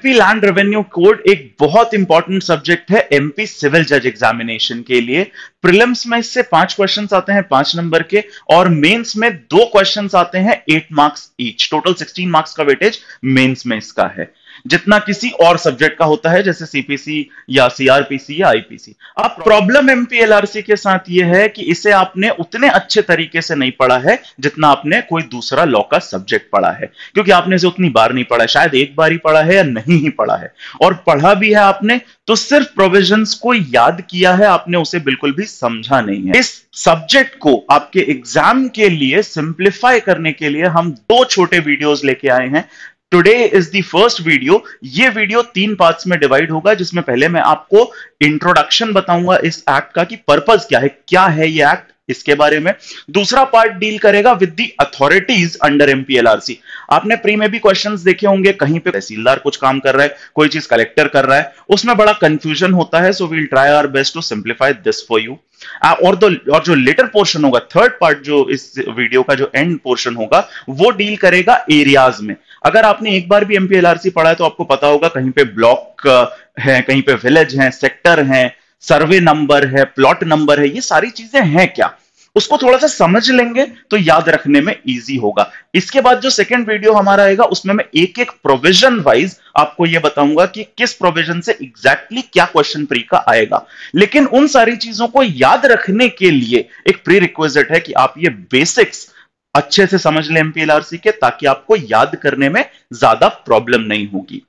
MP land revenue code एक बहुत important subject है एमपी सिविल जज एग्जामिनेशन के लिए प्रिलिम्स में इससे पांच क्वेश्चन आते हैं पांच नंबर के और मेंस में दो क्वेश्चन आते हैं eight marks each total sixteen marks का वेटेज मेंस में इसका है जितना किसी और सब्जेक्ट का होता है जैसे सीपीसी या सीआरपीसी या आईपीसी अब प्रॉब्लम एमपीएलआरसी के साथ यह है कि इसे आपने उतने अच्छे तरीके से नहीं पढ़ा है जितना आपने कोई दूसरा लॉ का सब्जेक्ट पढ़ा है क्योंकि आपने इसे उतनी बार नहीं पढ़ा शायद एक बार ही पढ़ा है या नहीं ही पढ़ा है और पढ़ा भी है आपने तो सिर्फ प्रोविजन को याद किया है आपने उसे बिल्कुल भी समझा नहीं है इस सब्जेक्ट को आपके एग्जाम के लिए सिंप्लीफाई करने के लिए हम दो छोटे वीडियोस लेके आए हैं today is the first video ये वीडियो तीन पार्ट्स में डिवाइड होगा जिसमें पहले मैं आपको इंट्रोडक्शन बताऊंगा इस एक्ट का कि पर्पस क्या है क्या है ये एक्ट इसके बारे में दूसरा पार्ट डील करेगा with the authorities under MPLRC आपने प्री में भी क्वेश्चंस देखे होंगे कहीं पे तहसीलदार कुछ काम कर रहा है कोई चीज कलेक्टर कर रहा है उसमें बड़ा कंफ्यूजन होता है so we'll try our best to simplify this for you और दो और जो लेटर पोर्शन होगा थर्ड पार्ट जो इस वीडियो का जो एंड पोर्शन होगा वो डील करेगा एरियाज में अगर आपने एक बार भी एमपीएलआरसी पढ़ा है तो आपको पता होगा कहीं पे ब्लॉक है कहीं पे विलेज है सेक्टर है सर्वे नंबर है प्लॉट नंबर है ये सारी चीजें हैं क्या उसको थोड़ा सा समझ लेंगे तो याद रखने में इजी होगा इसके बाद जो सेकंड वीडियो हमारा आएगा उसमें मैं एक एक प्रोविजन वाइज आपको यह बताऊंगा कि किस प्रोविजन से एग्जैक्टली exactly क्या क्वेश्चन प्री का आएगा लेकिन उन सारी चीजों को याद रखने के लिए एक प्री रिक्वेस्ट है कि आप ये बेसिक्स अच्छे से समझ लें एमपीएलआरसी के ताकि आपको याद करने में ज्यादा प्रॉब्लम नहीं होगी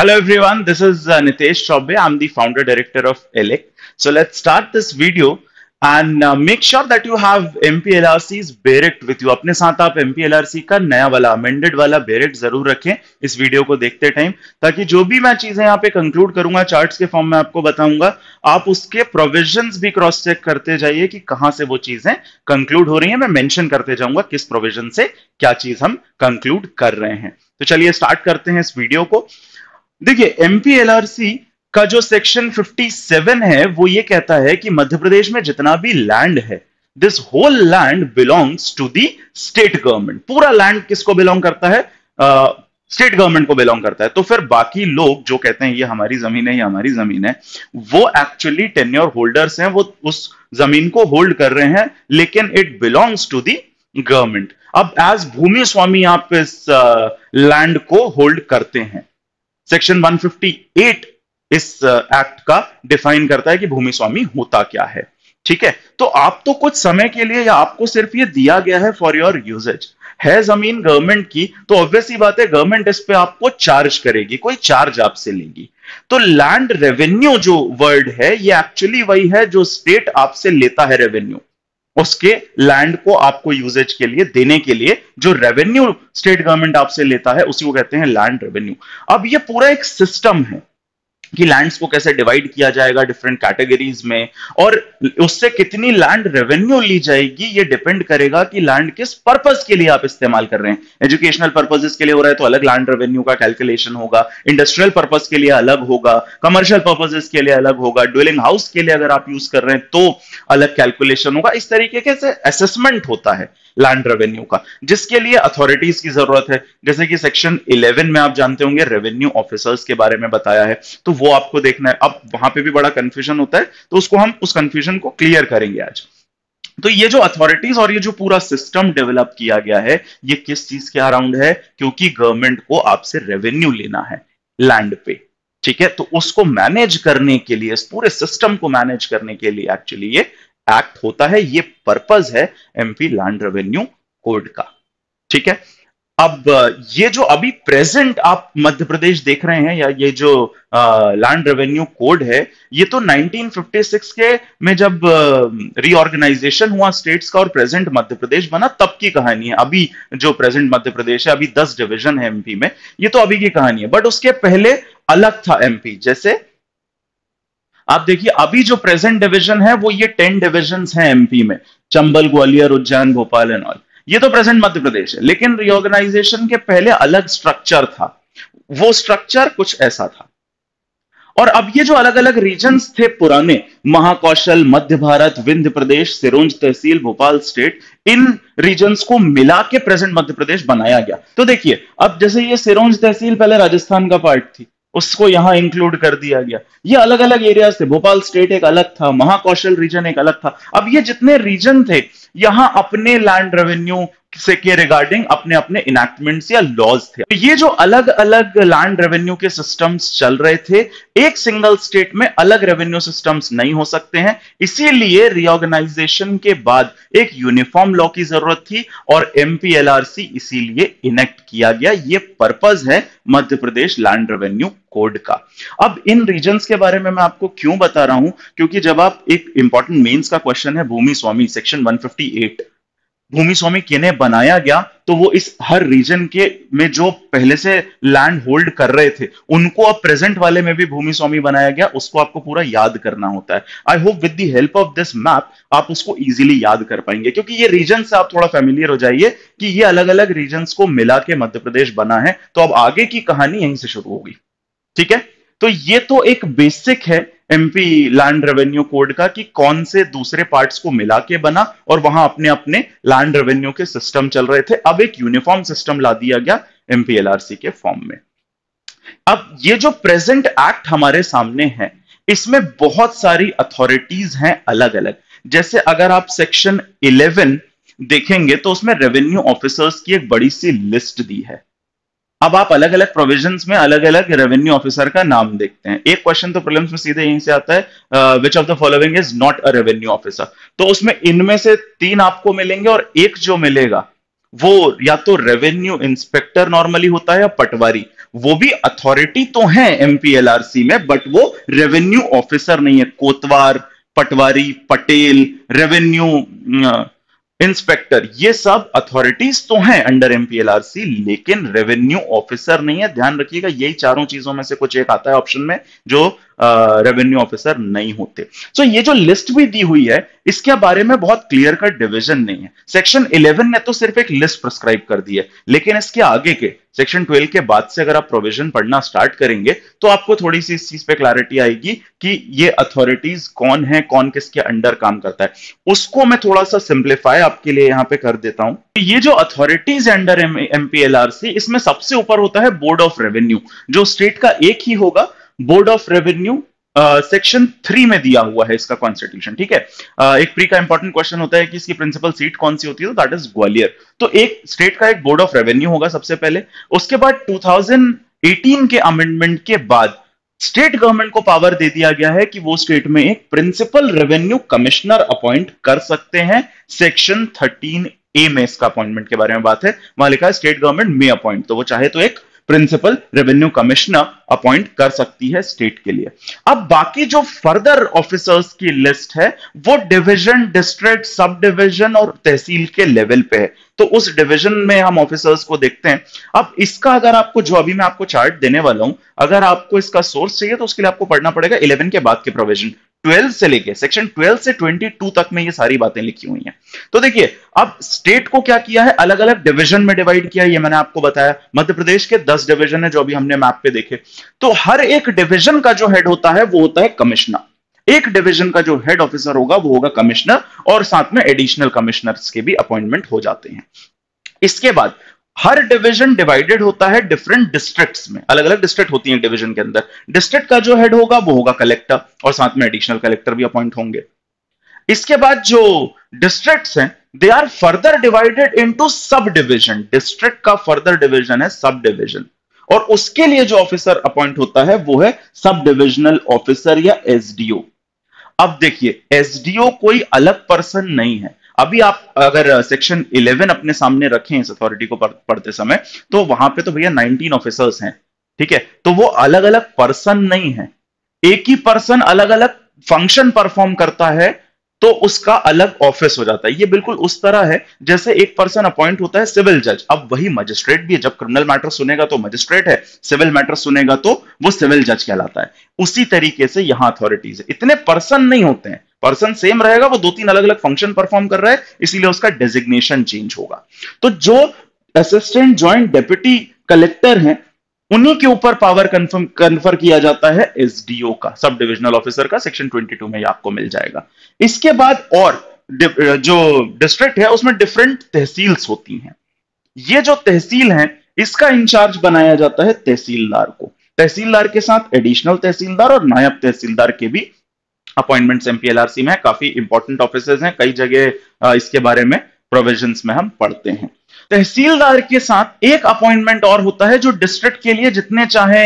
hello everyone this is Nitesh Choubey I am the founder director of Elect so let's start this video and uh, make sure that you have MPLRC's Beret with you. अपने साथ आप MPLRC का नया वाला amended वाला Beret जरूर रखें इस वीडियो को देखते टाइम ताकि जो भी मैं चीजें यहाँ पे कंक्लूड करूंगा चार्ट्स के फॉर्म में आपको बताऊंगा आप उसके प्रोविजन भी क्रॉस चेक करते जाइए कि कहां से वो चीजें कंक्लूड हो रही है मैं मैंशन करते जाऊंगा किस प्रोविजन से क्या चीज हम कंक्लूड कर रहे हैं तो चलिए स्टार्ट करते हैं इस वीडियो को देखिए एमपीएलआरसी का जो सेक्शन 57 है वो ये कहता है कि मध्य प्रदेश में जितना भी लैंड है this whole land belongs to the state government पूरा लैंड किसको बिलोंग करता है स्टेट uh, गवर्नमेंट को बिलोंग करता है तो फिर बाकी लोग जो कहते हैं ये हमारी जमीन है ये हमारी जमीन है वो एक्चुअली टेन्योर होल्डर्स हैं वो उस जमीन को होल्ड कर रहे हैं लेकिन it belongs to the government अब एज भूमि स्वामी आप इस लैंड uh, को होल्ड करते हैं सेक्शन 158 इस एक्ट का डिफाइन करता है कि भूमि स्वामी होता क्या है ठीक है तो आप तो कुछ समय के लिए या आपको सिर्फ ये दिया गया है फॉर योर यूजेज है जमीन गवर्नमेंट की तो ऑब्वियसली बात है गवर्नमेंट इस पे आपको चार्ज करेगी कोई चार्ज आपसे लेगी तो लैंड रेवेन्यू जो वर्ड है ये एक्चुअली वही है जो स्टेट आपसे लेता है रेवेन्यू उसके लैंड को आपको यूजेज के लिए देने के लिए जो रेवेन्यू स्टेट गवर्नमेंट आपसे लेता है उसी को कहते हैं लैंड रेवेन्यू अब ये पूरा एक सिस्टम है कि लैंड्स को कैसे डिवाइड किया जाएगा डिफरेंट कैटेगरीज में और उससे कितनी लैंड रेवेन्यू ली जाएगी ये डिपेंड करेगा कि लैंड किस पर्पस के लिए आप इस्तेमाल कर रहे हैं एजुकेशनल पर्पजेस के लिए हो रहा है तो अलग लैंड रेवेन्यू का कैलकुलेशन होगा इंडस्ट्रियल पर्पज के लिए अलग होगा कमर्शियल पर्पजेस के लिए अलग होगा ड्वेलिंग हाउस के लिए अगर आप यूज कर रहे हैं तो अलग कैलकुलेशन होगा इस तरीके के से असेसमेंट होता है लैंड रेवेन्यू का जिसके लिए अथॉरिटीज की जरूरत है जैसे कि सेक्शन 11 में आप जानते होंगे रेवेन्यू ऑफिसर्स के बारे में बताया है तो वो आपको देखना है अब वहां पे भी बड़ा कंफ्यूजन होता है तो उसको हम उस कंफ्यूजन को क्लियर करेंगे आज तो ये जो अथॉरिटीज और ये जो पूरा सिस्टम डेवलप किया गया है ये किस चीज के अराउंड है क्योंकि गवर्नमेंट को आपसे रेवेन्यू लेना है लैंड पे ठीक है तो उसको मैनेज करने के लिए इस पूरे सिस्टम को मैनेज करने के लिए एक्चुअली ये एक्ट होता है ये पर्पज है एमपी लैंड रेवेन्यू कोड का ठीक है अब ये जो अभी प्रेजेंट आप मध्य प्रदेश देख रहे हैं या ये जो लैंड रेवेन्यू कोड है ये तो 1956 के में जब रीऑर्गेनाइजेशन हुआ स्टेट्स का और प्रेजेंट मध्य प्रदेश बना तब की कहानी है अभी जो प्रेजेंट मध्य प्रदेश है अभी 10 डिवीजन है एमपी में ये तो अभी की कहानी है बट उसके पहले अलग था एमपी जैसे आप देखिए अभी जो प्रेजेंट डिविजन है वो ये टेन डिविजन है एमपी में चंबल ग्वालियर उज्जैन भोपाल एंड ऑल ये तो प्रेजेंट मध्य प्रदेश है लेकिन रिओर्गेनाइजेशन के पहले अलग स्ट्रक्चर था वो स्ट्रक्चर कुछ ऐसा था और अब ये जो अलग अलग रीजन थे पुराने महाकौशल मध्य भारत विंध्य प्रदेश सिरोंज तहसील भोपाल स्टेट इन रीजन को मिला के प्रेजेंट मध्य प्रदेश बनाया गया तो देखिए अब जैसे ये सिरोंज तहसील पहले राजस्थान का पार्ट थी उसको यहां इंक्लूड कर दिया गया ये अलग अलग एरिया थे भोपाल स्टेट एक अलग था महाकौशल रीजन एक अलग था अब ये जितने रीजन थे यहां अपने लैंड रेवेन्यू से के रिगार्डिंग अपने अपने इनेक्टमेंट्स या लॉज थे तो ये जो अलग अलग लैंड रेवेन्यू के सिस्टम्स चल रहे थे एक सिंगल स्टेट में अलग रेवेन्यू सिस्टम्स नहीं हो सकते हैं इसीलिए रिओर्गेनाइजेशन के बाद एक यूनिफॉर्म लॉ की जरूरत थी और एमपीएलआरसी इसीलिए इनेक्ट किया गया ये पर्पज है Madhya Pradesh land revenue code का अब इन रीजन के बारे में मैं आपको क्यों बता रहा हूं क्योंकि जब आप एक इंपॉर्टेंट मेन्स का क्वेश्चन है भूमि स्वामी सेक्शन वन भूमि स्वामी किन्हें बनाया गया तो वो इस हर रीजन के में जो पहले से लैंड होल्ड कर रहे थे उनको अब प्रेजेंट वाले में भी भूमि स्वामी बनाया गया उसको आपको पूरा याद करना होता है I hope with the help of this map आप उसको इजीली याद कर पाएंगे क्योंकि ये रीजन से आप थोड़ा फेमिलियर हो जाइए कि ये अलग अलग रीजन को मिला के मध्य प्रदेश बना है तो अब आगे की कहानी यहीं से शुरू होगी ठीक है तो ये तो एक बेसिक है एमपी लैंड रेवेन्यू कोड का कि कौन से दूसरे पार्ट्स को मिला के बना और वहां अपने अपने लैंड रेवेन्यू के सिस्टम चल रहे थे अब एक यूनिफॉर्म सिस्टम ला दिया गया एमपीएलआरसी के फॉर्म में अब ये जो प्रेजेंट एक्ट हमारे सामने है इसमें बहुत सारी अथॉरिटीज हैं अलग अलग जैसे अगर आप सेक्शन 11 देखेंगे तो उसमें रेवेन्यू ऑफिसर्स की एक बड़ी सी लिस्ट दी है अब आप अलग अलग प्रोविजन में अलग अलग रेवेन्यू ऑफिसर का नाम देखते हैं एक क्वेश्चन तो प्रॉब्लम्स में सीधे यहीं से आता है which of the following is not a revenue officer तो उसमें इनमें से तीन आपको मिलेंगे और एक जो मिलेगा वो या तो रेवेन्यू इंस्पेक्टर नॉर्मली होता है या पटवारी वो भी अथॉरिटी तो है एमपीएलआरसी में बट वो रेवेन्यू ऑफिसर नहीं है कोतवार पटवारी पटेल रेवेन्यू इंस्पेक्टर ये सब अथॉरिटीज तो हैं अंडर एमपीएलआरसी लेकिन रेवेन्यू ऑफिसर नहीं है ध्यान रखिएगा यही चारों चीजों में से कुछ एक आता है ऑप्शन में जो रेवेन्यू ऑफिसर नहीं होते सो so, ये जो लिस्ट भी दी हुई है इसके बारे में बहुत क्लियर कट डिविजन नहीं है सेक्शन 11 ने तो सिर्फ एक लिस्ट प्रिस्क्राइब कर दी है लेकिन इसके आगे के सेक्शन 12 के बाद से अगर आप प्रोविजन पढ़ना स्टार्ट करेंगे तो आपको थोड़ी सी इस चीज पे क्लैरिटी आएगी कि ये अथॉरिटीज कौन है कौन किसके अंडर काम करता है उसको मैं थोड़ा सा सिंप्लीफाई आपके लिए यहाँ पे कर देता हूं तो ये जो अथॉरिटीज अंडर एमपीएलआरसी इसमें सबसे ऊपर होता है बोर्ड ऑफ रेवेन्यू जो स्टेट का एक ही होगा board of revenue section three में दिया हुआ है इसका कॉन्स्टिट्यूशन ठीक है uh, एक प्री का इंपॉर्टेंट क्वेश्चन होता है कि इसकी प्रिंसिपल सीट कौन सी होती है दैट इज ग्वालियर तो एक स्टेट का एक बोर्ड ऑफ रेवेन्यू होगा सबसे पहले उसके बाद 2018 के अमेंडमेंट के बाद स्टेट गवर्नमेंट को पावर दे दिया गया है कि वो स्टेट में एक प्रिंसिपल रेवेन्यू कमिश्नर अपॉइंट कर सकते हैं सेक्शन थर्टीन ए में इसका अपॉइंटमेंट के बारे में बात है वहां लिखा है स्टेट गवर्नमेंट में अपॉइंट तो वो चाहे तो एक प्रिंसिपल रेवेन्यू कमिश्नर अपॉइंट कर सकती है स्टेट के लिए अब बाकी जो फर्दर ऑफिसर्स की लिस्ट है वो डिवीजन डिस्ट्रिक्ट सब डिवीजन और तहसील के लेवल पे है तो उस डिवीजन में हम ऑफिसर्स को देखते हैं अब इसका अगर आपको जो अभी मैं आपको चार्ट देने वाला हूं अगर आपको इसका सोर्स चाहिए तो उसके लिए आपको पढ़ना पड़ेगा इलेवन के बाद के प्रोविजन 12 से लेके सेक्शन 12 से 22 तक में ये सारी बातें लिखी हुई हैं तो देखिए अब स्टेट को क्या किया है अलग अलग डिवीजन में डिवाइड किया ये मैंने आपको बताया मध्य प्रदेश के 10 डिवीजन है जो अभी हमने मैप पे देखे तो हर एक डिवीजन का जो हेड होता है वो होता है कमिश्नर एक डिवीजन का जो हेड ऑफिसर होगा वो होगा कमिश्नर और साथ में एडिशनल कमिश्नर के भी अपॉइंटमेंट हो जाते हैं इसके बाद हर डिवीजन डिवाइडेड होता है डिफरेंट डिस्ट्रिक्ट्स में अलग अलग डिस्ट्रिक्ट होती हैं डिवीजन के अंदर डिस्ट्रिक्ट का जो हेड होगा वो होगा कलेक्टर और साथ में एडिशनल कलेक्टर भी अपॉइंट होंगे इसके बाद जो डिस्ट्रिक्ट्स हैं they are further divided into sub division district का फर्दर डिवीजन है सब डिवीजन और उसके लिए जो ऑफिसर अपॉइंट होता है वो है सब डिविजनल ऑफिसर या एसडीओ अब देखिए एसडीओ कोई अलग पर्सन नहीं है अभी आप अगर सेक्शन 11 अपने सामने रखें इस अथॉरिटी को पढ़ते समय तो वहां पे तो भैया 19 ऑफिसर्स हैं ठीक है तो वो अलग अलग पर्सन नहीं है एक ही पर्सन अलग अलग फंक्शन परफॉर्म करता है तो उसका अलग ऑफिस हो जाता है ये बिल्कुल उस तरह है जैसे एक पर्सन अपॉइंट होता है सिविल जज अब वही मजिस्ट्रेट भी है जब क्रिमिनल मैटर सुनेगा तो मजिस्ट्रेट है सिविल मैटर सुनेगा तो वो सिविल जज कहलाता है उसी तरीके से यहां अथॉरिटीज है इतने पर्सन नहीं होते हैं पर्सन सेम रहेगा वो दो तीन अलग अलग फंक्शन परफॉर्म कर रहा है इसीलिए उसका डेजिग्नेशन चेंज होगा तो जो असिस्टेंट ज्वाइंट डेप्यूटी कलेक्टर है उन्हीं के ऊपर पावर कंफर्म कन्फर किया जाता है एसडीओ का सब डिविजनल ऑफिसर का सेक्शन 22 में आपको मिल जाएगा इसके बाद और जो डिस्ट्रिक्ट है उसमें डिफरेंट तहसील होती हैं ये जो तहसील है इसका इंचार्ज बनाया जाता है तहसीलदार को तहसीलदार के साथ एडिशनल तहसीलदार और नायब तहसीलदार के भी अपॉइंटमेंट्स एमपीएलआरसी में काफी इंपॉर्टेंट ऑफिस हैं कई जगह इसके बारे में प्रोविजन में हम पढ़ते हैं तो तहसीलदार के साथ एक अपॉइंटमेंट और होता है जो डिस्ट्रिक्ट के लिए जितने चाहे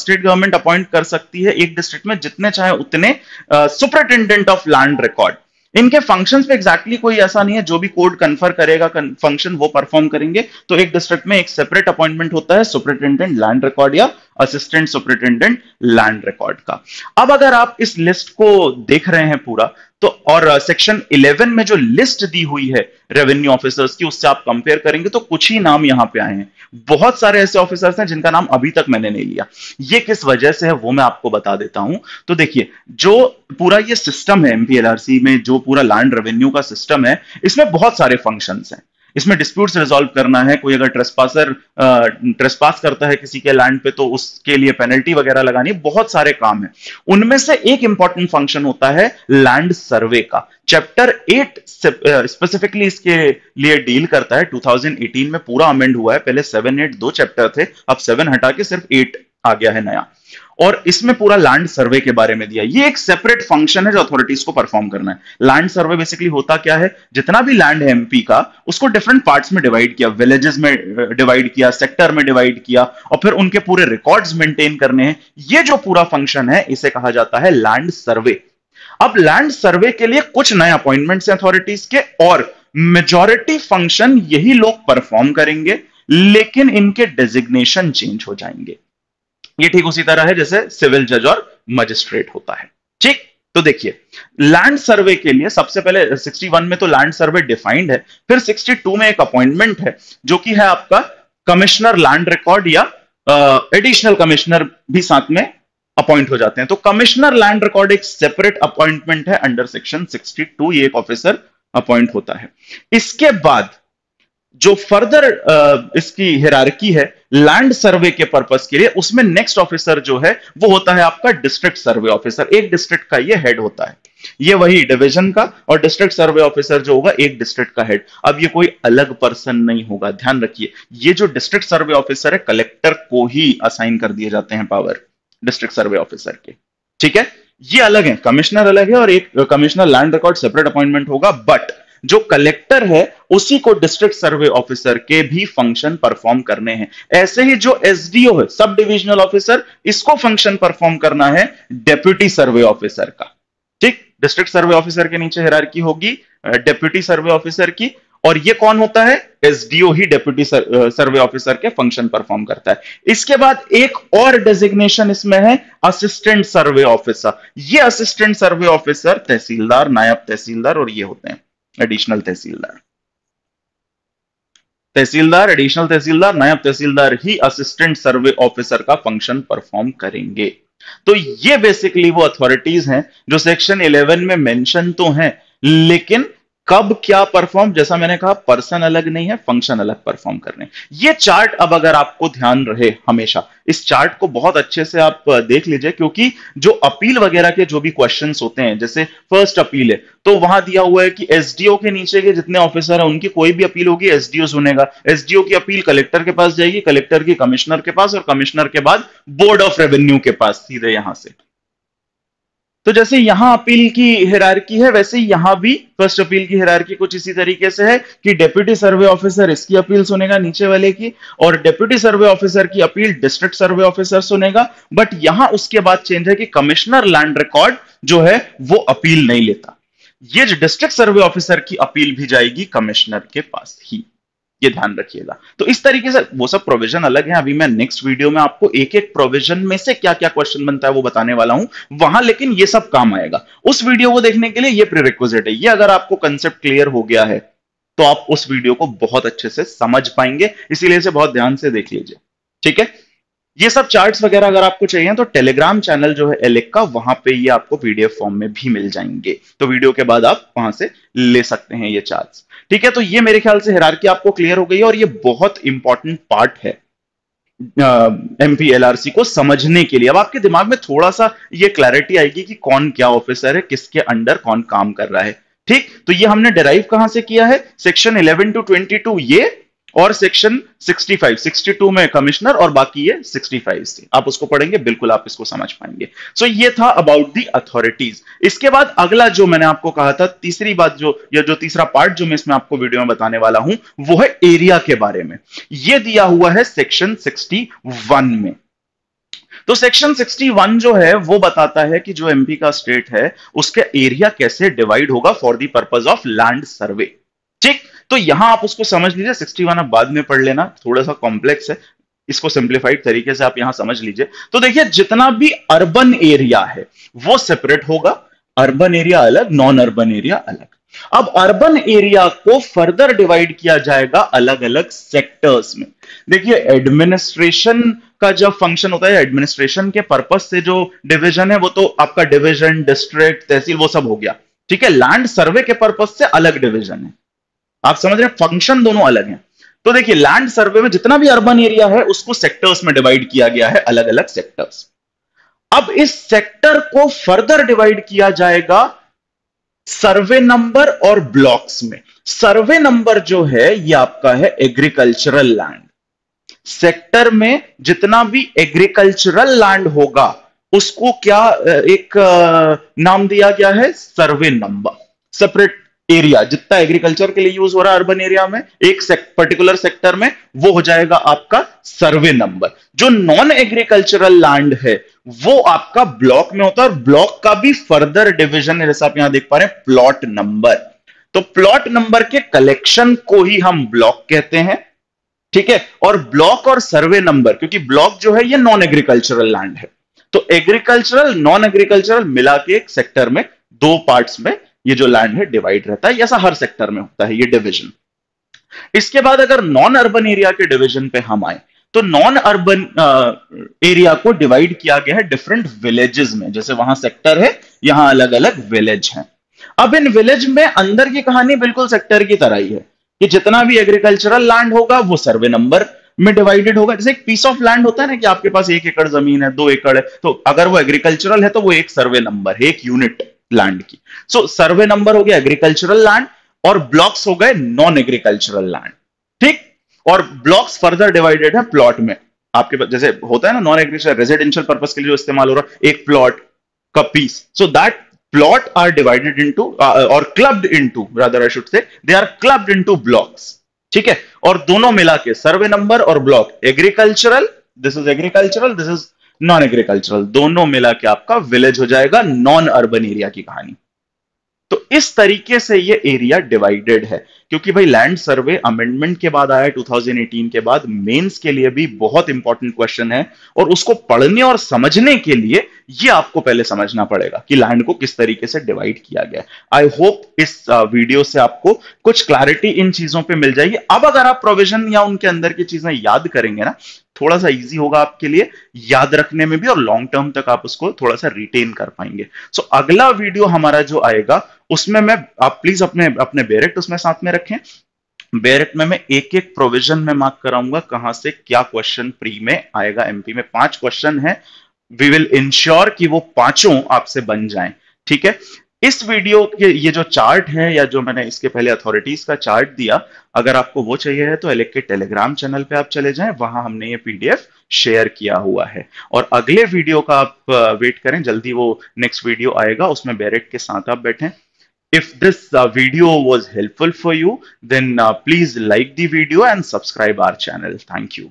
स्टेट गवर्नमेंट अपॉइंट कर सकती है एक डिस्ट्रिक्ट में जितने चाहे उतने सुपरिटेंडेंट ऑफ लैंड रिकॉर्ड इनके फंक्शंस पे एक्जैक्टली exactly कोई ऐसा नहीं है जो भी कोड कन्फर करेगा फंक्शन वो परफॉर्म करेंगे तो एक डिस्ट्रिक्ट में एक सेपरेट अपॉइंटमेंट होता है सुपरिटेंडेंट लैंड रिकॉर्ड या असिस्टेंट सुपरिटेंडेंट लैंड रिकॉर्ड का अब अगर आप इस लिस्ट को देख रहे हैं पूरा तो और सेक्शन uh, 11 में जो लिस्ट दी हुई है रेवेन्यू ऑफिसर्स की उससे आप कंपेयर करेंगे तो कुछ ही नाम यहां पे आए हैं बहुत सारे ऐसे ऑफिसर्स हैं जिनका नाम अभी तक मैंने नहीं लिया ये किस वजह से है वो मैं आपको बता देता हूं तो देखिए जो पूरा ये सिस्टम है एमपीएलआरसी में जो पूरा लैंड रेवेन्यू का सिस्टम है इसमें बहुत सारे फंक्शन हैं इसमें डिस्प्यूट्स रिजोल्व करना है कोई अगर ट्रेसपासर ट्रेसपास करता है किसी के लैंड पे तो उसके लिए पेनल्टी वगैरह लगानी बहुत सारे काम है उनमें से एक इंपॉर्टेंट फंक्शन होता है लैंड सर्वे का चैप्टर एट स्पेसिफिकली इसके लिए डील करता है 2018 में पूरा अमेंड हुआ है पहले सेवन एट दो चैप्टर थे अब सेवन हटा के सिर्फ एट आ गया है नया और इसमें पूरा लैंड सर्वे के बारे में दिया ये एक सेपरेट फंक्शन है जो अथॉरिटीज को परफॉर्म करना है लैंड सर्वे बेसिकली होता क्या है जितना भी लैंड है एमपी का उसको डिफरेंट पार्ट्स में डिवाइड किया विलेजेस में डिवाइड किया सेक्टर में डिवाइड किया और फिर उनके पूरे रिकॉर्ड्स मेंटेन करने हैं ये जो पूरा फंक्शन है इसे कहा जाता है लैंड सर्वे अब लैंड सर्वे के लिए कुछ नए अपॉइंटमेंट है अथॉरिटीज के और मेजोरिटी फंक्शन यही लोग परफॉर्म करेंगे लेकिन इनके डेजिग्नेशन चेंज हो जाएंगे ये ठीक उसी तरह है जैसे सिविल जज और मजिस्ट्रेट होता है ठीक तो देखिए लैंड सर्वे के लिए सबसे पहले 61 में तो लैंड सर्वे डिफाइंड है फिर 62 में एक अपॉइंटमेंट है जो कि है आपका कमिश्नर लैंड रिकॉर्ड या एडिशनल कमिश्नर भी साथ में अपॉइंट हो जाते हैं तो कमिश्नर लैंड रिकॉर्ड एक सेपरेट अपॉइंटमेंट है अंडर सेक्शन 62 ये एक ऑफिसर अपॉइंट होता है इसके बाद जो फर्दर इसकी हिरारकी है लैंड सर्वे के पर्पज के लिए उसमें नेक्स्ट ऑफिसर जो है वो होता है आपका डिस्ट्रिक्ट सर्वे ऑफिसर एक डिस्ट्रिक्ट का ये हेड होता है ये वही डिवीजन का और डिस्ट्रिक्ट सर्वे ऑफिसर जो होगा एक डिस्ट्रिक्ट का हेड अब ये कोई अलग पर्सन नहीं होगा ध्यान रखिए ये जो डिस्ट्रिक्ट सर्वे ऑफिसर है कलेक्टर को ही असाइन कर दिए जाते हैं पावर डिस्ट्रिक्ट सर्वे ऑफिसर के ठीक है ये अलग है कमिश्नर अलग है और एक commissioner land record separate appointment होगा बट जो कलेक्टर है उसी को डिस्ट्रिक्ट सर्वे ऑफिसर के भी फंक्शन परफॉर्म करने हैं ऐसे ही जो एसडीओ है सब डिविजनल ऑफिसर इसको फंक्शन परफॉर्म करना है डेप्यूटी सर्वे ऑफिसर का ठीक डिस्ट्रिक्ट सर्वे ऑफिसर के नीचे हेरार होगी डेप्यूटी सर्वे ऑफिसर की और ये कौन होता है एसडीओ ही डेप्यूटी सर्वे ऑफिसर के फंक्शन परफॉर्म करता है इसके बाद एक और डेजिग्नेशन इसमें है असिस्टेंट सर्वे ऑफिसर ये assistant survey officer tehsildar naib tehsildar और ये होते हैं एडिशनल तहसीलदार तहसीलदार एडिशनल तहसीलदार नायब तहसीलदार ही असिस्टेंट सर्वे ऑफिसर का फंक्शन परफॉर्म करेंगे तो ये बेसिकली वो अथॉरिटीज हैं जो सेक्शन 11 में मेंशन तो हैं लेकिन कब क्या परफॉर्म जैसा मैंने कहा पर्सन अलग नहीं है फंक्शन अलग परफॉर्म करने ये चार्ट अब अगर आपको ध्यान रहे हमेशा इस चार्ट को बहुत अच्छे से आप देख लीजिए क्योंकि जो अपील वगैरह के जो भी क्वेश्चन होते हैं जैसे फर्स्ट अपील है तो वहां दिया हुआ है कि एसडीओ के नीचे के जितने ऑफिसर हैं उनकी कोई भी अपील होगी एसडीओ सुनेगा एसडीओ की अपील कलेक्टर के पास जाएगी कलेक्टर की कमिश्नर के पास और कमिश्नर के बाद बोर्ड ऑफ रेवेन्यू के पास सीधे यहां से तो जैसे यहां अपील की हिरारकी है वैसे यहां भी फर्स्ट अपील की हिरारकी कुछ इसी तरीके से है कि डेप्यूटी सर्वे ऑफिसर इसकी अपील सुनेगा नीचे वाले की और डेप्यूटी सर्वे ऑफिसर की अपील डिस्ट्रिक्ट सर्वे ऑफिसर सुनेगा बट यहां उसके बाद चेंज है कि कमिश्नर लैंड रिकॉर्ड जो है वो अपील नहीं लेता ये डिस्ट्रिक्ट सर्वे ऑफिसर की अपील भी जाएगी कमिश्नर के पास ही ये ध्यान रखिएगा तो इस तरीके से वो सब प्रोविजन अलग है अभी मैं नेक्स्ट वीडियो में आपको एक एक प्रोविजन में से क्या क्या क्वेश्चन बनता है वो बताने वाला हूं वहां लेकिन ये सब काम आएगा उस वीडियो को देखने के लिए ये प्रिरिक्विजिट है ये अगर आपको कंसेप्ट क्लियर हो गया है तो आप उस वीडियो को बहुत अच्छे से समझ पाएंगे इसीलिए इसे बहुत ध्यान से देख लीजिए ठीक है ये सब चार्ट्स वगैरह अगर आपको चाहिए तो टेलीग्राम चैनल जो है एलेक का वहां पे ये आपको पीडीएफ फॉर्म में भी मिल जाएंगे तो वीडियो के बाद आप वहां से ले सकते हैं ये चार्ट्स ठीक है तो ये मेरे ख्याल से हिरारकी आपको क्लियर हो गई है और ये बहुत इंपॉर्टेंट पार्ट है M P L R C को समझने के लिए अब आपके दिमाग में थोड़ा सा ये क्लैरिटी आएगी कि कौन क्या ऑफिसर है किसके अंडर कौन काम कर रहा है ठीक तो ये हमने डेराइव कहां से किया है सेक्शन 11 टू 22 ये और सेक्शन 65 62 में कमिश्नर और बाकी ये 65 थी आप उसको पढ़ेंगे बिल्कुल आप इसको समझ पाएंगे सो so, ये था अबाउट दी अथॉरिटीज इसके बाद अगला जो मैंने आपको कहा था तीसरी बात जो या जो तीसरा पार्ट जो मैं इसमें आपको वीडियो में बताने वाला हूं वो है एरिया के बारे में ये दिया हुआ है सेक्शन सिक्सटी में तो सेक्शन 61 जो है वो बताता है कि जो एमपी का स्टेट है उसका एरिया कैसे डिवाइड होगा for the purpose of land survey ठीक तो यहां आप उसको समझ लीजिए सिक्सटी वन आप बाद में पढ़ लेना थोड़ा सा कॉम्प्लेक्स है इसको सिंप्लीफाइड तरीके से आप यहां समझ लीजिए तो देखिए जितना भी अर्बन एरिया है वो सेपरेट होगा अर्बन एरिया अलग नॉन अर्बन एरिया अलग अब अर्बन एरिया को फर्दर डिवाइड किया जाएगा अलग अलग सेक्टर्स में देखिए एडमिनिस्ट्रेशन का जब फंक्शन होता है एडमिनिस्ट्रेशन के पर्पज से जो डिवीजन है वो तो आपका डिवीजन डिस्ट्रिक्ट तहसील वो सब हो गया ठीक है लैंड सर्वे के पर्पज से अलग डिवीजन है आप समझ रहे हैं फंक्शन दोनों अलग हैं तो देखिए लैंड सर्वे में जितना भी अर्बन एरिया है उसको सेक्टर्स में डिवाइड किया गया है अलग अलग सेक्टर्स अब इस सेक्टर को फर्दर डिवाइड किया जाएगा सर्वे नंबर और ब्लॉक्स में सर्वे नंबर जो है ये आपका है एग्रीकल्चरल लैंड सेक्टर में जितना भी एग्रीकल्चरल लैंड होगा उसको क्या एक नाम दिया गया है सर्वे नंबर सेपरेट एरिया जितना एग्रीकल्चर के लिए यूज हो रहा है अर्बन एरिया में एक सेक, पर्टिकुलर सेक्टर में वो हो जाएगा आपका सर्वे नंबर जो नॉन एग्रीकल्चरल लैंड है वो आपका ब्लॉक में होता है और ब्लॉक का भी फर्दर डिविजन है जैसे आप यहां देख पा रहे हैं प्लॉट नंबर तो प्लॉट नंबर के कलेक्शन को ही हम ब्लॉक कहते हैं ठीक है और ब्लॉक और सर्वे नंबर क्योंकि ब्लॉक जो है ये नॉन एग्रीकल्चरल लैंड है तो एग्रीकल्चरल नॉन एग्रीकल्चरल मिला के एक सेक्टर में दो पार्ट्स में ये जो लैंड है डिवाइड रहता है ऐसा हर सेक्टर में होता है ये डिविजन इसके बाद अगर नॉन अर्बन एरिया के डिविजन पे हम आए तो नॉन अर्बन एरिया को डिवाइड किया गया है डिफरेंट विलेजेस में जैसे वहां सेक्टर है यहां अलग अलग विलेज हैं अब इन विलेज में अंदर की कहानी बिल्कुल सेक्टर की तरह ही है कि जितना भी एग्रीकल्चरल लैंड होगा वो सर्वे नंबर में डिवाइडेड होगा जैसे एक पीस ऑफ लैंड होता है ना कि आपके पास एक एकड़ जमीन है दो एकड़ है तो अगर वो एग्रीकल्चरल है तो वो एक सर्वे नंबर है एक यूनिट लैंड की सो सर्वे नंबर हो गया एग्रीकल्चरल लैंड और ब्लॉक्स हो गए नॉन एग्रीकल्चरल लैंड ठीक और ब्लॉक्स फर्दर डिवाइडेड है प्लॉट में आपके पास जैसे होता है ना नॉन एग्रीकल्चर रेजिडेंशियल पर्पज के लिए जो इस्तेमाल हो रहा है एक प्लॉट का piece so that plot are divided into और clubbed into rather I should say they are clubbed into blocks ठीक है और दोनों मिला के सर्वे नंबर और block agricultural this is agricultural this is non agricultural दोनों मिला के आपका विलेज हो जाएगा नॉन अर्बन एरिया की कहानी तो इस तरीके से ये एरिया डिवाइडेड है क्योंकि भाई लैंड सर्वे अमेंडमेंट के बाद आया 2018 के बाद मेंस के लिए भी बहुत इंपॉर्टेंट क्वेश्चन है और उसको पढ़ने और समझने के लिए ये आपको पहले समझना पड़ेगा कि लैंड को किस तरीके से डिवाइड किया गया आई होप इस वीडियो से आपको कुछ क्लैरिटी इन चीजों पर मिल जाएगी अब अगर आप प्रोविजन या उनके अंदर की चीजें याद करेंगे ना थोड़ा सा इजी होगा आपके लिए याद रखने में भी और लॉन्ग टर्म तक आप उसको थोड़ा सा रिटेन कर पाएंगे सो so, अगला वीडियो हमारा जो आएगा उसमें मैं आप प्लीज अपने अपने बेरेक्ट तो उसमें साथ में रखें बेरेक्ट में मैं एक एक प्रोविजन में मार्क कराऊंगा कहां से क्या क्वेश्चन प्री में आएगा एमपी में पांच क्वेश्चन है वी विल इंश्योर कि वो पांचों आपसे बन जाएं ठीक है इस वीडियो के ये जो चार्ट है या जो मैंने इसके पहले अथॉरिटीज का चार्ट दिया अगर आपको वो चाहिए है तो एलेक के टेलीग्राम चैनल पे आप चले जाएं वहां हमने ये पीडीएफ शेयर किया हुआ है और अगले वीडियो का आप वेट करें जल्दी वो नेक्स्ट वीडियो आएगा उसमें बैरेट के साथ आप बैठे if this video was helpful for you then please like the video and subscribe our channel thank you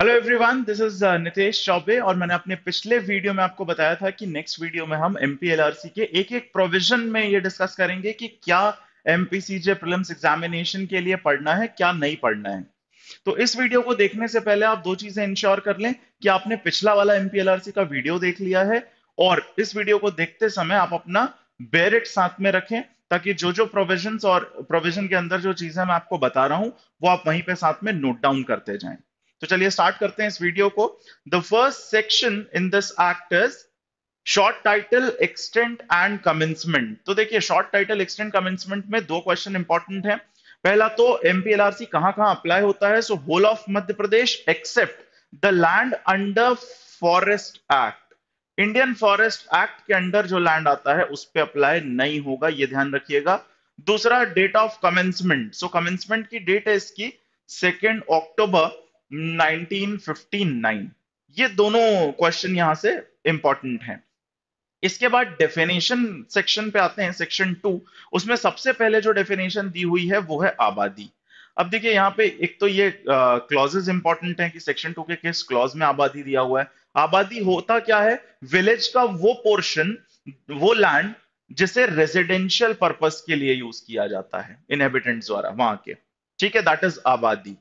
hello everyone this is Nitesh Choubey और मैंने अपने पिछले वीडियो में आपको बताया था कि नेक्स्ट वीडियो में हम एम के एक एक प्रोविजन में ये डिस्कस करेंगे कि क्या एम पी प्रीलिम्स एग्जामिनेशन के लिए पढ़ना है क्या नहीं पढ़ना है तो इस वीडियो को देखने से पहले आप दो चीजें इंश्योर कर लें कि आपने पिछला वाला एम का वीडियो देख लिया है और इस वीडियो को देखते समय आप अपना बेरिट साथ में रखें ताकि जो जो प्रोविजन और प्रोविजन के अंदर जो चीजें मैं आपको बता रहा हूं वो आप वहीं पे साथ में नोट डाउन करते जाएं तो चलिए स्टार्ट करते हैं इस वीडियो को the first section in this act is short title extent and commencement तो देखिए शॉर्ट टाइटल एक्सटेंट कमेंसमेंट में दो क्वेश्चन इंपॉर्टेंट है पहला तो एमपीएलआरसी कहां कहां अप्लाई होता है so whole of Madhya Pradesh except the land under forest act Indian forest act के अंडर जो लैंड आता है उस पर अप्लाई नहीं होगा ये ध्यान रखिएगा दूसरा date of commencement so commencement की डेट है इसकी सेकेंड अक्टूबर 1959 ये दोनों क्वेश्चन यहां से इंपॉर्टेंट हैं इसके बाद डेफिनेशन सेक्शन पे आते हैं सेक्शन टू उसमें सबसे पहले जो डेफिनेशन दी हुई है वो है आबादी अब देखिए यहाँ पे एक तो ये क्लॉजेज इंपॉर्टेंट हैं कि सेक्शन टू के किस क्लॉज में आबादी दिया हुआ है आबादी होता क्या है विलेज का वो पोर्शन वो लैंड जिसे रेजिडेंशियल पर्पस के लिए यूज किया जाता है इनहेबिटेंट द्वारा वहां के ठीक है दैट इज आबादी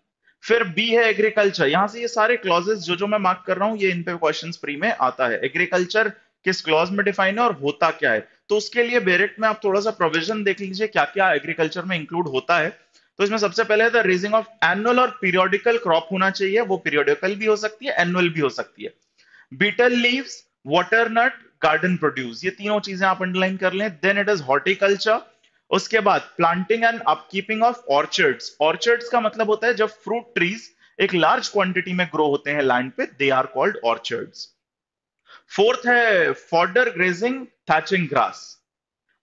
फिर बी है एग्रीकल्चर यहां से ये सारे क्लॉजेस जो जो मैं मार्क कर रहा हूं ये इन पे क्वेश्चन फ्री में आता है एग्रीकल्चर किस क्लॉज में डिफाइन है और होता क्या है तो उसके लिए बेरेट में आप थोड़ा सा प्रोविजन देख लीजिए क्या क्या एग्रीकल्चर में इंक्लूड होता है तो इसमें सबसे पहले है द रेजिंग ऑफ एनुअल और पीरियोडिकल क्रॉप होना चाहिए वो पीरियोडिकल भी हो सकती है एनुअल भी हो सकती है betel leaves water nut garden produce ये तीनों चीजें आप अंडरलाइन कर लें देन इट इज हॉर्टिकल्चर उसके बाद planting and upkeeping of orchards orchards का मतलब होता है जब फ्रूट ट्रीज एक लार्ज क्वांटिटी में ग्रो होते हैं लैंड पे they are called orchards fourth है फॉर्डर ग्रेजिंग थैचिंग ग्रास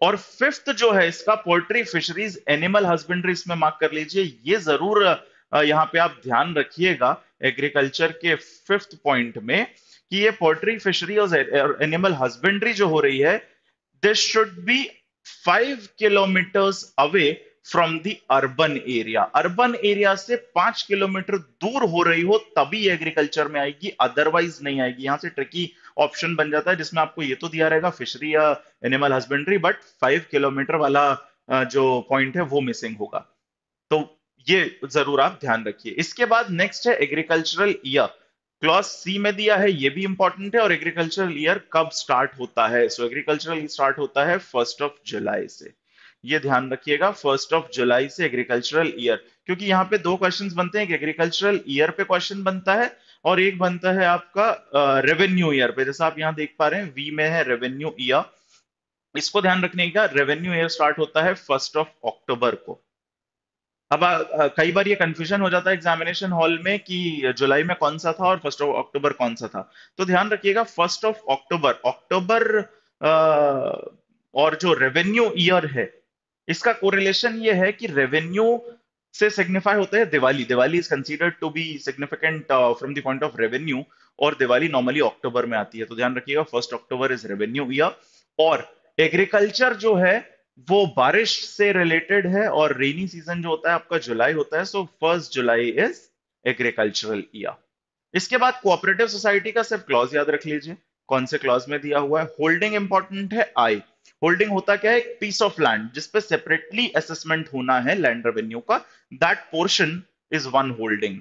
और फिफ्थ जो है इसका पोल्ट्री फिशरीज एनिमल हस्बेंड्री इसमें मार्क कर लीजिए ये जरूर यहाँ पे आप ध्यान रखिएगा एग्रीकल्चर के फिफ्थ पॉइंट में कि ये पोल्ट्री फिशरी और एनिमल हस्बेंड्री जो हो रही है this should be five kilometres away from the urban area urban area से पांच किलोमीटर दूर हो रही हो तभी एग्रीकल्चर में आएगी अदरवाइज नहीं आएगी यहां से ट्रिकी ऑप्शन बन जाता है जिसमें आपको ये तो दिया रहेगा फिशरी या animal husbandry but five kilometre वाला जो पॉइंट है वो मिसिंग होगा तो ये जरूर आप ध्यान रखिए इसके बाद नेक्स्ट है एग्रीकल्चरल ईयर क्लॉज सी में दिया है ये भी इंपॉर्टेंट है और एग्रीकल्चरल ईयर कब स्टार्ट होता है सो एग्रीकल्चरल स्टार्ट होता है फर्स्ट ऑफ जुलाई से ये ध्यान रखिएगा फर्स्ट ऑफ जुलाई से एग्रीकल्चरल ईयर क्योंकि यहाँ पे दो क्वेश्चन बनते हैं एग्रीकल्चरल ईयर पे क्वेश्चन बनता है और एक बनता है आपका रेवेन्यू ईयर पे जैसा आप यहाँ देख पा रहे हैं वी में है रेवेन्यू ईयर इसको ध्यान रखने का रेवेन्यू ईयर स्टार्ट होता है फर्स्ट ऑफ अक्टूबर को अब कई बार ये कंफ्यूजन हो जाता है एग्जामिनेशन हॉल में कि जुलाई में कौन सा था और फर्स्ट ऑफ अक्टूबर कौन सा था तो ध्यान रखिएगा फर्स्ट ऑफ अक्टूबर अक्टूबर और जो रेवेन्यू ईयर है इसका कोरिलेशन ये है कि रेवेन्यू से सिग्निफाई होता है Diwali Diwali is considered to be significant from the point of revenue और दिवाली नॉर्मली अक्टूबर में आती है तो ध्यान रखिएगा first October is revenue year और एग्रीकल्चर जो है वो बारिश से रिलेटेड है और रेनी सीजन जो होता है आपका जुलाई होता है so first July is agricultural year इसके बाद कोऑपरेटिव सोसाइटी का सिर्फ क्लॉज याद रख लीजिए कौन से क्लॉज में दिया हुआ है होल्डिंग इंपॉर्टेंट है आई होल्डिंग होता क्या है एक पीस ऑफ लैंड जिसपे सेपरेटली असेसमेंट होना है लैंड रेवेन्यू का that portion is one holding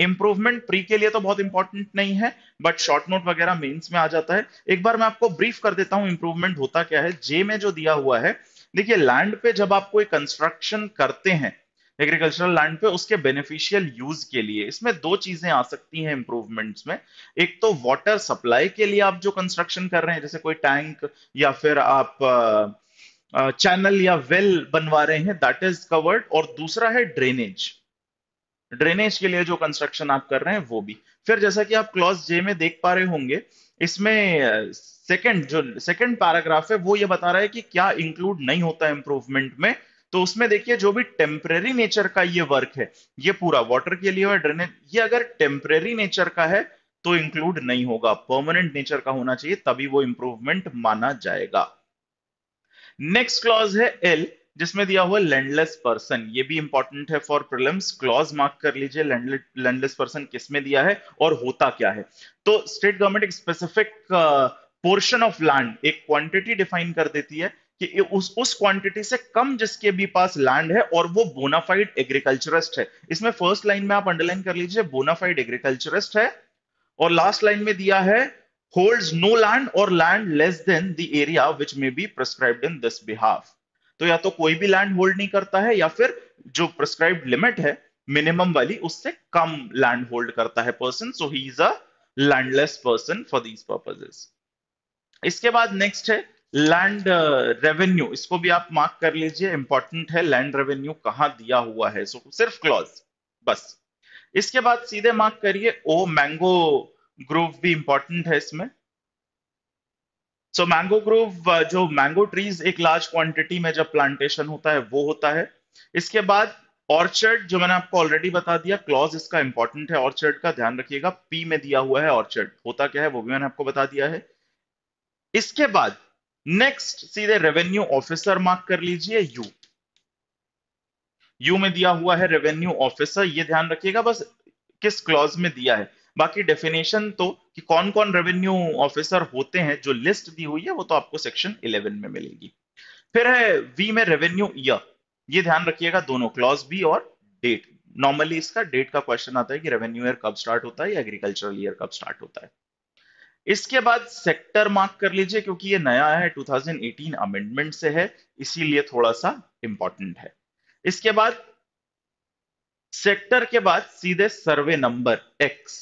improvement pre के लिए तो बहुत इंपॉर्टेंट नहीं है बट शॉर्ट नोट वगैरह मेंस में आ जाता है एक बार मैं आपको ब्रीफ कर देता हूं इंप्रूवमेंट होता क्या है जे में जो दिया हुआ है देखिए लैंड पे जब आप कोई कंस्ट्रक्शन करते हैं एग्रीकल्चरल लैंड पे उसके बेनिफिशियल यूज के लिए इसमें दो चीजें आ सकती हैं इंप्रूवमेंट्स में एक तो वाटर सप्लाई के लिए आप जो कंस्ट्रक्शन कर रहे हैं जैसे कोई टैंक या फिर आप चैनल या वेल बनवा रहे हैं दैट इज कवर्ड और दूसरा है ड्रेनेज ड्रेनेज के लिए जो कंस्ट्रक्शन आप कर रहे हैं वो भी फिर जैसा कि आप क्लॉज जे में देख पा रहे होंगे इसमें सेकंड जो सेकंड पैराग्राफ है वो ये बता रहा है कि क्या इंक्लूड नहीं होता है इंप्रूवमेंट में तो उसमें देखिए जो भी टेम्परेरी नेचर का ये वर्क है ये पूरा वाटर के लिए और ड्रेनेज ये अगर टेम्परेरी नेचर का है तो इंक्लूड नहीं होगा परमानेंट नेचर का होना चाहिए तभी वो इंप्रूवमेंट माना जाएगा नेक्स्ट क्लॉज है एल जिसमें दिया हुआ लैंडलेस पर्सन ये भी इंपॉर्टेंट है फॉर प्रिलिम्स क्लॉज मार्क कर लीजिए लैंडलेस पर्सन किसमें दिया है और होता क्या है तो स्टेट गवर्नमेंट एक स्पेसिफिक पोर्शन ऑफ लैंड एक क्वांटिटी डिफाइन कर देती है कि उस उस क्वांटिटी से कम जिसके भी पास लैंड है और वो बोनाफाइड एग्रीकल्चरिस्ट है इसमें फर्स्ट लाइन में आप अंडरलाइन कर लीजिए बोनाफाइड एग्रीकल्चरिस्ट है और लास्ट लाइन में दिया है होल्ड्स नो लैंड और land less than the area which may be prescribed in this behalf तो या तो कोई भी लैंड होल्ड नहीं करता है या फिर जो प्रिस्क्राइब लिमिट है मिनिमम वाली उससे कम लैंड होल्ड करता है person so he is a landless person for these purposes इसके बाद नेक्स्ट है लैंड रेवेन्यू uh, इसको भी आप मार्क कर लीजिए इंपॉर्टेंट है लैंड रेवेन्यू कहां दिया हुआ है सो so, सिर्फ क्लॉज बस इसके बाद सीधे मार्क करिए ओ मैंगो ग्रोव भी इंपॉर्टेंट है इसमें सो मैंगो ग्रोव जो मैंगो ट्रीज एक लार्ज क्वांटिटी में जब प्लांटेशन होता है वो होता है इसके बाद ऑर्चर्ड जो मैंने आपको ऑलरेडी बता दिया क्लॉज इसका इंपॉर्टेंट है ऑर्चर्ड का ध्यान रखिएगा पी में दिया हुआ है ऑर्चर्ड होता क्या है वो भी मैंने आपको बता दिया है इसके बाद नेक्स्ट सीधे रेवेन्यू ऑफिसर मार्क कर लीजिए यू यू में दिया हुआ है रेवेन्यू ऑफिसर ये ध्यान रखिएगा बस किस क्लॉज में दिया है बाकी डेफिनेशन तो कि कौन कौन रेवेन्यू ऑफिसर होते हैं जो लिस्ट दी हुई है वो तो आपको सेक्शन 11 में मिलेगी फिर है वी में रेवेन्यू ईयर ये ध्यान रखिएगा दोनों क्लॉज बी और डेट नॉर्मली इसका डेट का क्वेश्चन आता है कि रेवेन्यू ईयर कब स्टार्ट होता है या एग्रीकल्चरल ईयर कब स्टार्ट होता है इसके बाद सेक्टर मार्क कर लीजिए क्योंकि ये नया है 2018 अमेंडमेंट से है इसीलिए थोड़ा सा इंपॉर्टेंट है इसके बाद सेक्टर के बाद सीधे सर्वे नंबर एक्स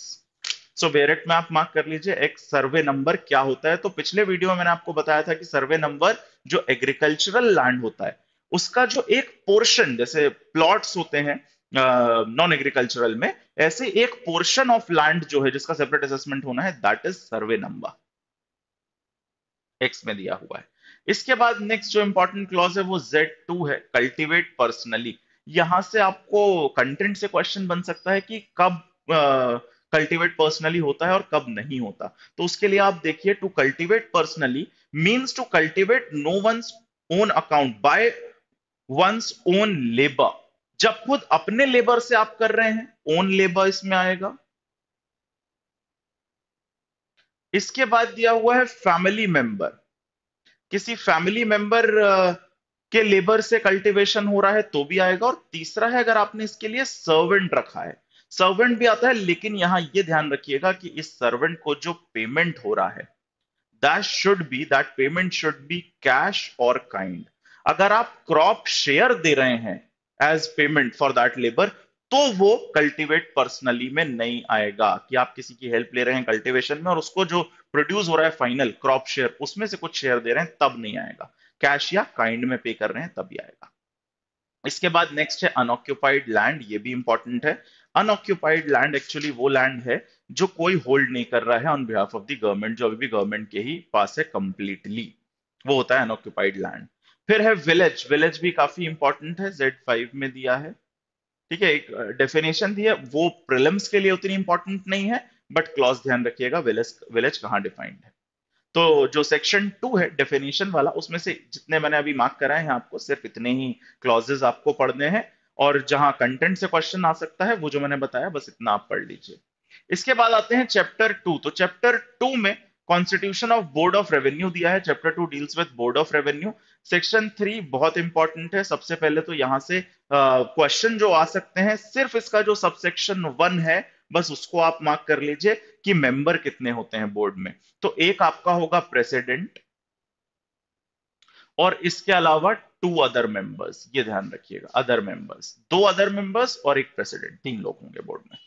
सो वेरेट में आप मार्क कर लीजिए एक सर्वे नंबर क्या होता है तो पिछले वीडियो में मैंने आपको बताया था कि सर्वे नंबर जो एग्रीकल्चरल लैंड होता है उसका जो एक पोर्शन जैसे प्लॉट्स होते हैं नॉन एग्रीकल्चरल में ऐसे एक पोर्शन ऑफ लैंड जो है जिसका सेपरेट असेसमेंट होना है that is survey number X में दिया हुआ है इसके बाद नेक्स्ट जो इंपॉर्टेंट क्लॉज है वो जेड टू है कल्टिवेट पर्सनली यहां से आपको कंटेंट से क्वेश्चन बन सकता है कि कब कल्टीवेट पर्सनली होता है और कब नहीं होता तो उसके लिए आप देखिए to cultivate personally means to cultivate no one's own account by one's own labour जब खुद अपने लेबर से आप कर रहे हैं ओन लेबर इसमें आएगा इसके बाद दिया हुआ है फैमिली मेंबर किसी फैमिली मेंबर के लेबर से कल्टीवेशन हो रहा है तो भी आएगा और तीसरा है अगर आपने इसके लिए सर्वेंट रखा है सर्वेंट भी आता है लेकिन यहां ये ध्यान रखिएगा कि इस सर्वेंट को जो पेमेंट हो रहा है that should be that payment should be cash और काइंड अगर आप क्रॉप शेयर दे रहे हैं as payment for that labour तो वो कल्टीवेट पर्सनली में नहीं आएगा कि आप किसी की हेल्प ले रहे हैं कल्टीवेशन में और उसको जो प्रोड्यूस हो रहा है फाइनल क्रॉप शेयर उसमें से कुछ शेयर दे रहे हैं तब नहीं आएगा कैश या काइंड में पे कर रहे हैं तभी आएगा इसके बाद नेक्स्ट है अनऑक्यूपाइड लैंड ये भी इंपॉर्टेंट है अनऑक्यूपाइड लैंड एक्चुअली वो लैंड है जो कोई होल्ड नहीं कर रहा है on behalf of the government जो अभी भी गवर्नमेंट के ही पास है कंप्लीटली वो होता है अनऑक्यूपाइड लैंड फिर है विलेज विलेज भी काफी इंपॉर्टेंट है जेड फाइव में दिया है ठीक है एक डेफिनेशन दिया है वो प्रिलिम्स के लिए उतनी इंपॉर्टेंट नहीं है बट क्लॉज ध्यान रखिएगा विलेज विलेज कहाँ डिफाइंड है तो जो सेक्शन टू है डेफिनेशन वाला उसमें से जितने मैंने अभी मार्क कराए हैं आपको सिर्फ इतने ही क्लॉजेज आपको पढ़ने हैं और जहां कंटेंट से क्वेश्चन आ सकता है वो जो मैंने बताया बस इतना आप पढ़ लीजिए इसके बाद आते हैं चैप्टर टू तो चैप्टर टू में constitution of board of revenue दिया है chapter two deals with board of revenue section three बहुत इंपॉर्टेंट है सबसे पहले तो यहाँ से क्वेश्चन uh, जो आ सकते हैं सिर्फ इसका जो सबसेक्शन वन है बस उसको आप मार्क कर लीजिए कि मेंबर कितने होते हैं बोर्ड में तो एक आपका होगा प्रेसिडेंट और इसके अलावा टू अदर मेंबर्स ये ध्यान रखिएगा अदर मेंबर्स दो अदर मेंबर्स और एक प्रेसिडेंट तीन लोग होंगे बोर्ड में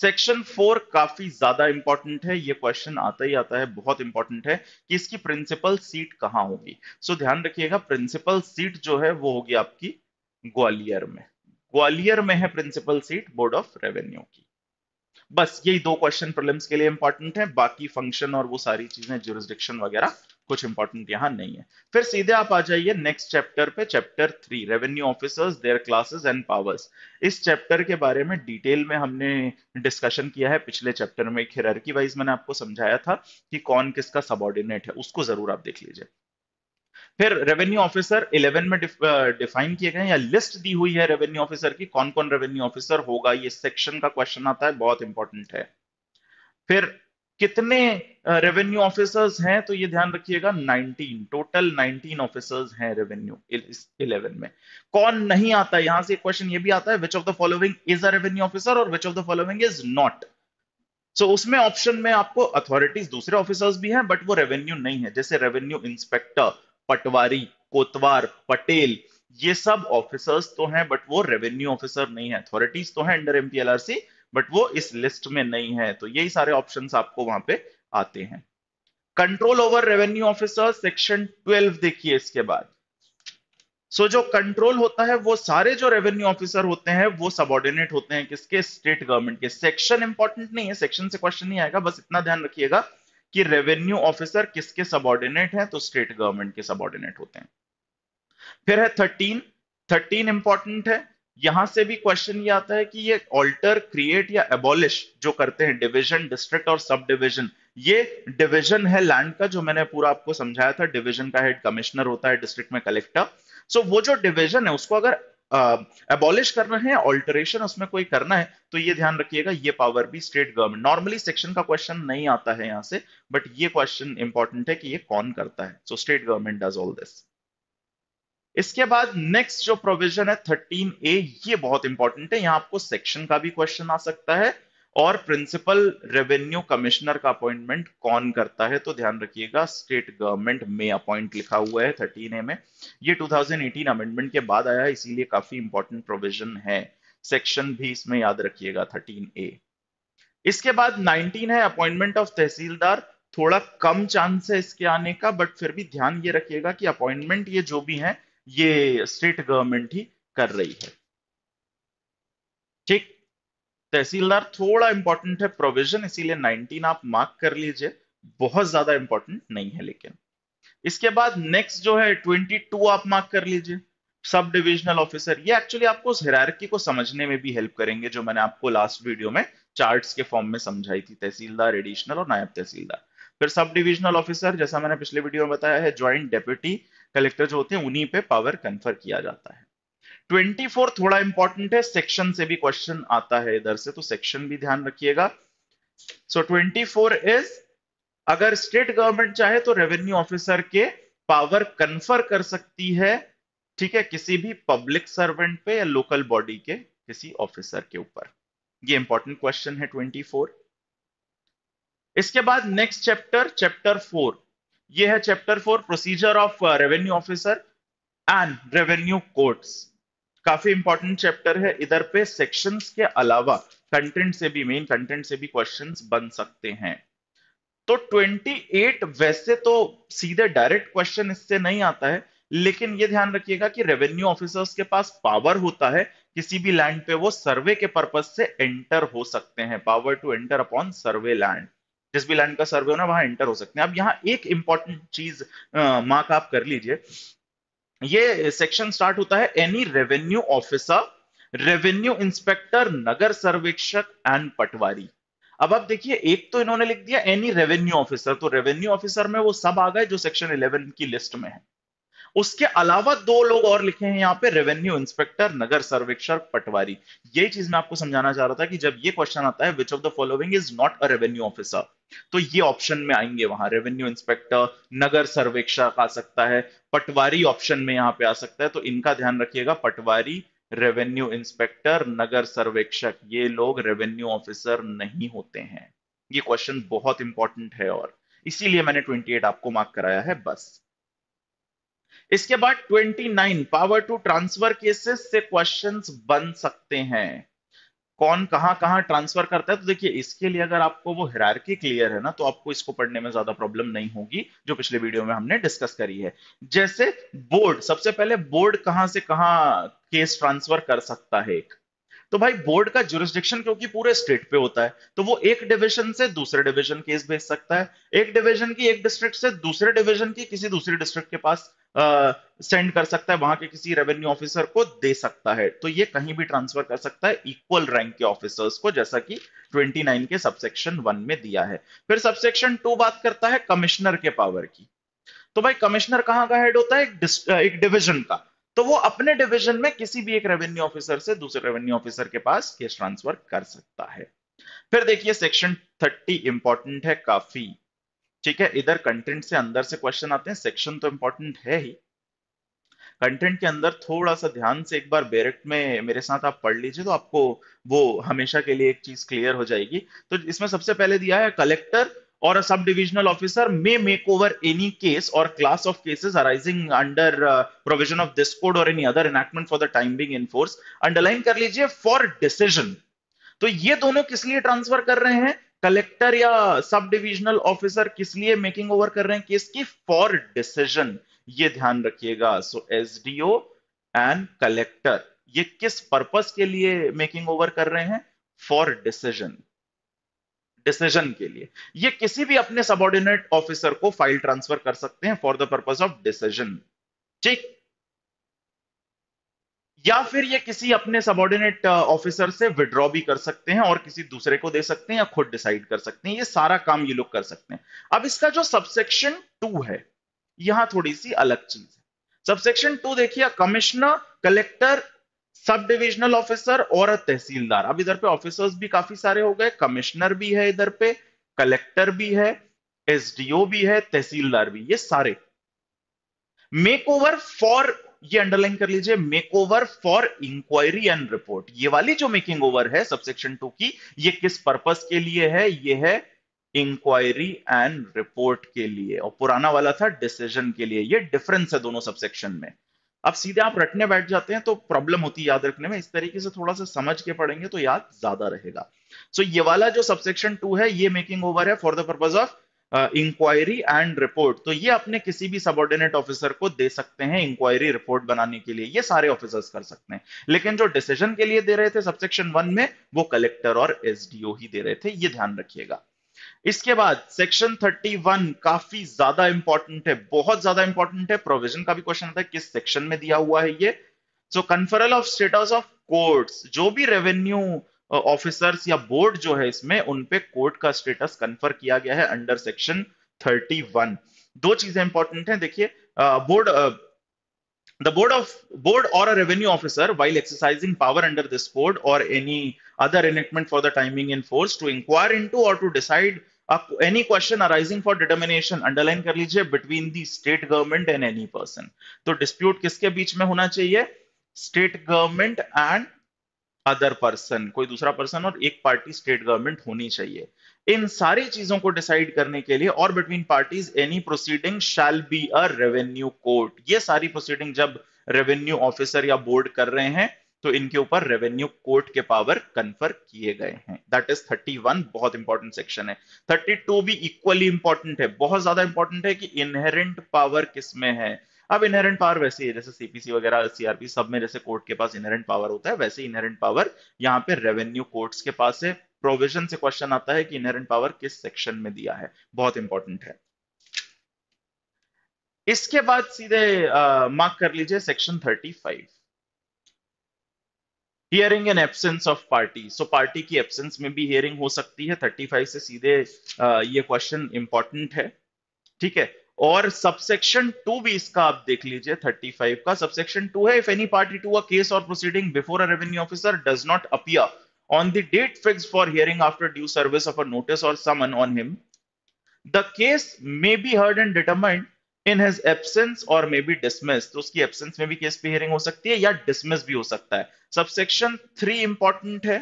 सेक्शन फोर काफी ज्यादा इंपॉर्टेंट है ये क्वेश्चन आता ही आता है बहुत इंपॉर्टेंट है कि इसकी प्रिंसिपल सीट कहाँ होगी सो so, ध्यान रखिएगा प्रिंसिपल सीट जो है वो होगी आपकी ग्वालियर में ग्वालियर में है principal seat board of revenue की बस यही दो क्वेश्चन प्रॉब्लम्स के लिए इंपॉर्टेंट है बाकी फंक्शन और वो सारी चीजें जुरिस्डिक्शन वगैरह कुछ इंपॉर्टेंट यहां नहीं है फिर सीधे आप आ जाइए नेक्स्ट चैप्टर पे chapter three revenue officers their classes and powers इस चैप्टर के बारे में डिटेल में हमने डिस्कशन किया है पिछले चैप्टर में हिररकी वाइज मैंने आपको समझाया था कि कौन किसका सबॉर्डिनेट है उसको जरूर आप देख लीजिए फिर रेवेन्यू ऑफिसर 11 में डिफाइन किए गए या लिस्ट दी हुई है रेवेन्यू ऑफिसर की कौन कौन रेवेन्यू ऑफिसर होगा ये सेक्शन का क्वेश्चन आता है बहुत इंपॉर्टेंट है फिर कितने रेवेन्यू ऑफिसर्स हैं तो ये ध्यान रखिएगा 19 टोटल 19 ऑफिसर्स हैं रेवेन्यू 11 में कौन नहीं आता यहां से क्वेश्चन ये भी आता है which of the following is a revenue officer और which of the following is not so उसमें ऑप्शन में आपको अथॉरिटीज दूसरे ऑफिसर्स भी हैं बट वो रेवेन्यू नहीं है जैसे रेवेन्यू इंस्पेक्टर पटवारी कोतवार पटेल ये सब ऑफिसर्स तो हैं बट वो रेवेन्यू ऑफिसर नहीं है अथॉरिटीज तो हैं अंडर एमपीएलआरसी बट वो इस लिस्ट में नहीं है तो यही सारे ऑप्शन आपको वहां पे आते हैं control over revenue officer section twelve देखिए इसके बाद सो so, जो कंट्रोल होता है वो सारे जो रेवेन्यू ऑफिसर होते हैं वो सबॉर्डिनेट होते हैं किसके स्टेट गवर्नमेंट के सेक्शन इंपॉर्टेंट नहीं है सेक्शन से क्वेश्चन नहीं आएगा बस इतना ध्यान रखिएगा कि रेवेन्यू ऑफिसर किसके सबॉर्डिनेट है तो स्टेट गवर्नमेंट के सबॉर्डिनेट होते हैं फिर है थर्टीन थर्टीन इंपॉर्टेंट है यहां से भी क्वेश्चन ये आता है कि ये ऑल्टर क्रिएट या एबॉलिश जो करते हैं डिविजन डिस्ट्रिक्ट और सब डिविजन ये डिविजन है लैंड का जो मैंने पूरा आपको समझाया था डिविजन का हेड कमिश्नर होता है डिस्ट्रिक्ट में कलेक्टर सो वो जो डिविजन है उसको अगर एबॉलिश uh, करना है ऑल्टरेशन उसमें कोई करना है तो ये ध्यान रखिएगा ये पावर भी स्टेट गवर्नमेंट नॉर्मली सेक्शन का क्वेश्चन नहीं आता है यहाँ से बट ये क्वेश्चन इंपॉर्टेंट है कि ये कौन करता है so state government does all this इसके बाद नेक्स्ट जो प्रोविजन है थर्टीन ए ये बहुत इंपॉर्टेंट है यहाँ आपको सेक्शन का भी क्वेश्चन आ सकता है और प्रिंसिपल रेवेन्यू कमिश्नर का अपॉइंटमेंट कौन करता है तो ध्यान रखिएगा स्टेट गवर्नमेंट में अपॉइंट लिखा हुआ है थर्टीन ए में ये 2018 अमेंडमेंट के बाद आया इसीलिए काफी इंपॉर्टेंट प्रोविजन है सेक्शन भी इसमें याद रखिएगा थर्टीन ए इसके बाद नाइनटीन है अपॉइंटमेंट ऑफ तहसीलदार थोड़ा कम चांस है इसके आने का बट फिर भी ध्यान ये रखिएगा कि अपॉइंटमेंट ये जो भी है ये स्टेट गवर्नमेंट ही कर रही है ठीक तहसीलदार थोड़ा इंपॉर्टेंट है प्रोविजन इसीलिए 19 आप मार्क कर लीजिए बहुत ज्यादा इंपॉर्टेंट नहीं है लेकिन इसके बाद नेक्स्ट जो है 22 आप मार्क कर लीजिए सब डिविजनल ऑफिसर ये एक्चुअली आपको उस हेरारकी को समझने में भी हेल्प करेंगे जो मैंने आपको लास्ट वीडियो में चार्ट्स के फॉर्म में समझाई थी तहसीलदार एडिशनल और नायब तहसीलदार फिर सब डिविजनल ऑफिसर जैसा मैंने पिछले वीडियो में बताया है ज्वाइंट डेप्यूटी कलेक्टर जो होते हैं उन्हीं पे पावर कन्फर किया जाता है 24 थोड़ा इंपॉर्टेंट है सेक्शन से भी क्वेश्चन आता है इधर से तो सेक्शन भी ध्यान रखिएगा सो ट्वेंटी इज अगर स्टेट गवर्नमेंट चाहे तो रेवेन्यू ऑफिसर के पावर कन्फर कर सकती है ठीक है किसी भी पब्लिक सर्वेंट पे या लोकल बॉडी के किसी ऑफिसर के ऊपर ये इंपॉर्टेंट क्वेश्चन है 24 इसके बाद नेक्स्ट चैप्टर चैप्टर फोर ये है chapter four procedure of revenue officer and revenue courts काफी इंपॉर्टेंट चैप्टर है इधर पे सेक्शंस के अलावा कंटेंट से भी मेन कंटेंट से भी क्वेश्चंस बन सकते हैं तो 28 वैसे तो सीधे डायरेक्ट क्वेश्चन इससे नहीं आता है लेकिन ये ध्यान रखिएगा कि रेवेन्यू ऑफिसर्स के पास पावर होता है किसी भी लैंड पे वो सर्वे के पर्पज से एंटर हो सकते हैं power to enter upon survey land जिस भी लैंड का सर्वे होना वहां एंटर हो सकते हैं अब यहाँ एक इंपॉर्टेंट चीज मार्क आप कर लीजिए ये सेक्शन स्टार्ट होता है any revenue officer revenue inspector नगर सर्वेक्षक एंड पटवारी अब आप देखिए एक तो इन्होंने लिख दिया एनी रेवेन्यू ऑफिसर तो रेवेन्यू ऑफिसर में वो सब आ गए जो सेक्शन 11 की लिस्ट में है उसके अलावा दो लोग और लिखे हैं यहाँ पे रेवेन्यू इंस्पेक्टर नगर सर्वेक्षक पटवारी ये चीज मैं आपको समझाना चाह रहा था कि जब ये क्वेश्चन आता है which of the following is not a revenue officer तो ये ऑप्शन में आएंगे वहां रेवेन्यू इंस्पेक्टर नगर सर्वेक्षक आ सकता है पटवारी ऑप्शन में यहाँ पे आ सकता है तो इनका ध्यान रखिएगा पटवारी रेवेन्यू इंस्पेक्टर नगर सर्वेक्षक ये लोग रेवेन्यू ऑफिसर नहीं होते हैं ये क्वेश्चन बहुत इंपॉर्टेंट है और इसीलिए मैंने 28 आपको मार्क कराया है बस इसके बाद 29 पावर टू ट्रांसफर केसेस से क्वेश्चंस बन सकते हैं कौन कहां कहां ट्रांसफर करता है तो देखिए इसके लिए अगर आपको वो हिरारकी क्लियर है ना तो आपको इसको पढ़ने में ज्यादा प्रॉब्लम नहीं होगी जो पिछले वीडियो में हमने डिस्कस करी है जैसे बोर्ड सबसे पहले बोर्ड कहां से कहां केस ट्रांसफर कर सकता है एक तो भाई बोर्ड का जुरिस्डिक्शन क्योंकि पूरे स्टेट पे होता है तो वो एक डिवीजन से दूसरे डिवीजन केस भेज सकता है एक डिवीजन की एक डिस्ट्रिक्ट से दूसरे डिवीजन की किसी दूसरे डिस्ट्रिक्ट के पास सेंड कर सकता है वहां के किसी रेवेन्यू ऑफिसर को दे सकता है तो ये कहीं भी ट्रांसफर कर सकता है इक्वल रैंक के ऑफिसर्स को जैसा कि 29 के सबसेक्शन वन में दिया है फिर सबसेक्शन टू बात करता है कमिश्नर के पावर की तो भाई कमिश्नर कहाँ का हेड होता है एक, डिविजन का तो वो अपने डिविजन में किसी भी एक रेवेन्यू ऑफिसर से दूसरे रेवेन्यू ऑफिसर के पास केस ट्रांसफर कर सकता है फिर देखिए सेक्शन थर्टी इंपॉर्टेंट है काफी ठीक है इधर कंटेंट से अंदर से क्वेश्चन आते हैं सेक्शन तो इंपॉर्टेंट है ही कंटेंट के अंदर थोड़ा सा ध्यान से एक बार बेरेक्ट में मेरे साथ आप पढ़ लीजिए तो आपको वो हमेशा के लिए एक चीज क्लियर हो जाएगी तो इसमें सबसे पहले दिया है कलेक्टर और sub divisional officer may make over any case और class of cases arising under provision of this code और any other enactment for the time being in force underline कर लीजिए फॉर डिसीजन तो ये दोनों किस लिए ट्रांसफर कर रहे हैं कलेक्टर या सब डिविजनल ऑफिसर किस लिए मेकिंग ओवर कर रहे हैं केस की फॉर डिसीजन ये ध्यान रखिएगा सो ओ एंड कलेक्टर ये किस पर्पज के लिए मेकिंग ओवर कर रहे हैं फॉर डिसीजन डिसीजन के लिए ये किसी भी अपने सबॉर्डिनेट ऑफिसर को फाइल ट्रांसफर कर सकते हैं for the purpose of decision ठीक या फिर ये किसी अपने सबॉर्डिनेट ऑफिसर uh, से विड्रॉ भी कर सकते हैं और किसी दूसरे को दे सकते हैं या खुद डिसाइड कर सकते हैं ये सारा काम ये लोग कर सकते हैं अब इसका जो सबसेक्शन टू है यहां थोड़ी सी अलग चीज है सबसेक्शन टू देखिए commissioner collector sub divisional officer और तहसीलदार अब इधर पे ऑफिसर्स भी काफी सारे हो गए कमिश्नर भी है इधर पे कलेक्टर भी है एसडीओ भी है तहसीलदार भी ये सारे मेक ओवर फॉर ये अंडरलाइन कर लीजिए make over for inquiry and report ये वाली जो मेकिंग ओवर है सबसेक्शन टू की ये किस पर्पस के लिए है ये है इंक्वायरी एंड रिपोर्ट के लिए और पुराना वाला था डिसीजन के लिए ये डिफरेंस है दोनों सबसेक्शन में अब सीधे आप रटने बैठ जाते हैं तो प्रॉब्लम होती है याद रखने में इस तरीके से थोड़ा सा समझ के पढ़ेंगे तो याद ज्यादा रहेगा सो so, ये वाला जो सबसेक्शन टू है ये मेकिंग ओवर है for the purpose of inquiry and report तो ये अपने किसी भी सबॉर्डिनेट ऑफिसर को दे सकते हैं इंक्वायरी रिपोर्ट बनाने के लिए ये सारे ऑफिसर्स कर सकते हैं लेकिन जो डिसीजन के लिए दे रहे थे सबसेक्शन वन में वो कलेक्टर और एसडीओ ही दे रहे थे ये ध्यान रखिएगा इसके बाद सेक्शन 31 काफी ज्यादा इंपॉर्टेंट है बहुत ज्यादा इंपॉर्टेंट है प्रोविजन का भी क्वेश्चन आता है किस सेक्शन में दिया हुआ है ये so conferral of status of courts जो भी रेवेन्यू ऑफिसर्स या बोर्ड जो है इसमें उनपे कोर्ट का स्टेटस कन्फर किया गया है अंडर सेक्शन 31 दो चीजें इंपॉर्टेंट हैं देखिए board the board of board और a revenue officer while exercising power under this board और any other enactment for the timing in force to inquire into और to decide any question arising for determination underline कर लीजिए between the state government and any person तो डिस्प्यूट किसके बीच में होना चाहिए state government and other person कोई दूसरा पर्सन और एक पार्टी स्टेट गवर्नमेंट होनी चाहिए इन सारी चीजों को डिसाइड करने के लिए और between parties any proceeding shall be a revenue court ये सारी प्रोसीडिंग जब रेवेन्यू ऑफिसर या बोर्ड कर रहे हैं तो इनके ऊपर रेवेन्यू कोर्ट के पावर कन्फर किए गए हैं दैट इज 31 बहुत इंपॉर्टेंट सेक्शन है 32 भी इक्वली इंपॉर्टेंट है बहुत ज्यादा इंपॉर्टेंट है कि इनहेरेंट पावर किसमें है अब इनहेरेंट पावर वैसे ही जैसे सीपीसी वगैरह सीआरपी सब में जैसे कोर्ट के पास इनहेरेंट पावर होता है वैसे इनहेरेंट पावर यहाँ पे रेवेन्यू कोर्ट्स के पास है प्रोविजन से क्वेश्चन आता है कि इनहेरेंट पावर किस सेक्शन में दिया है बहुत इंपॉर्टेंट है इसके बाद सीधे मार्क कर लीजिए section thirty hearing in absence of party so party की एबसेंस में भी हियरिंग हो सकती है 35 से सीधे आ, ये क्वेश्चन इंपॉर्टेंट है ठीक है और सबसेक्शन टू भी इसका आप देख लीजिए थर्टी फाइव का सबसेक्शन टू है if any party to a case और proceeding before a revenue officer does not appear on the date fix for hearing after due service of a notice और summon on him the case may be heard and determined in his absence और may B तो उसकी absence में भी case पे hearing हो सकती है या डिसमिस भी हो सकता है सबसेक्शन थ्री इंपॉर्टेंट है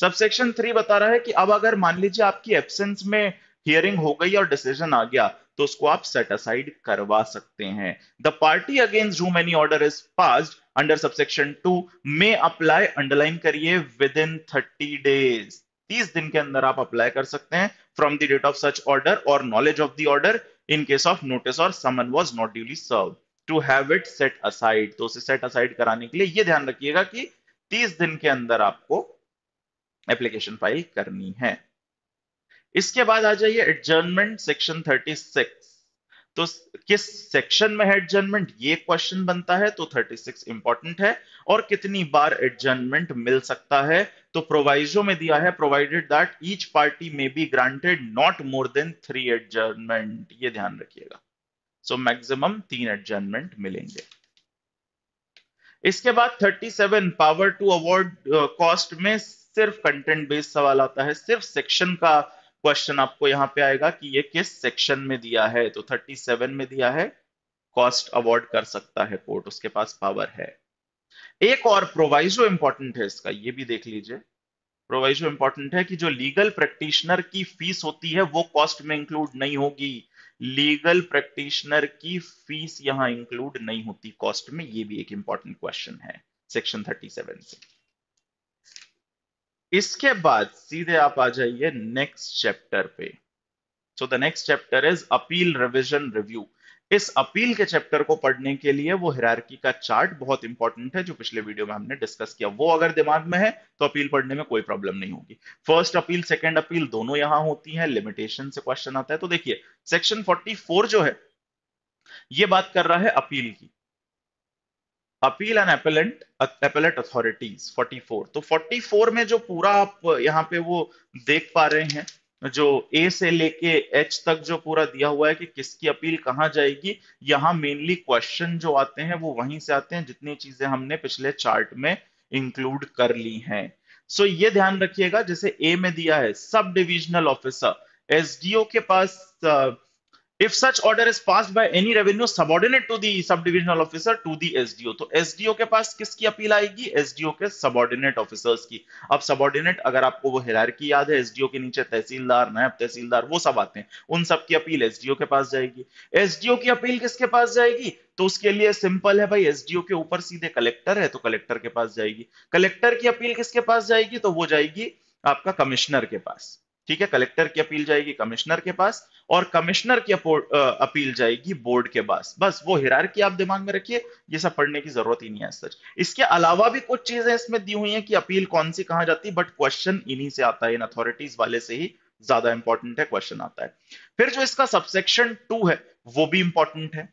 सबसेक्शन थ्री बता रहा है कि अब अगर मान लीजिए आपकी एबसेंस में हियरिंग हो गई और डिसीजन आ गया तो उसको आप सेट असाइड करवा सकते हैं the party against who many order is passed under subsection two may apply underline करिए विद इन थर्टी डेज तीस दिन के अंदर आप अप्लाई कर सकते हैं from the date of such order और knowledge of the order in case of notice और summon was not duly serve to have it set aside तो उसे सेट असाइड कराने के लिए ये ध्यान रखिएगा कि 30 दिन के अंदर आपको एप्लीकेशन फाइल करनी है इसके बाद आ जाइए एडजर्नमेंट सेक्शन 36 तो किस सेक्शन में है एडजर्नमेंट ये क्वेश्चन बनता है तो 36 इंपॉर्टेंट है और कितनी बार एडजर्नमेंट मिल सकता है तो प्रोवाइजो में दिया है provided that each party may be granted not more than three adjournment ये ध्यान रखिएगा सो मैक्सिमम तीन एडजर्नमेंट मिलेंगे इसके बाद 37 पावर टू अवार्ड कॉस्ट में सिर्फ कंटेंट बेस्ड सवाल आता है सिर्फ सेक्शन का क्वेश्चन आपको यहाँ पे आएगा कि ये किस सेक्शन में दिया है तो 37 में दिया है कॉस्ट अवॉर्ड कर सकता है कोर्ट उसके पास पावर है एक और प्रोवाइजो इंपॉर्टेंट है इसका ये भी देख लीजिए प्रोवाइजो इंपॉर्टेंट है कि जो लीगल प्रैक्टिशनर की फीस होती है वो कॉस्ट में इंक्लूड नहीं होगी लीगल प्रैक्टिशनर की फीस यहां इंक्लूड नहीं होती कॉस्ट में ये भी एक इंपॉर्टेंट क्वेश्चन है सेक्शन 37 से इसके बाद सीधे आप आ जाइए नेक्स्ट चैप्टर पे so the next chapter is appeal revision review इस अपील के चैप्टर को पढ़ने के लिए वो हिरारकी का चार्ट बहुत इंपॉर्टेंट है जो पिछले वीडियो में हमने डिस्कस किया वो अगर दिमाग में है तो अपील पढ़ने में कोई प्रॉब्लम नहीं होगी फर्स्ट अपील सेकंड अपील दोनों यहां होती है लिमिटेशन से क्वेश्चन आता है तो देखिए सेक्शन 44 जो है ये बात कर रहा है अपील की appeal and appellant appellate authorities 44 तो 44 में जो पूरा आप यहाँ पे वो देख पा रहे हैं जो ए से लेके एच तक जो पूरा दिया हुआ है कि किसकी अपील कहाँ जाएगी यहाँ मेनली क्वेश्चन जो आते हैं वो वहीं से आते हैं जितनी चीजें हमने पिछले चार्ट में इंक्लूड कर ली हैं सो so, ये ध्यान रखिएगा जैसे ए में दिया है सब डिविजनल ऑफिसर एसडीओ के पास uh, if such order is passed by any revenue subordinate to the subdivisional officer to the sdo तो sdo के पास किसकी अपील आएगी sdo के subordinate officers की अब subordinate अगर आपको वो हिरारकी याद है sdo के नीचे तहसीलदार नायब तहसीलदार वो सब आते हैं उन सब की अपील sdo के पास जाएगी sdo की अपील किसके पास जाएगी तो उसके लिए सिंपल है भाई एसडीओ के ऊपर सीधे कलेक्टर है तो कलेक्टर के पास जाएगी कलेक्टर की अपील किसके पास जाएगी तो वो जाएगी आपका कमिश्नर के पास ठीक है कलेक्टर की अपील जाएगी कमिश्नर के पास और कमिश्नर की अपील जाएगी बोर्ड के पास बस वो हिरार की आप दिमाग में रखिए ये सब पढ़ने की जरूरत ही नहीं है सच इसके अलावा भी कुछ चीजें इसमें दी हुई हैं कि अपील कौन सी कहां जाती है बट क्वेश्चन इन्हीं से आता है इन अथॉरिटीज वाले से ही ज्यादा इंपॉर्टेंट है क्वेश्चन आता है फिर जो इसका सबसेक्शन टू है वो भी इंपॉर्टेंट है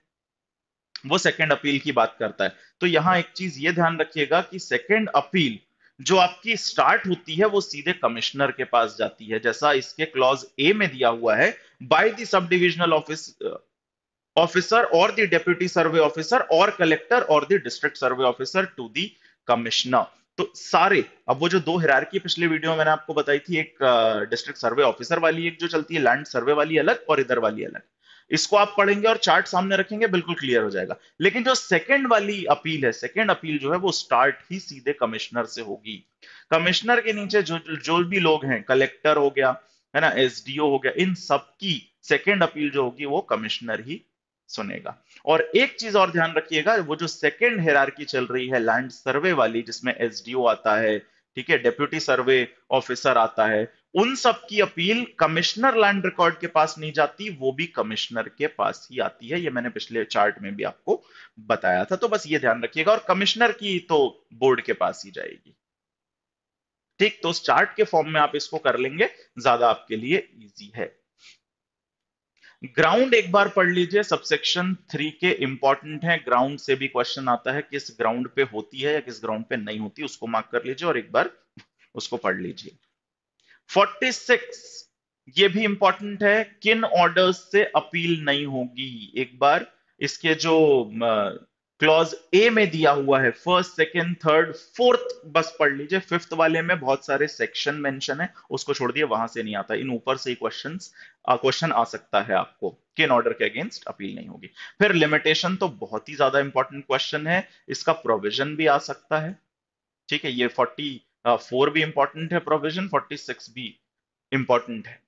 वो सेकेंड अपील की बात करता है तो यहां एक चीज ये ध्यान रखिएगा कि सेकेंड अपील जो आपकी स्टार्ट होती है वो सीधे कमिश्नर के पास जाती है जैसा इसके क्लॉज ए में दिया हुआ है by the sub divisional office officer और द डेप्यूटी सर्वे ऑफिसर और कलेक्टर और the district survey officer to the commissioner तो सारे अब वो जो दो हिरार की पिछले वीडियो में मैंने आपको बताई थी एक डिस्ट्रिक्ट सर्वे ऑफिसर वाली एक जो चलती है लैंड सर्वे वाली अलग और इधर वाली अलग इसको आप पढ़ेंगे और चार्ट सामने रखेंगे बिल्कुल क्लियर हो जाएगा लेकिन जो सेकेंड वाली अपील है सेकेंड अपील जो है वो स्टार्ट ही सीधे कमिश्नर से होगी कमिश्नर के नीचे जो जो भी लोग हैं कलेक्टर हो गया है ना एसडीओ हो गया इन सबकी सेकेंड अपील जो होगी वो कमिश्नर ही सुनेगा और एक चीज और ध्यान रखिएगा वो जो सेकेंड हेरार चल रही है लैंड सर्वे वाली जिसमें एसडीओ आता है ठीक है डेप्यूटी सर्वे ऑफिसर आता है उन सब की अपील कमिश्नर लैंड रिकॉर्ड के पास नहीं जाती वो भी कमिश्नर के पास ही आती है ये मैंने पिछले चार्ट में भी आपको बताया था तो बस ये ध्यान रखिएगा और कमिश्नर की तो बोर्ड के पास ही जाएगी ठीक तो उस चार्ट के फॉर्म में आप इसको कर लेंगे ज्यादा आपके लिए इजी है ग्राउंड एक बार पढ़ लीजिए सबसेक्शन थ्री के इंपॉर्टेंट है ग्राउंड से भी क्वेश्चन आता है किस ग्राउंड पे होती है या किस ग्राउंड पे नहीं होती उसको मार्क कर लीजिए और एक बार उसको पढ़ लीजिए 46 ये भी इंपॉर्टेंट है किन ऑर्डर्स से अपील नहीं होगी एक बार इसके जो क्लॉज ए में दिया हुआ है फर्स्ट सेकेंड थर्ड फोर्थ बस पढ़ लीजिए फिफ्थ वाले में बहुत सारे सेक्शन मेंशन है उसको छोड़ दिए वहां से नहीं आता इन ऊपर से ही क्वेश्चन क्वेश्चन आ सकता है आपको किन ऑर्डर के अगेंस्ट अपील नहीं होगी फिर लिमिटेशन तो बहुत ही ज्यादा इंपॉर्टेंट क्वेश्चन है इसका प्रोविजन भी आ सकता है ठीक है ये फोर्टी फोर uh, भी इंपॉर्टेंट है प्रोविजन फोर्टी सिक्स भी इंपॉर्टेंट है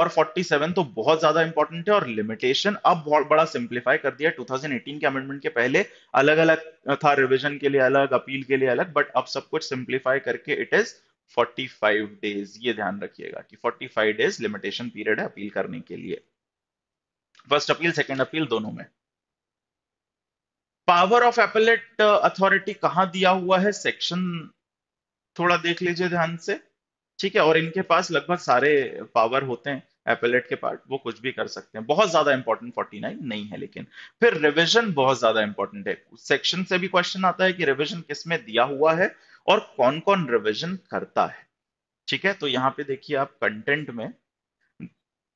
और फोर्टी सेवन तो बहुत ज्यादा इंपॉर्टेंट है और लिमिटेशन अब बहुत बड़ा सिंप्लीफाई कर दिया 2018 के अमेंडमेंट के पहले अलग अलग uh, था रिविजन के लिए अलग अपील के लिए अलग बट अब सब कुछ सिंप्लीफाई करके इट इज 45 डेज ये ध्यान रखिएगा कि 45 डेज लिमिटेशन पीरियड है अपील करने के लिए फर्स्ट अपील सेकेंड अपील दोनों में पावर ऑफ एपेलेट अथॉरिटी कहां दिया हुआ है सेक्शन थोड़ा देख लीजिए ध्यान से ठीक है और इनके पास लगभग सारे पावर होते हैं एपेलेट के पार्ट वो कुछ भी कर सकते हैं बहुत ज्यादा इंपॉर्टेंट 49 नहीं है लेकिन फिर रिविजन बहुत ज्यादा इंपॉर्टेंट है उस सेक्शन से भी क्वेश्चन आता है कि रिविजन किस में दिया हुआ है और कौन कौन रिविजन करता है ठीक है तो यहाँ पे देखिए आप कंटेंट में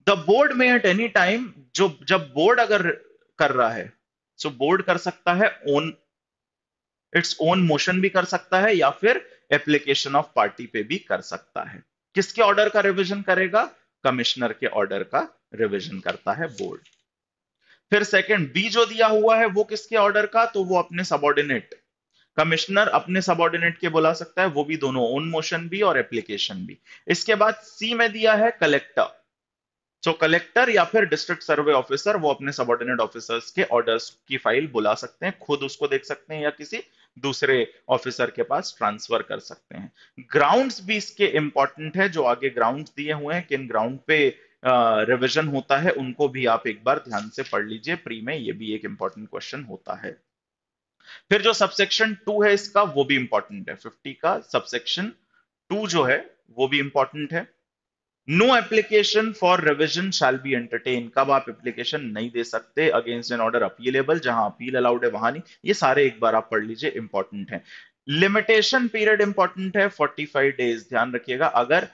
द बोर्ड में एट एनी टाइम जो जब बोर्ड अगर कर रहा है सो so बोर्ड कर सकता है ओन इट्स ओन मोशन भी कर सकता है या फिर एप्लीकेशन ऑफ पार्टी पे भी कर सकता है किसके ऑर्डर का रिविजन करेगा कमिश्नर के ऑर्डर का रिविजन करता है बोर्ड फिर सेकंड बी जो दिया हुआ है वो किसके ऑर्डर का तो वो अपने सबॉर्डिनेट कमिश्नर अपने सबॉर्डिनेट के बुला सकता है वो भी दोनों ओन मोशन भी और एप्लीकेशन भी इसके बाद सी में दिया है कलेक्टर सो so, कलेक्टर या फिर डिस्ट्रिक्ट सर्वे ऑफिसर वो अपने सबॉर्डिनेट ऑफिसर्स के ऑर्डर्स की फाइल बुला सकते हैं खुद उसको देख सकते हैं या किसी दूसरे ऑफिसर के पास ट्रांसफर कर सकते हैं ग्राउंड्स भी इसके इंपॉर्टेंट है जो आगे ग्राउंड दिए हुए हैं किन ग्राउंड पे रिविजन होता है उनको भी आप एक बार ध्यान से पढ़ लीजिए प्री में ये भी एक इंपॉर्टेंट क्वेश्चन होता है फिर जो सबसेक्शन टू है इसका वो भी इंपॉर्टेंट है फिफ्टी का सबसेक्शन टू जो है वो भी इंपॉर्टेंट है no application for revision shall be entertain कब आप एप्लीकेशन नहीं दे सकते अगेंस्ट एन ऑर्डर अपीलेबल जहां अपील अलाउड है वहां नहीं ये सारे एक बार आप पढ़ लीजिए इंपॉर्टेंट है लिमिटेशन पीरियड इंपॉर्टेंट है 45 डेज ध्यान रखिएगा अगर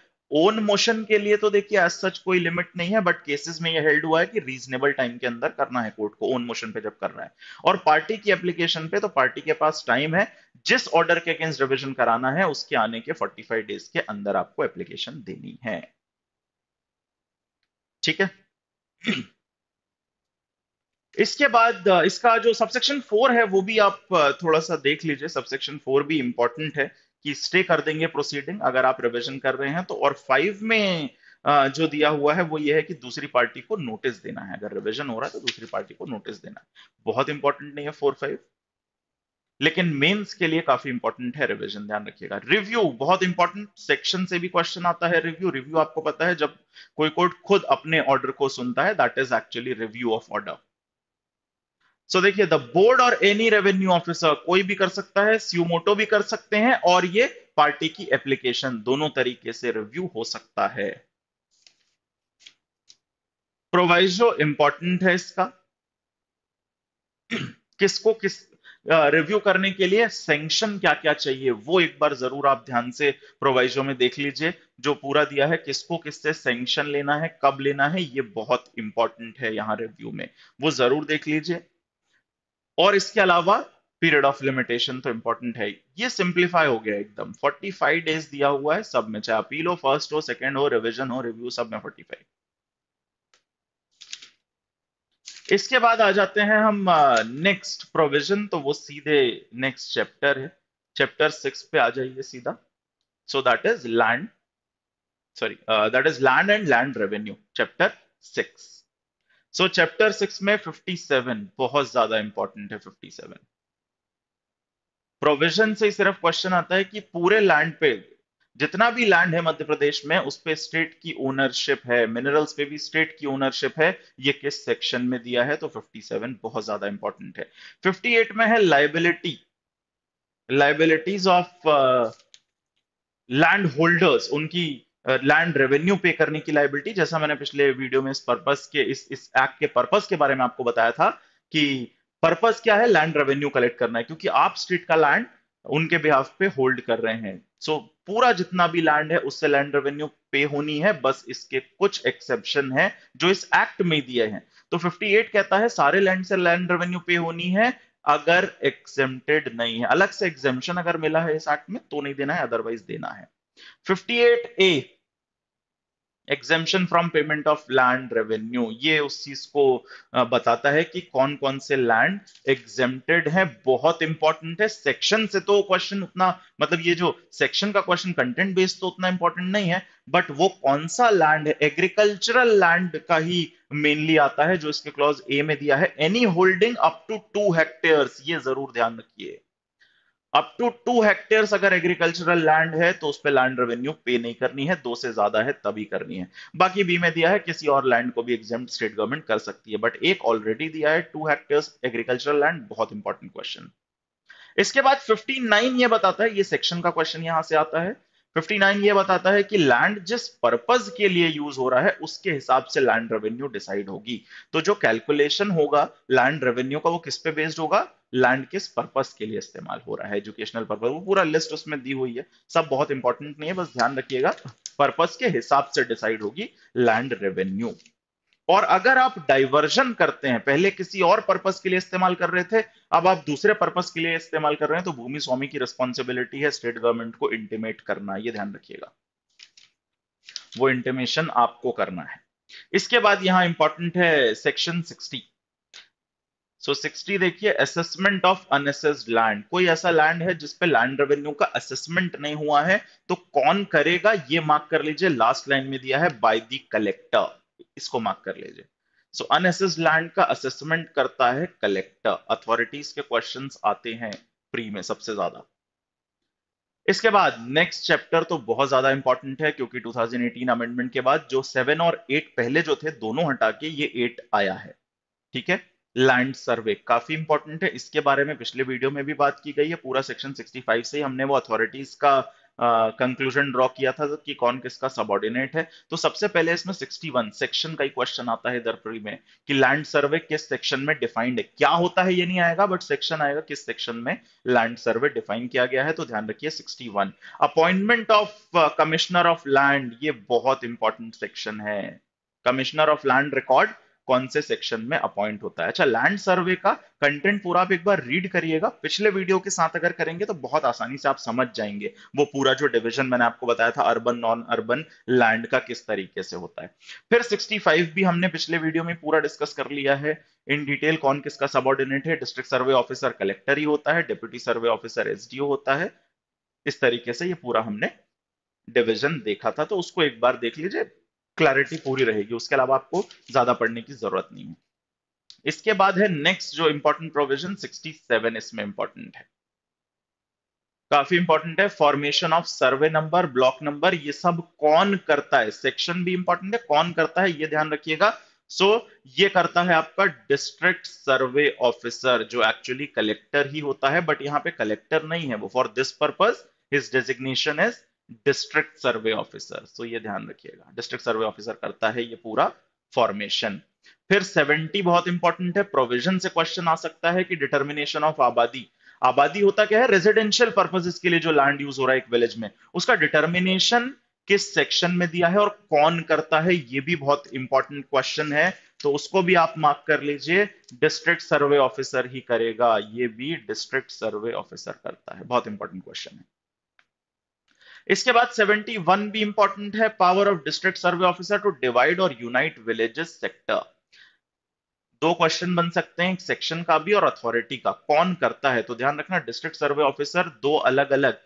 ओन मोशन के लिए तो देखिए एज सच कोई लिमिट नहीं है बट केसेस में यह हेल्ड हुआ है कि रीजनेबल टाइम के अंदर करना है कोर्ट को ओन मोशन पे जब कर रहा है और पार्टी की एप्लीकेशन पे तो पार्टी के पास टाइम है जिस ऑर्डर के अगेंस्ट रिविजन कराना है उसके आने के 45 डेज के अंदर आपको एप्लीकेशन देनी है ठीक है इसके बाद इसका जो सबसेक्शन फोर है वो भी आप थोड़ा सा देख लीजिए सबसेक्शन फोर भी इंपॉर्टेंट है कि स्टे कर देंगे प्रोसीडिंग अगर आप रिविजन कर रहे हैं तो और फाइव में जो दिया हुआ है वो ये है कि दूसरी पार्टी को नोटिस देना है अगर रिविजन हो रहा है तो दूसरी पार्टी को नोटिस देना है बहुत इंपॉर्टेंट नहीं है फोर फाइव लेकिन मेंस के लिए काफी इंपॉर्टेंट है रिवीजन ध्यान रखिएगा रिव्यू बहुत इंपॉर्टेंट सेक्शन से भी क्वेश्चन आता है रिव्यू रिव्यू आपको पता है जब कोई कोर्ट खुद अपने ऑर्डर को सुनता है that is actually review of order so देखिए द बोर्ड और एनी रेवेन्यू ऑफिसर कोई भी कर सकता है सीमोटो भी कर सकते हैं और ये पार्टी की एप्लीकेशन दोनों तरीके से रिव्यू हो सकता है प्रोवाइजो इंपॉर्टेंट है इसका किसको किस रिव्यू करने के लिए सेंक्शन क्या क्या चाहिए वो एक बार जरूर आप ध्यान से प्रोवाइजो में देख लीजिए जो पूरा दिया है किसको किससे सेंक्शन लेना है कब लेना है ये बहुत इंपॉर्टेंट है यहाँ रिव्यू में वो जरूर देख लीजिए और इसके अलावा पीरियड ऑफ लिमिटेशन तो इंपॉर्टेंट है ये सिंप्लीफाई हो गया एकदम 45 डेज दिया हुआ है सब में चाहे अपील हो फर्स्ट हो सेकंड हो रिवीजन हो रिव्यू सब में 45 इसके बाद आ जाते हैं हम नेक्स्ट uh, प्रोविजन तो वो सीधे नेक्स्ट चैप्टर है चैप्टर सिक्स पे आ जाइए सीधा so that is land sorry that is land and land revenue chapter six so chapter six में 57 बहुत ज्यादा इंपॉर्टेंट है 57 प्रोविजन से सिर्फ क्वेश्चन आता है कि पूरे लैंड पे जितना भी लैंड है मध्य प्रदेश में उस पर स्टेट की ओनरशिप है मिनरल्स पे भी स्टेट की ओनरशिप है ये किस सेक्शन में दिया है तो 57 बहुत ज्यादा इंपॉर्टेंट है 58 में है liability liabilities of land holders उनकी लैंड रेवेन्यू पे करने की लाइबिलिटी जैसा मैंने पिछले वीडियो में इस पर्पज के इस इस एक्ट के पर्पज के बारे में आपको बताया था कि पर्पज क्या है लैंड रेवेन्यू कलेक्ट करना है क्योंकि आप स्टेट का लैंड उनके बिहाफ पे होल्ड कर रहे हैं सो so, पूरा जितना भी लैंड है उससे लैंड रेवेन्यू पे होनी है बस इसके कुछ एक्सेप्शन है जो इस एक्ट में दिए हैं तो 58 कहता है सारे लैंड से लैंड रेवेन्यू पे होनी है अगर एक्सेप्टेड नहीं है अलग से एग्जेम्पन अगर मिला है इस एक्ट में तो नहीं देना है अदरवाइज देना है fifty A exemption from payment of land revenue ये उस चीज को बताता है कि कौन कौन से लैंड एग्जेम्प्टेड है बहुत इंपॉर्टेंट है सेक्शन से तो क्वेश्चन उतना मतलब ये जो सेक्शन का क्वेश्चन कंटेंट बेस्ड तो उतना इंपॉर्टेंट नहीं है बट वो कौन सा लैंड है एग्रीकल्चरल लैंड का ही मेनली आता है जो इसके क्लॉज ए में दिया है any holding up to two hectare ये जरूर ध्यान रखिए अप टू टू हेक्टेयर्स अगर एग्रीकल्चरल लैंड है तो उस पर लैंड रेवेन्यू पे नहीं करनी है दो से ज्यादा है तभी करनी है बाकी बी में दिया है किसी और लैंड को भी एग्जाम स्टेट गवर्नमेंट कर सकती है बट एक ऑलरेडी दिया है टू हेक्टेयर्स एग्रीकल्चरल लैंड बहुत इंपॉर्टेंट क्वेश्चन इसके बाद 59 ये बताता है ये सेक्शन का क्वेश्चन यहां से आता है 59 ये बताता है कि लैंड जिस पर्पज के लिए यूज हो रहा है उसके हिसाब से लैंड रेवेन्यू डिसाइड होगी तो जो कैलकुलेशन होगा लैंड रेवेन्यू का वो किस पे बेस्ड होगा लैंड किस पर्पज के लिए इस्तेमाल हो रहा है एजुकेशनल पर्पज वो पूरा लिस्ट उसमें दी हुई है सब बहुत इंपॉर्टेंट नहीं है बस ध्यान रखिएगा पर्पज के हिसाब से डिसाइड होगी लैंड रेवेन्यू और अगर आप डाइवर्जन करते हैं पहले किसी और पर्पज के लिए इस्तेमाल कर रहे थे अब आप दूसरे पर्पज के लिए इस्तेमाल कर रहे हैं तो भूमि स्वामी की रिस्पॉन्सिबिलिटी है स्टेट गवर्नमेंट को इंटीमेट करना ये ध्यान रखिएगा वो इंटीमेशन आपको करना है इसके बाद यहां इंपॉर्टेंट है सेक्शन सिक्सटी सो सिक्सटी देखिए असेसमेंट ऑफ अनसेस्ड लैंड कोई ऐसा लैंड है जिसपे लैंड रेवेन्यू का असेसमेंट नहीं हुआ है तो कौन करेगा ये मार्क कर लीजिए लास्ट लाइन में दिया है बाय द कलेक्टर इसको मार्क कर लीजिए सो अनसेस्ड लैंड का असेसमेंट करता है कलेक्टर अथॉरिटीज के क्वेश्चन आते हैं प्री में सबसे ज्यादा इसके बाद नेक्स्ट चैप्टर तो बहुत ज्यादा इंपॉर्टेंट है क्योंकि 2018 अमेंडमेंट के बाद जो सेवन और एट पहले जो थे दोनों हटा के ये एट आया है ठीक है लैंड सर्वे काफी इंपॉर्टेंट है इसके बारे में पिछले वीडियो में भी बात की गई है पूरा सेक्शन 65 से हमने वो अथॉरिटीज का कंक्लूजन ड्रॉ किया था कि कौन किसका सबॉर्डिनेट है तो सबसे पहले इसमें 61 सेक्शन का ही क्वेश्चन आता है दरपरी में कि लैंड सर्वे किस सेक्शन में डिफाइंड है क्या होता है ये नहीं आएगा बट सेक्शन आएगा किस सेक्शन में लैंड सर्वे डिफाइन किया गया है तो ध्यान रखिए 61 appointment of commissioner of land ये बहुत इंपॉर्टेंट सेक्शन है कमिश्नर ऑफ लैंड रिकॉर्ड कौन से सेक्शन में अपॉइंट होता है अच्छा लैंड सर्वे का कंटेंट पूरा आप एक बार रीड करिएगा पिछले वीडियो के साथ अगर करेंगे तो बहुत आसानी से आप समझ जाएंगे वो पूरा जो डिविजन मैंने आपको बताया था अर्बन नॉन अर्बन लैंड का किस तरीके से होता है फिर 65 भी हमने पिछले वीडियो में पूरा डिस्कस कर लिया है इन डिटेल कौन किसका सबॉर्डिनेट है डिस्ट्रिक्ट सर्वे ऑफिसर कलेक्टर ही होता है डिप्यूटी सर्वे ऑफिसर एस होता है इस तरीके से ये पूरा हमने डिविजन देखा था तो उसको एक बार देख लीजिए क्लैरिटी पूरी रहेगी उसके अलावा आपको ज्यादा पढ़ने की जरूरत नहीं है इसके बाद है नेक्स्ट जो इंपॉर्टेंट प्रोविजन 67 इसमें इंपॉर्टेंट है काफी इंपॉर्टेंट है formation of survey number block number ये सब कौन करता है सेक्शन भी इंपॉर्टेंट है कौन करता है ये ध्यान रखिएगा सो so, ये करता है आपका डिस्ट्रिक्ट सर्वे ऑफिसर जो एक्चुअली कलेक्टर ही होता है बट यहाँ पे कलेक्टर नहीं है वो for this purpose his designation is district survey officer so ये ध्यान रखिएगा डिस्ट्रिक्ट सर्वे ऑफिसर करता है ये पूरा फॉर्मेशन फिर 70 बहुत इंपॉर्टेंट है प्रोविजन से क्वेश्चन आ सकता है कि डिटर्मिनेशन ऑफ आबादी आबादी होता क्या है रेजिडेंशियल पर्पजेस के लिए जो लैंड यूज हो रहा है एक विलेज में उसका डिटर्मिनेशन किस सेक्शन में दिया है और कौन करता है ये भी बहुत इंपॉर्टेंट क्वेश्चन है तो उसको भी आप मार्क कर लीजिए डिस्ट्रिक्ट सर्वे ऑफिसर ही करेगा ये भी डिस्ट्रिक्ट सर्वे ऑफिसर करता है बहुत इंपॉर्टेंट क्वेश्चन है इसके बाद 71 भी इंपॉर्टेंट है power of district survey officer to divide और यूनाइट विलेजेस सेक्टर दो क्वेश्चन बन सकते हैं सेक्शन का भी और अथॉरिटी का कौन करता है तो ध्यान रखना डिस्ट्रिक्ट सर्वे ऑफिसर दो अलग अलग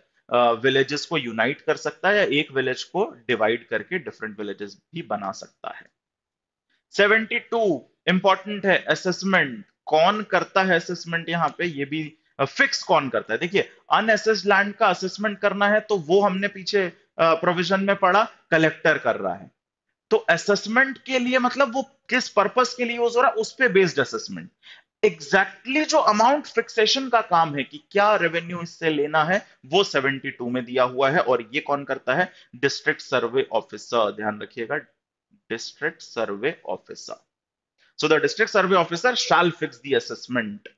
विलेजेस को यूनाइट कर सकता है या एक विलेज को डिवाइड करके डिफरेंट विलेजेस भी बना सकता है 72 इंपॉर्टेंट है असेसमेंट कौन करता है असेसमेंट यहाँ पे ये भी फिक्स कौन करता है देखिए अनएसेस लैंड का असेसमेंट करना है तो वो हमने पीछे प्रोविजन में पड़ा कलेक्टर कर रहा है तो असेसमेंट के लिए मतलब वो किस पर्पस के लिए यूज हो रहा है उस पर बेस्ड असेसमेंट एग्जैक्टली जो अमाउंट फिक्सेशन का काम है कि क्या रेवेन्यू इससे लेना है वो 72 में दिया हुआ है और ये कौन करता है डिस्ट्रिक्ट सर्वे ऑफिसर ध्यान रखिएगा district survey officer so the district survey officer shall fix the assessment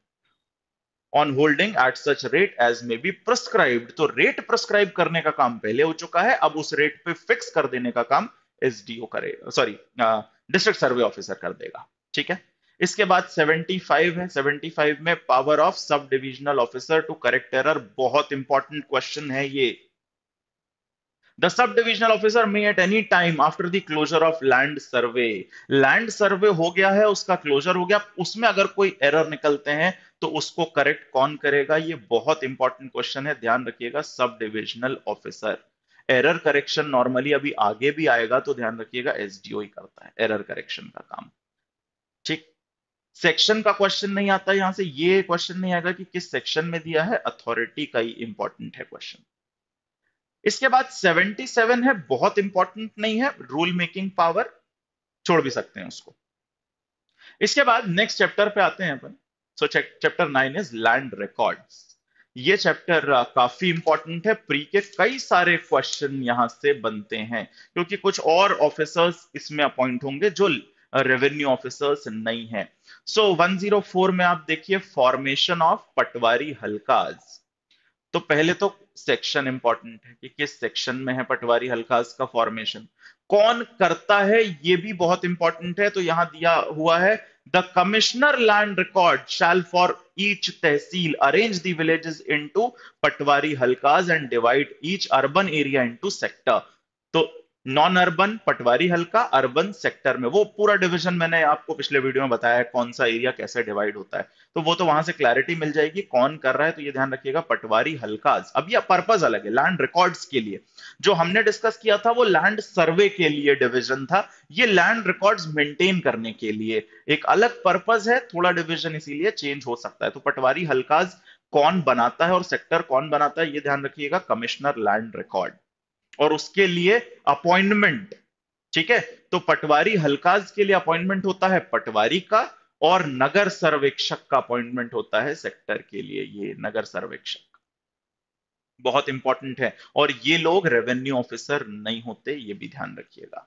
on holding at such rate as may be prescribe तो रेट प्रस्क्राइब करने का काम पहले हो चुका है अब उस रेट पे फिक्स कर देने का काम एसडीओ करेगा सॉरी डिस्ट्रिक्ट सर्वे ऑफिसर कर देगा ठीक है इसके बाद 75 है 75 में power of sub divisional officer to correct error बहुत इंपॉर्टेंट क्वेश्चन है ये The sub-divisional officer may at any time after the closure of land survey. Land हो गया है उसका क्लोजर हो गया उसमें अगर कोई एरर निकलते हैं तो उसको करेक्ट कौन करेगा ये बहुत इंपॉर्टेंट क्वेश्चन है ध्यान रखिएगा sub divisional officer error correction normally अभी आगे भी आएगा तो ध्यान रखिएगा एसडीओ ही करता है एरर करेक्शन का काम ठीक सेक्शन का क्वेश्चन नहीं आता यहां से ये क्वेश्चन नहीं आएगा कि किस सेक्शन में दिया है अथॉरिटी का ही इंपॉर्टेंट है क्वेश्चन इसके बाद 77 है बहुत इंपॉर्टेंट नहीं है रूल मेकिंग पावर छोड़ भी सकते हैं उसको इसके बाद नेक्स्ट चैप्टर पे आते हैं अपन so chapter nine is land records ये चैप्टर uh, काफी इंपॉर्टेंट है प्री के कई सारे क्वेश्चन यहां से बनते हैं क्योंकि कुछ और ऑफिसर्स इसमें अपॉइंट होंगे जो रेवेन्यू uh, ऑफिसर्स नहीं है सो so, 104 में आप देखिए फॉर्मेशन ऑफ पटवारी हल्का तो पहले तो सेक्शन इंपॉर्टेंट है कि किस सेक्शन में है पटवारी हलकाज का फॉर्मेशन कौन करता है ये भी बहुत इंपॉर्टेंट है तो यहां दिया हुआ है the commissioner land record shall for each tehsil arrange the villages into patwari halkas and divide each urban area into sector तो non urban patwari halka urban sector में वो पूरा डिवीजन मैंने आपको पिछले वीडियो में बताया है कौन सा एरिया कैसे डिवाइड होता है तो वो तो वहां से क्लैरिटी मिल जाएगी कौन कर रहा है तो ये ध्यान रखिएगा पटवारी हल्काज अब ये पर्पज अलग है लैंड रिकॉर्ड्स के लिए जो हमने डिस्कस किया था वो लैंड सर्वे के लिए डिविजन था ये लैंड रिकॉर्ड मेंटेन करने के लिए एक अलग पर्पज है थोड़ा डिविजन इसीलिए चेंज हो सकता है तो पटवारी हल्काज कौन बनाता है और सेक्टर कौन बनाता है ये ध्यान रखिएगा कमिश्नर लैंड रिकॉर्ड और उसके लिए अपॉइंटमेंट ठीक है तो पटवारी हलकाज के लिए अपॉइंटमेंट होता है पटवारी का और नगर सर्वेक्षक का अपॉइंटमेंट होता है सेक्टर के लिए ये नगर सर्वेक्षक बहुत इंपॉर्टेंट है और ये लोग रेवेन्यू ऑफिसर नहीं होते ये भी ध्यान रखिएगा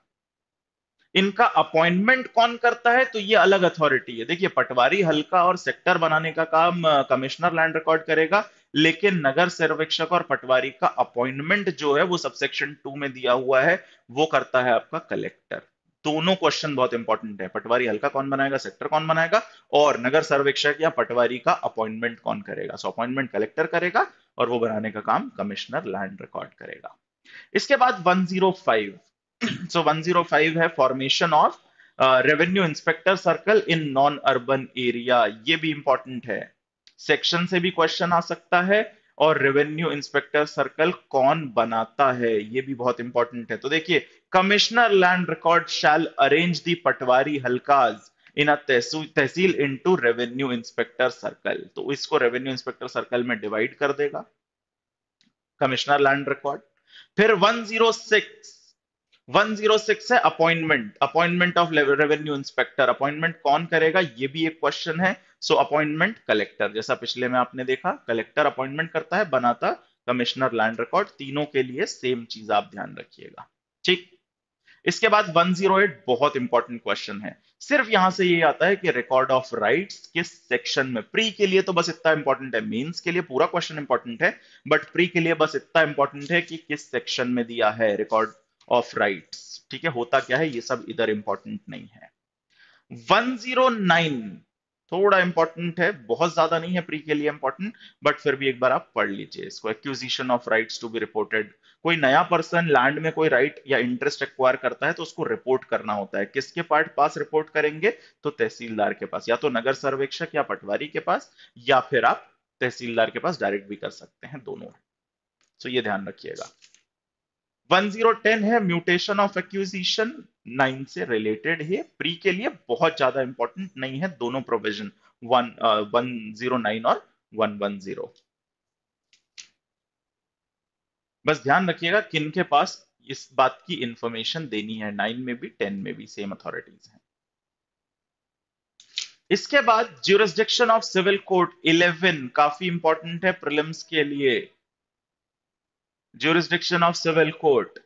इनका अपॉइंटमेंट कौन करता है तो ये अलग अथॉरिटी है देखिए पटवारी हल्का और सेक्टर बनाने का काम कमिश्नर लैंड रिकॉर्ड करेगा लेकिन नगर सर्वेक्षक और पटवारी का अपॉइंटमेंट जो है वो सबसेक्शन टू में दिया हुआ है वो करता है आपका कलेक्टर दोनों क्वेश्चन बहुत इंपॉर्टेंट है पटवारी हल्का कौन बनाएगा सेक्टर कौन बनाएगा और नगर सर्वेक्षक या पटवारी का अपॉइंटमेंट कौन करेगा सो अपॉइंटमेंट कलेक्टर करेगा और वो बनाने का काम कमिश्नर लैंड रिकॉर्ड करेगा इसके बाद 105 सो so 105 है formation of revenue inspector circle in non urban area ये भी इंपॉर्टेंट है सेक्शन से भी क्वेश्चन आ सकता है और रेवेन्यू इंस्पेक्टर सर्कल कौन बनाता है ये भी बहुत इंपॉर्टेंट है तो देखिए commissioner land record shall arrange the patwari halkas in a tehsil into revenue inspector circle तो इसको रेवेन्यू इंस्पेक्टर सर्कल में डिवाइड कर देगा कमिश्नर लैंड रिकॉर्ड फिर 106 106 है appointment appointment of revenue inspector appointment कौन करेगा ये भी एक क्वेश्चन है सो अपॉइंटमेंट कलेक्टर जैसा पिछले में आपने देखा कलेक्टर अपॉइंटमेंट करता है बनाता कमिश्नर लैंड रिकॉर्ड तीनों के लिए सेम चीज आप ध्यान रखिएगा ठीक इसके बाद 108 बहुत इंपॉर्टेंट क्वेश्चन है सिर्फ यहां से ये आता है कि रिकॉर्ड ऑफ राइट्स किस सेक्शन में प्री के लिए तो बस इतना इंपॉर्टेंट है मेंस के लिए पूरा क्वेश्चन इंपॉर्टेंट है बट प्री के लिए बस इतना इंपॉर्टेंट है कि किस सेक्शन में दिया है रिकॉर्ड ऑफ राइट्स ठीक है होता क्या है ये सब इधर इंपॉर्टेंट नहीं है थोड़ा इंपॉर्टेंट है बहुत ज्यादा नहीं है प्री के लिए इंपॉर्टेंट बट फिर भी एक बार आप पढ़ लीजिए इसको acquisition of rights to be reported कोई नया पर्सन लैंड में कोई राइट या इंटरेस्ट एक्वायर करता है तो उसको रिपोर्ट करना होता है किसके पार्ट पास रिपोर्ट करेंगे तो तहसीलदार के पास या तो नगर सर्वेक्षक या पटवारी के पास या फिर आप तहसीलदार के पास डायरेक्ट भी कर सकते हैं दोनों सो ये ध्यान रखिएगा 1010 है म्यूटेशन ऑफ एक्यूजिशन नाइन से रिलेटेड है प्री के लिए बहुत ज्यादा इंपॉर्टेंट नहीं है दोनों provision one one zero nine और वन वन जीरो बस ध्यान रखिएगा किन के पास इस बात की इंफॉर्मेशन देनी है नाइन में भी टेन में भी सेम अथॉरिटीज हैं इसके बाद jurisdiction of civil court eleven काफी इंपॉर्टेंट है प्रिलिम्स के लिए ज्यूरिस्डिक्शन ऑफ सिविल कोर्ट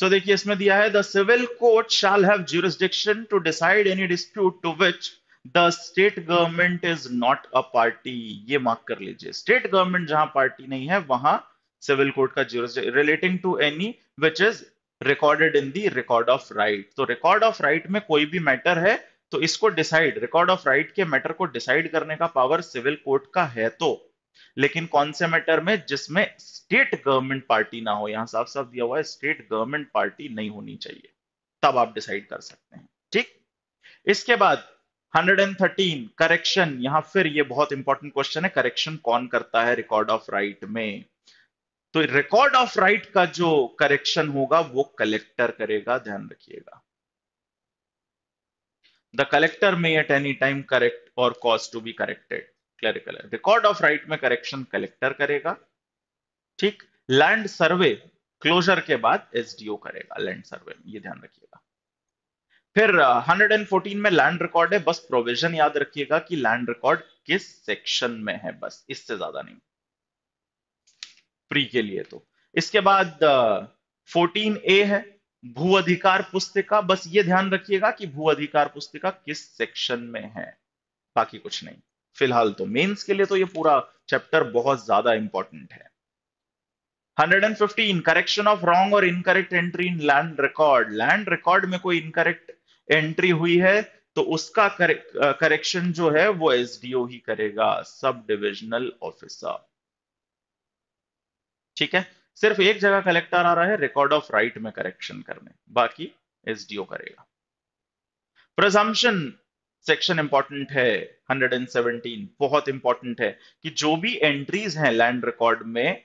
तो देखिए इसमें दिया है the civil court shall have jurisdiction to decide any dispute to which the state government is not a party ये मार्क कर लीजिए स्टेट गवर्नमेंट जहां पार्टी नहीं है वहां सिविल कोर्ट का jurisdiction relating to any which is recorded in the record of right तो record of right में कोई भी मैटर है तो इसको डिसाइड रिकॉर्ड ऑफ राइट के मैटर को डिसाइड करने का पावर सिविल कोर्ट का है तो लेकिन कौन से मैटर में जिसमें स्टेट गवर्नमेंट पार्टी ना हो यहां साफ साफ दिया हुआ है स्टेट गवर्नमेंट पार्टी नहीं होनी चाहिए तब आप डिसाइड कर सकते हैं ठीक इसके बाद 113 करेक्शन यहां फिर ये बहुत इंपॉर्टेंट क्वेश्चन है करेक्शन कौन करता है रिकॉर्ड ऑफ राइट में तो रिकॉर्ड ऑफ राइट का जो करेक्शन होगा वो कलेक्टर करेगा ध्यान रखिएगा the collector may at any time correct or cause to be corrected clerical है रिकॉर्ड ऑफ राइट में करेक्शन कलेक्टर करेगा ठीक लैंड सर्वे क्लोजर के बाद एसडीओ करेगा लैंड सर्वे में ये ध्यान रखिएगा फिर 114 uh, में लैंड रिकॉर्ड है बस प्रोविजन याद रखिएगा कि लैंड रिकॉर्ड किस सेक्शन में है बस इससे ज्यादा नहीं प्री के लिए तो इसके बाद फोर्टीन uh, ए है भू अधिकार पुस्तिका बस ये ध्यान रखिएगा कि भू अधिकार पुस्तिका किस सेक्शन में है बाकी कुछ नहीं फिलहाल तो मेंस के लिए तो ये पूरा चैप्टर बहुत ज्यादा इंपॉर्टेंट है 150 correction of wrong or incorrect entry in land record land record में कोई इनकरेक्ट एंट्री हुई है तो उसका करेक्शन जो है वो एस ही करेगा सब डिविजनल ऑफिसर ठीक है सिर्फ एक जगह कलेक्टर आ रहा है रिकॉर्ड ऑफ राइट में करेक्शन करने बाकी एसडीओ करेगा प्रजम्पन सेक्शन इंपॉर्टेंट है 117 बहुत इंपॉर्टेंट है कि जो भी एंट्रीज हैं लैंड रिकॉर्ड में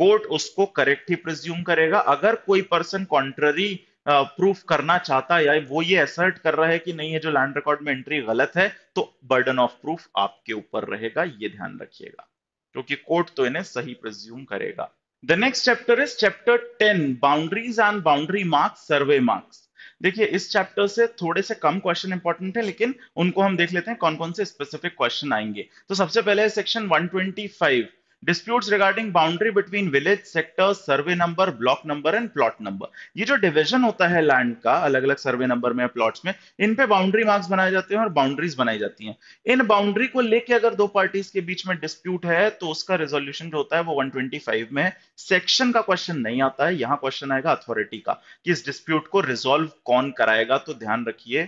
कोर्ट उसको करेक्ट ही प्रिज्यूम करेगा अगर कोई पर्सन कॉन्ट्ररी प्रूफ करना चाहता है वो ये असर्ट कर रहा है कि नहीं है जो लैंड रिकॉर्ड में एंट्री गलत है तो बर्डन ऑफ प्रूफ आपके ऊपर रहेगा ये ध्यान रखिएगा क्योंकि कोर्ट तो इन्हें सही प्रिज्यूम करेगा the next chapter is chapter ten boundaries and boundary marks survey marks देखिए इस चैप्टर से थोड़े से कम क्वेश्चन इंपॉर्टेंट है लेकिन उनको हम देख लेते हैं कौन कौन से स्पेसिफिक क्वेश्चन आएंगे तो सबसे पहले one section 125 disputes regarding boundary between village sector survey number block number and plot number ये जो डिविजन होता है लैंड का अलग अलग सर्वे नंबर में प्लॉट्स में इन पे बाउंड्री मार्क्स बनाए जाते हैं और बाउंड्रीज बनाई जाती हैं इन बाउंड्री को लेके अगर दो पार्टीज के बीच में डिस्प्यूट है तो उसका रेजोल्यूशन जो होता है वो 125 में सेक्शन का क्वेश्चन नहीं आता है यहाँ क्वेश्चन आएगा अथॉरिटी का कि इस डिस्प्यूट को रिजोल्व कौन कराएगा तो ध्यान रखिए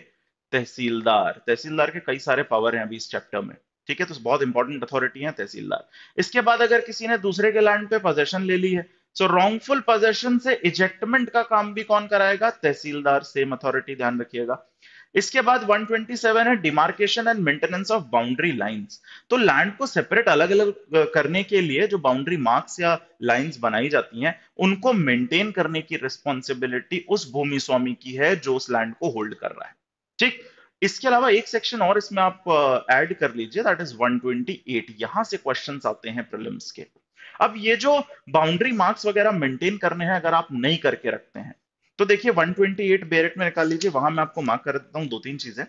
तहसीलदार तहसीलदार के कई सारे पावर हैं अभी इस चैप्टर में ठीक है तो बहुत इंपॉर्टेंट अथॉरिटी है तहसीलदार इसके बाद अगर किसी ने दूसरे के लैंड पे पोजेशन ले ली है सो रॉन्गफुल पोजेशन से इजेक्टमेंट का काम भी कौन कराएगा तहसीलदार सेम अथॉरिटी ध्यान रखिएगा इसके बाद 127 है demarcation and maintenance of boundary lines तो लैंड को सेपरेट अलग अलग करने के लिए जो बाउंड्री मार्क्स या लाइंस बनाई जाती हैं उनको मेंटेन करने की रिस्पॉन्सिबिलिटी उस भूमि स्वामी की है जो उस लैंड को होल्ड कर रहा है ठीक इसके अलावा एक सेक्शन और इसमें आप ऐड कर लीजिए दैट इज 128 यहां से क्वेश्चंस आते हैं प्रीलिम्स के अब ये जो बाउंड्री मार्क्स वगैरह मेंटेन करने हैं अगर आप नहीं करके रखते हैं तो देखिए 128 बेरेट में निकाल लीजिए वहां मैं आपको मार्क कर देता हूं दो तीन चीजें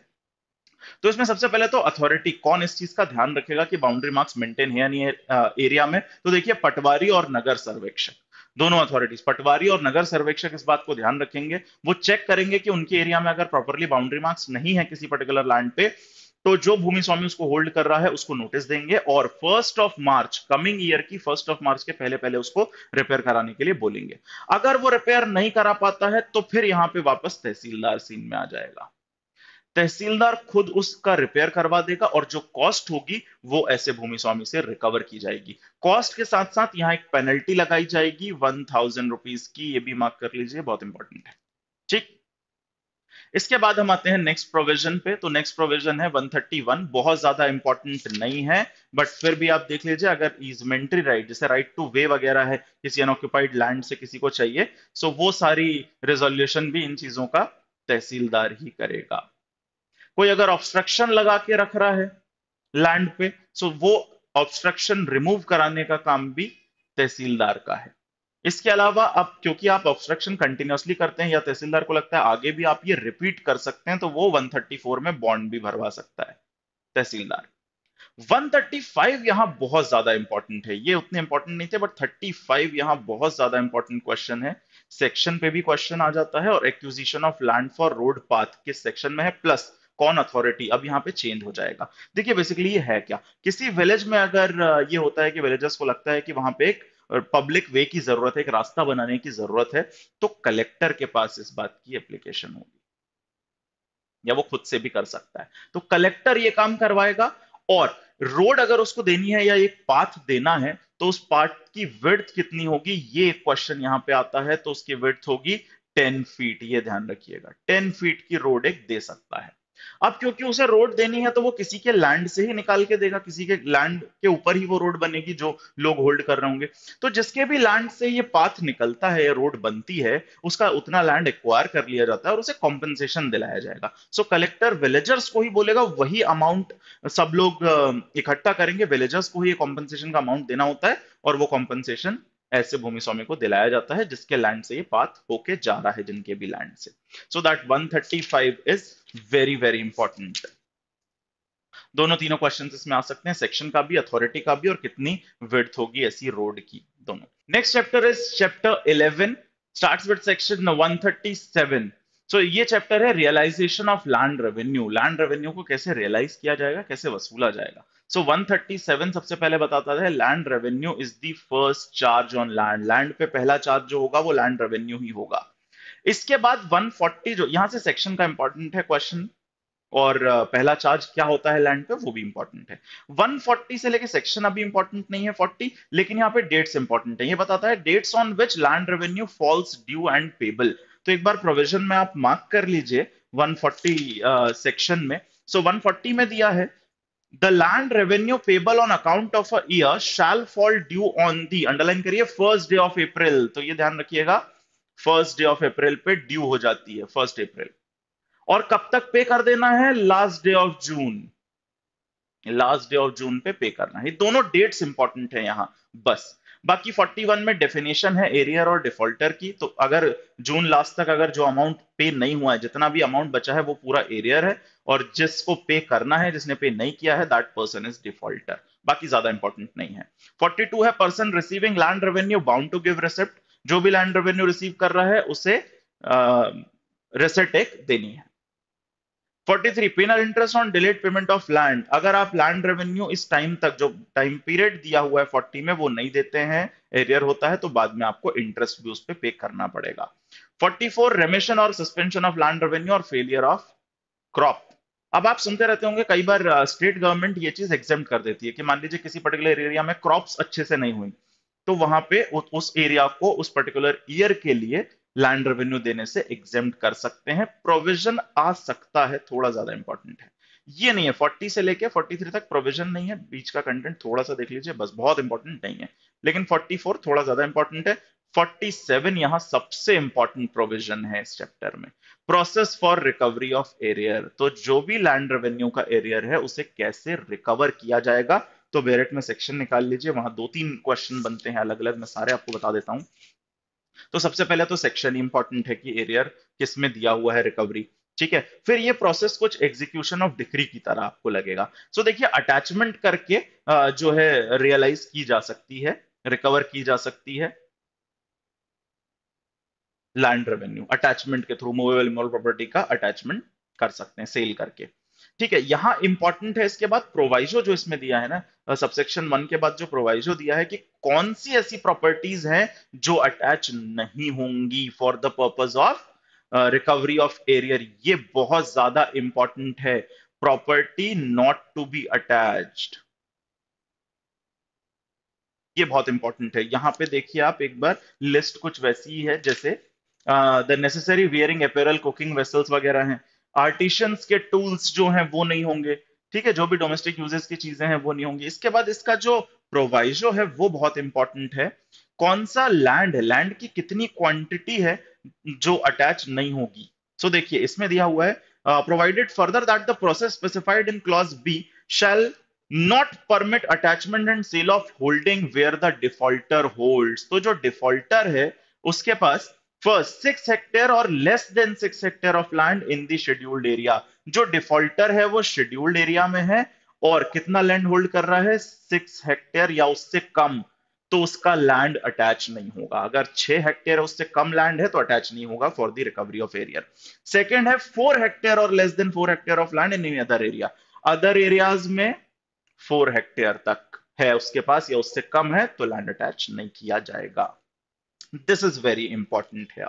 तो इसमें सबसे पहले तो अथॉरिटी कौन इस चीज का ध्यान रखेगा कि बाउंड्री मार्क्स मेंटेन है या नहीं एरिया में तो देखिए पटवारी और नगर सर्वेक्षक दोनों अथॉरिटीज पटवारी और नगर सर्वेक्षक इस बात को ध्यान रखेंगे वो चेक करेंगे कि उनके एरिया में अगर प्रॉपरली बाउंड्री मार्क्स नहीं है किसी पर्टिकुलर लैंड पे तो जो भूमि स्वामी उसको होल्ड कर रहा है उसको नोटिस देंगे और first of March coming year की फर्स्ट ऑफ मार्च के पहले पहले उसको रिपेयर कराने के लिए बोलेंगे अगर वो रिपेयर नहीं करा पाता है तो फिर यहां पे वापस तहसीलदार सीन में आ जाएगा तहसीलदार खुद उसका रिपेयर करवा देगा और जो कॉस्ट होगी वो ऐसे भूमि स्वामी से रिकवर की जाएगी कॉस्ट के साथ साथ यहाँ एक पेनल्टी लगाई जाएगी वन थाउजेंड रुपीज की ये भी मार्क कर लीजिए बहुत इंपॉर्टेंट है ठीक इसके बाद हम आते हैं नेक्स्ट प्रोविजन पे तो नेक्स्ट प्रोविजन है 131 बहुत ज्यादा इंपॉर्टेंट नहीं है बट फिर भी आप देख लीजिए अगर इजमेंट्री राइट जैसे राइट टू वे वगैरह है किसी अनऑक्यूपाइड लैंड से किसी को चाहिए सो वो सारी रेजोल्यूशन भी इन चीजों का तहसीलदार ही करेगा कोई अगर ऑब्स्ट्रक्शन लगा के रख रहा है लैंड पे सो वो ऑब्स्ट्रक्शन रिमूव कराने का काम भी तहसीलदार का है इसके अलावा अब क्योंकि आप ऑब्स्ट्रक्शन कंटिन्यूसली करते हैं या तहसीलदार को लगता है आगे भी आप ये रिपीट कर सकते हैं तो वो 134 में बॉन्ड भी भरवा सकता है तहसीलदार 135 यहां बहुत ज्यादा इंपॉर्टेंट है ये उतने इंपॉर्टेंट नहीं थे बट 35 यहां बहुत ज्यादा इंपॉर्टेंट क्वेश्चन है सेक्शन पे भी क्वेश्चन आ जाता है और acquisition of land for road path के सेक्शन में है प्लस कौन अथॉरिटी अब यहाँ पे चेंज हो जाएगा देखिए बेसिकली ये है क्या किसी विलेज में अगर ये होता है कि विलेजर्स को लगता है कि वहां पे एक पब्लिक वे की जरूरत है एक रास्ता बनाने की जरूरत है तो कलेक्टर के पास इस बात की एप्लीकेशन होगी या वो खुद से भी कर सकता है तो कलेक्टर ये काम करवाएगा और रोड अगर उसको देनी है या एक पाथ देना है तो उस पाथ की विड्थ कितनी होगी ये क्वेश्चन यहां पे आता है तो उसकी विड्थ होगी टेन फीट ये ध्यान रखिएगा टेन फीट की रोड एक दे सकता है अब क्योंकि उसे रोड देनी है तो वो किसी के लैंड से ही निकाल के देगा किसी के लैंड के ऊपर ही वो रोड बनेगी जो लोग होल्ड कर रहे होंगे तो जिसके भी लैंड से ये पाथ निकलता है रोड बनती है उसका उतना लैंड एक्वायर कर लिया जाता है और उसे कॉम्पनसेशन दिलाया जाएगा सो कलेक्टर विलेजर्स को ही बोलेगा वही अमाउंट सब लोग इकट्ठा करेंगे विलेजर्स को ही कॉम्पनसेशन का अमाउंट देना होता है और वो कॉम्पनसेशन ऐसे भूमि स्वामी को दिलाया जाता है जिसके लैंड से ये पाथ होके जा रहा है जिनके भी लैंड से so that 135 is very very important दोनों तीनों क्वेश्चन इसमें आ सकते हैं सेक्शन का भी अथॉरिटी का भी और कितनी विर्थ होगी ऐसी रोड की दोनों next chapter is chapter eleven start with section seven so so, ये चैप्टर है realization of land revenue land revenue को कैसे रियलाइज किया जाएगा कैसे वसूला जाएगा सो so, 137 सबसे पहले बताता है land revenue is the first charge on land land पे पहला चार्ज जो होगा वो लैंड रेवेन्यू ही होगा इसके बाद 140 जो यहां से सेक्शन का इंपॉर्टेंट है क्वेश्चन और पहला चार्ज क्या होता है लैंड पे वो भी इंपॉर्टेंट है 140 से लेके सेक्शन अभी इंपॉर्टेंट नहीं है 40 लेकिन यहाँ पे डेट्स इंपॉर्टेंट है ये बताता है dates on which land revenue falls due and payable तो एक बार प्रोविजन में आप मार्क कर लीजिए 140 सेक्शन uh, में सो so, 140 में दिया है the land revenue payable on account of a year shall fall due on the underline करिए first day of April तो ये ध्यान रखिएगा first day of April पे due हो जाती है first April और कब तक पे कर देना है last day of June last day of June पे पे करना है दोनों डेट्स इंपॉर्टेंट है यहां बस बाकी 41 में डेफिनेशन है एरियर और डिफॉल्टर की तो अगर जून लास्ट तक अगर जो अमाउंट पे नहीं हुआ है जितना भी अमाउंट बचा है वो पूरा एरियर है और जिसको पे करना है जिसने पे नहीं किया है दैट पर्सन इज डिफॉल्टर बाकी ज्यादा इंपॉर्टेंट नहीं है 42 है person receiving land revenue bound to give receipt जो भी लैंड रेवेन्यू रिसीव कर रहा है उसे रिसिप्ट एक देनी है 43 penal interest on delayed payment of land अगर आप लैंड रेवेन्यू इस टाइम तक जो टाइम पीरियड दिया हुआ है 40 में वो नहीं देते हैं एरियर होता है तो बाद में आपको इंटरेस्ट भी उस पर पे करना पड़ेगा 44 रेमिशन और सस्पेंशन ऑफ लैंड रेवेन्यू और फेलियर ऑफ क्रॉप अब आप सुनते रहते होंगे कई बार स्टेट गवर्नमेंट ये चीज एग्जाम कर देती है कि मान लीजिए किसी पर्टिकुलर एरिया में क्रॉप्स अच्छे से नहीं हुई तो वहां पे उ, उस एरिया को उस पर्टिकुलर ईयर के लिए लैंड रेवेन्यू देने से एग्जाम कर सकते हैं प्रोविजन आ सकता है थोड़ा ज्यादा इंपॉर्टेंट है ये नहीं है 40 से लेके 43 तक प्रोविजन नहीं है बीच का कंटेंट थोड़ा सा देख लीजिए बस बहुत इंपॉर्टेंट नहीं है लेकिन 44 थोड़ा ज्यादा इंपॉर्टेंट है 47 यहाँ सबसे इंपॉर्टेंट प्रोविजन है इस चैप्टर में process for recovery of arrear तो जो भी लैंड रेवेन्यू का एरियर है उसे कैसे रिकवर किया जाएगा तो बेरेट में सेक्शन निकाल लीजिए वहां दो तीन क्वेश्चन बनते हैं अलग अलग मैं सारे आपको बता देता हूं तो सबसे पहले तो सेक्शन इंपॉर्टेंट है कि एरियर किस में दिया हुआ है रिकवरी ठीक है फिर ये प्रोसेस कुछ एग्जीक्यूशन ऑफ डिक्री की तरह आपको लगेगा सो so, देखिए अटैचमेंट करके जो है रियलाइज की जा सकती है रिकवर की जा सकती है लैंड रेवेन्यू अटैचमेंट के थ्रू मूवेबल इमोल प्रॉपर्टी का अटैचमेंट कर सकते हैं सेल करके ठीक है यहां इंपॉर्टेंट है इसके बाद प्रोवाइजो जो इसमें दिया है ना सबसेक्शन वन के बाद जो प्रोवाइजो दिया है कि कौन सी ऐसी प्रॉपर्टीज हैं जो अटैच नहीं होंगी for the purpose of recovery of arrear ये बहुत ज्यादा इंपॉर्टेंट है property not to be attached ये बहुत इंपॉर्टेंट है यहां पे देखिए आप एक बार लिस्ट कुछ वैसी ही है जैसे the necessary wearing apparel cooking vessels वगैरह हैं आर्टिशंस के टूल्स जो हैं वो नहीं होंगे ठीक है जो भी डोमेस्टिक यूजेस की चीजें हैं वो नहीं होंगी इसके बाद इसका जो प्रोवाइजो है वो बहुत इंपॉर्टेंट है कौन सा लैंड है लैंड की कितनी क्वांटिटी है जो अटैच नहीं होगी सो so, देखिए इसमें दिया हुआ है provided further that the process specified in clause B shall not permit attachment and sale of holding where the defaulter hold तो जो डिफॉल्टर है उसके पास फर्स्ट सिक्स हेक्टेयर और less than six hectare of land in the scheduled area जो defaulter है वो scheduled area में है और कितना लैंड होल्ड कर रहा है सिक्स हेक्टेयर या उससे कम तो उसका लैंड अटैच नहीं होगा अगर छह हेक्टेयर उससे कम लैंड है तो अटैच नहीं होगा for the recovery of arrear second है फोर हेक्टेयर और less than four hectare of land in other area other areas में फोर हेक्टेयर तक है उसके पास या उससे कम है तो लैंड अटैच नहीं किया जाएगा दिस इज वेरी इंपॉर्टेंट है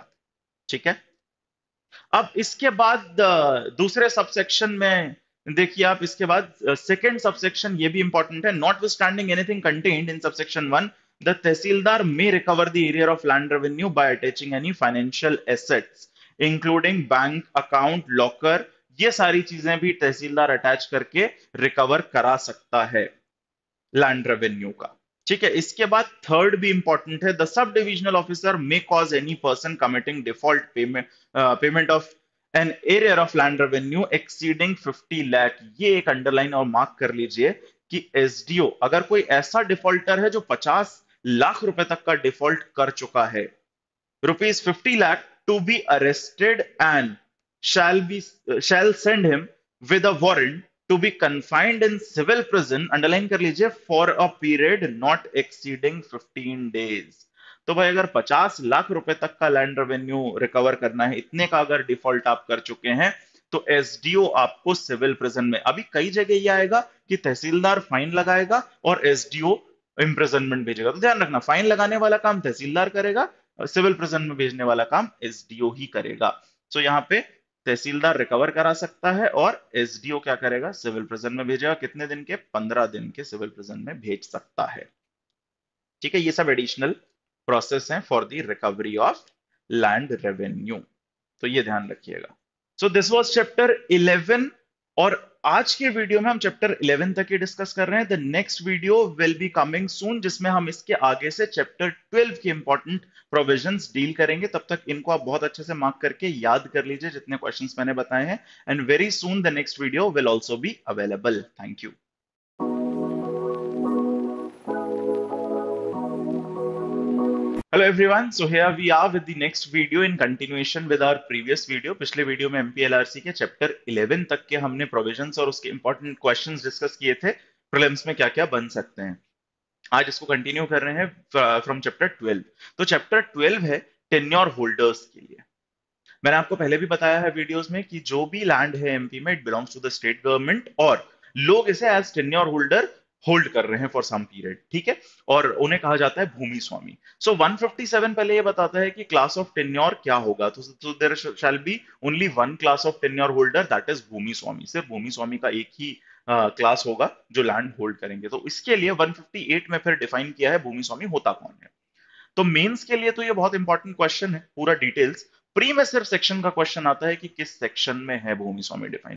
ठीक है अब इसके बाद दूसरे सबसेक्शन में देखिए आप इसके बाद सेकेंड सबसेक्शन ये भी इंपॉर्टेंट है notwithstanding anything contained in subsection one the tehsildar may recover the arrear of land revenue by attaching any financial assets including bank account locker ये सारी चीजें भी तहसीलदार अटैच करके रिकवर करा सकता है लैंड रेवेन्यू का ठीक है इसके बाद थर्ड भी इंपॉर्टेंट है the sub divisional officer may cause any person committing default payment of an arrear of land revenue exceeding 50 lakh ये एक अंडरलाइन और मार्क कर लीजिए कि एसडीओ अगर कोई ऐसा डिफॉल्टर है जो 50 लाख रुपए तक का डिफॉल्ट कर चुका है rupees fifty lakh to be arrested and shall be shall send him with a warrant to be confined in civil prison underline कर लीजिए for a period not exceeding 15 days तो भाई अगर 50 लाख रुपए तक का लैंड रेवेन्यू रिकवर करना है इतने का अगर डिफॉल्ट आप कर चुके हैं तो एसडीओ आपको सिविल प्रिजन में अभी कई जगह ये आएगा कि तहसीलदार फाइन लगाएगा और एसडीओ इम्प्रिजनमेंट भेजेगा तो ध्यान रखना फाइन लगाने वाला काम तहसीलदार करेगा और सिविल प्रिजन में भेजने वाला काम एसडीओ ही करेगा सो so यहाँ पे तहसीलदार रिकवर करा सकता है और एसडीओ क्या करेगा सिविल प्रिजन में भेजेगा कितने दिन के पंद्रह दिन के सिविल प्रिजन में भेज सकता है ठीक है ये सब एडिशनल प्रोसेस है for the recovery of land revenue तो ये ध्यान रखिएगा so this was chapter eleven और आज के वीडियो में हम चैप्टर 11 तक ही डिस्कस कर रहे हैं the next video will be coming soon जिसमें हम इसके आगे से चैप्टर 12 के इंपॉर्टेंट प्रोविजंस डील करेंगे तब तक इनको आप बहुत अच्छे से मार्क करके याद कर लीजिए जितने क्वेश्चंस मैंने बताए हैं and very soon the next video will also be available thank you hello everyone so here we are with the next video in continuation with our previous video पिछले वीडियो में एमपीएलआरसी के चैप्टर 11 तक के हमने प्रोविजंस और उसके important questions discuss किए थे प्रीलिम्स में क्या-क्या बन सकते हैं आज इसको कंटिन्यू कर रहे हैं फ्रॉम चैप्टर 12 तो चैप्टर 12 है टेन्योर होल्डर्स के लिए मैंने आपको पहले भी बताया है वीडियोस में कि जो भी लैंड है एमपी में it belongs to the state government और लोग इसे एज टेन्योर होल्डर होल्ड कर रहे हैं फॉर सम पीरियड ठीक है और उन्हें कहा जाता है भूमि स्वामी सो फिफ्टी सेवन पहले ये बताता है कि क्लास ऑफ टेन्योर क्या होगा तो there shall be only one class of tenure holder that is भूमि स्वामी सिर्फ भूमि स्वामी का एक ही क्लास uh, होगा जो लैंड होल्ड करेंगे तो इसके लिए 158 में फिर डिफाइन किया है भूमि स्वामी होता कौन है तो मेंस के लिए तो ये बहुत इंपॉर्टेंट क्वेश्चन है पूरा डिटेल्स प्री में सिर्फ सेक्शन का क्वेश्चन आता है कि किस सेक्शन में है भूमि स्वामी डिफाइन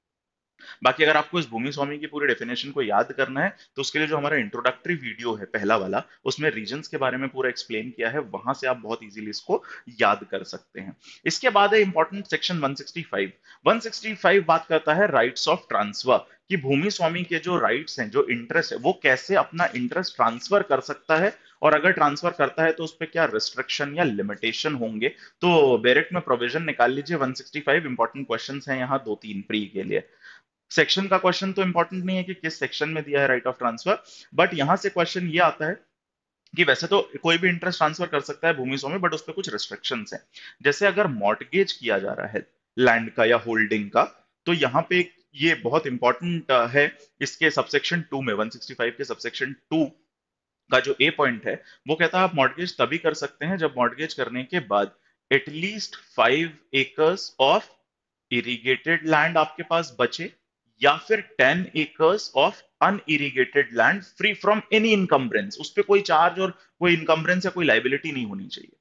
बाकी अगर आपको इस भूमि स्वामी की पूरी डेफिनेशन को याद करना है तो उसके लिए जो हमारा इंट्रोडक्टरी वीडियो है पहला वाला उसमें रीजन्स के बारे में पूरा एक्सप्लेन किया है वहां से आप बहुत इजीली इसको याद कर सकते हैं इसके बाद है इंपॉर्टेंट सेक्शन 165 165 बात करता है राइट्स ऑफ ट्रांसफर कि भूमि स्वामी के जो राइट्स हैं जो इंटरेस्ट है वो कैसे अपना इंटरेस्ट ट्रांसफर कर सकता है और अगर ट्रांसफर करता है तो उस पर क्या रिस्ट्रिक्शन या लिमिटेशन होंगे तो बेरेट में प्रोविजन निकाल लीजिए 165 सिक्सटी फाइव इंपॉर्टेंट क्वेश्चन है यहाँ दो तीन प्री के लिए सेक्शन का क्वेश्चन तो इंपॉर्टेंट नहीं है कि किस सेक्शन में दिया है राइट ऑफ ट्रांसफर बट यहां से क्वेश्चन ये आता है कि वैसे तो कोई भी इंटरेस्ट ट्रांसफर कर सकता है भूमि स्वामी बट उस पर कुछ रिस्ट्रिक्शन है जैसे अगर मॉर्टगेज किया जा रहा है लैंड का या होल्डिंग का तो यहाँ पे ये बहुत इंपॉर्टेंट है इसके सबसेक्शन टू में 165 के सबसेक्शन टू का जो ए पॉइंट है वो कहता है आप मॉर्टगेज तभी कर सकते हैं जब मॉर्टगेज करने के बाद at least five acres of irrigated land आपके पास बचे या फिर ten acres of unirrigated land free from any encumbrance उस पर कोई चार्ज और कोई इनकम्बरेंस या कोई लाइबिलिटी नहीं होनी चाहिए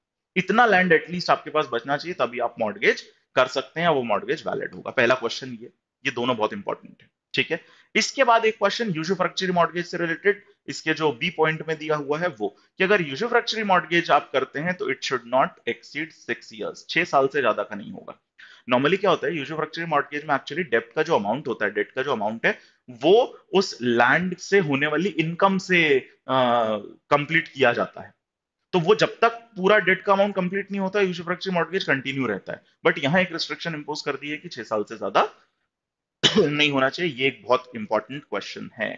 इतना लैंड एटलीस्ट आपके पास बचना चाहिए तभी आप मॉडगेज कर सकते हैं वो मॉडगेज वैलिड होगा पहला क्वेश्चन ये ये दोनों बहुत इंपॉर्टेंट है ठीक है इसके बाद एक क्वेश्चन यूजो मॉडगेज से रिलेटेड इसके जो बी पॉइंट में दिया हुआ है वो कि अगर यूजरी मॉडगेज आप करते हैं तो it should not exceed six years छह साल से ज्यादा का नहीं होगा नॉर्मली क्या होता है यूजोफ्रैक्चरी मॉडगेज में एक्चुअली डेप्ट का जो अमाउंट होता है डेट का जो अमाउंट है वो उस लैंड से होने वाली इनकम से कंप्लीट किया जाता है तो वो जब तक पूरा डेट का अमाउंट कंप्लीट नहीं होता यूजरी मॉडगेज कंटिन्यू रहता है बट यहां एक रिस्ट्रिक्शन इंपोज कर दी है कि छह साल से ज्यादा नहीं होना चाहिए ये एक बहुत इंपॉर्टेंट क्वेश्चन है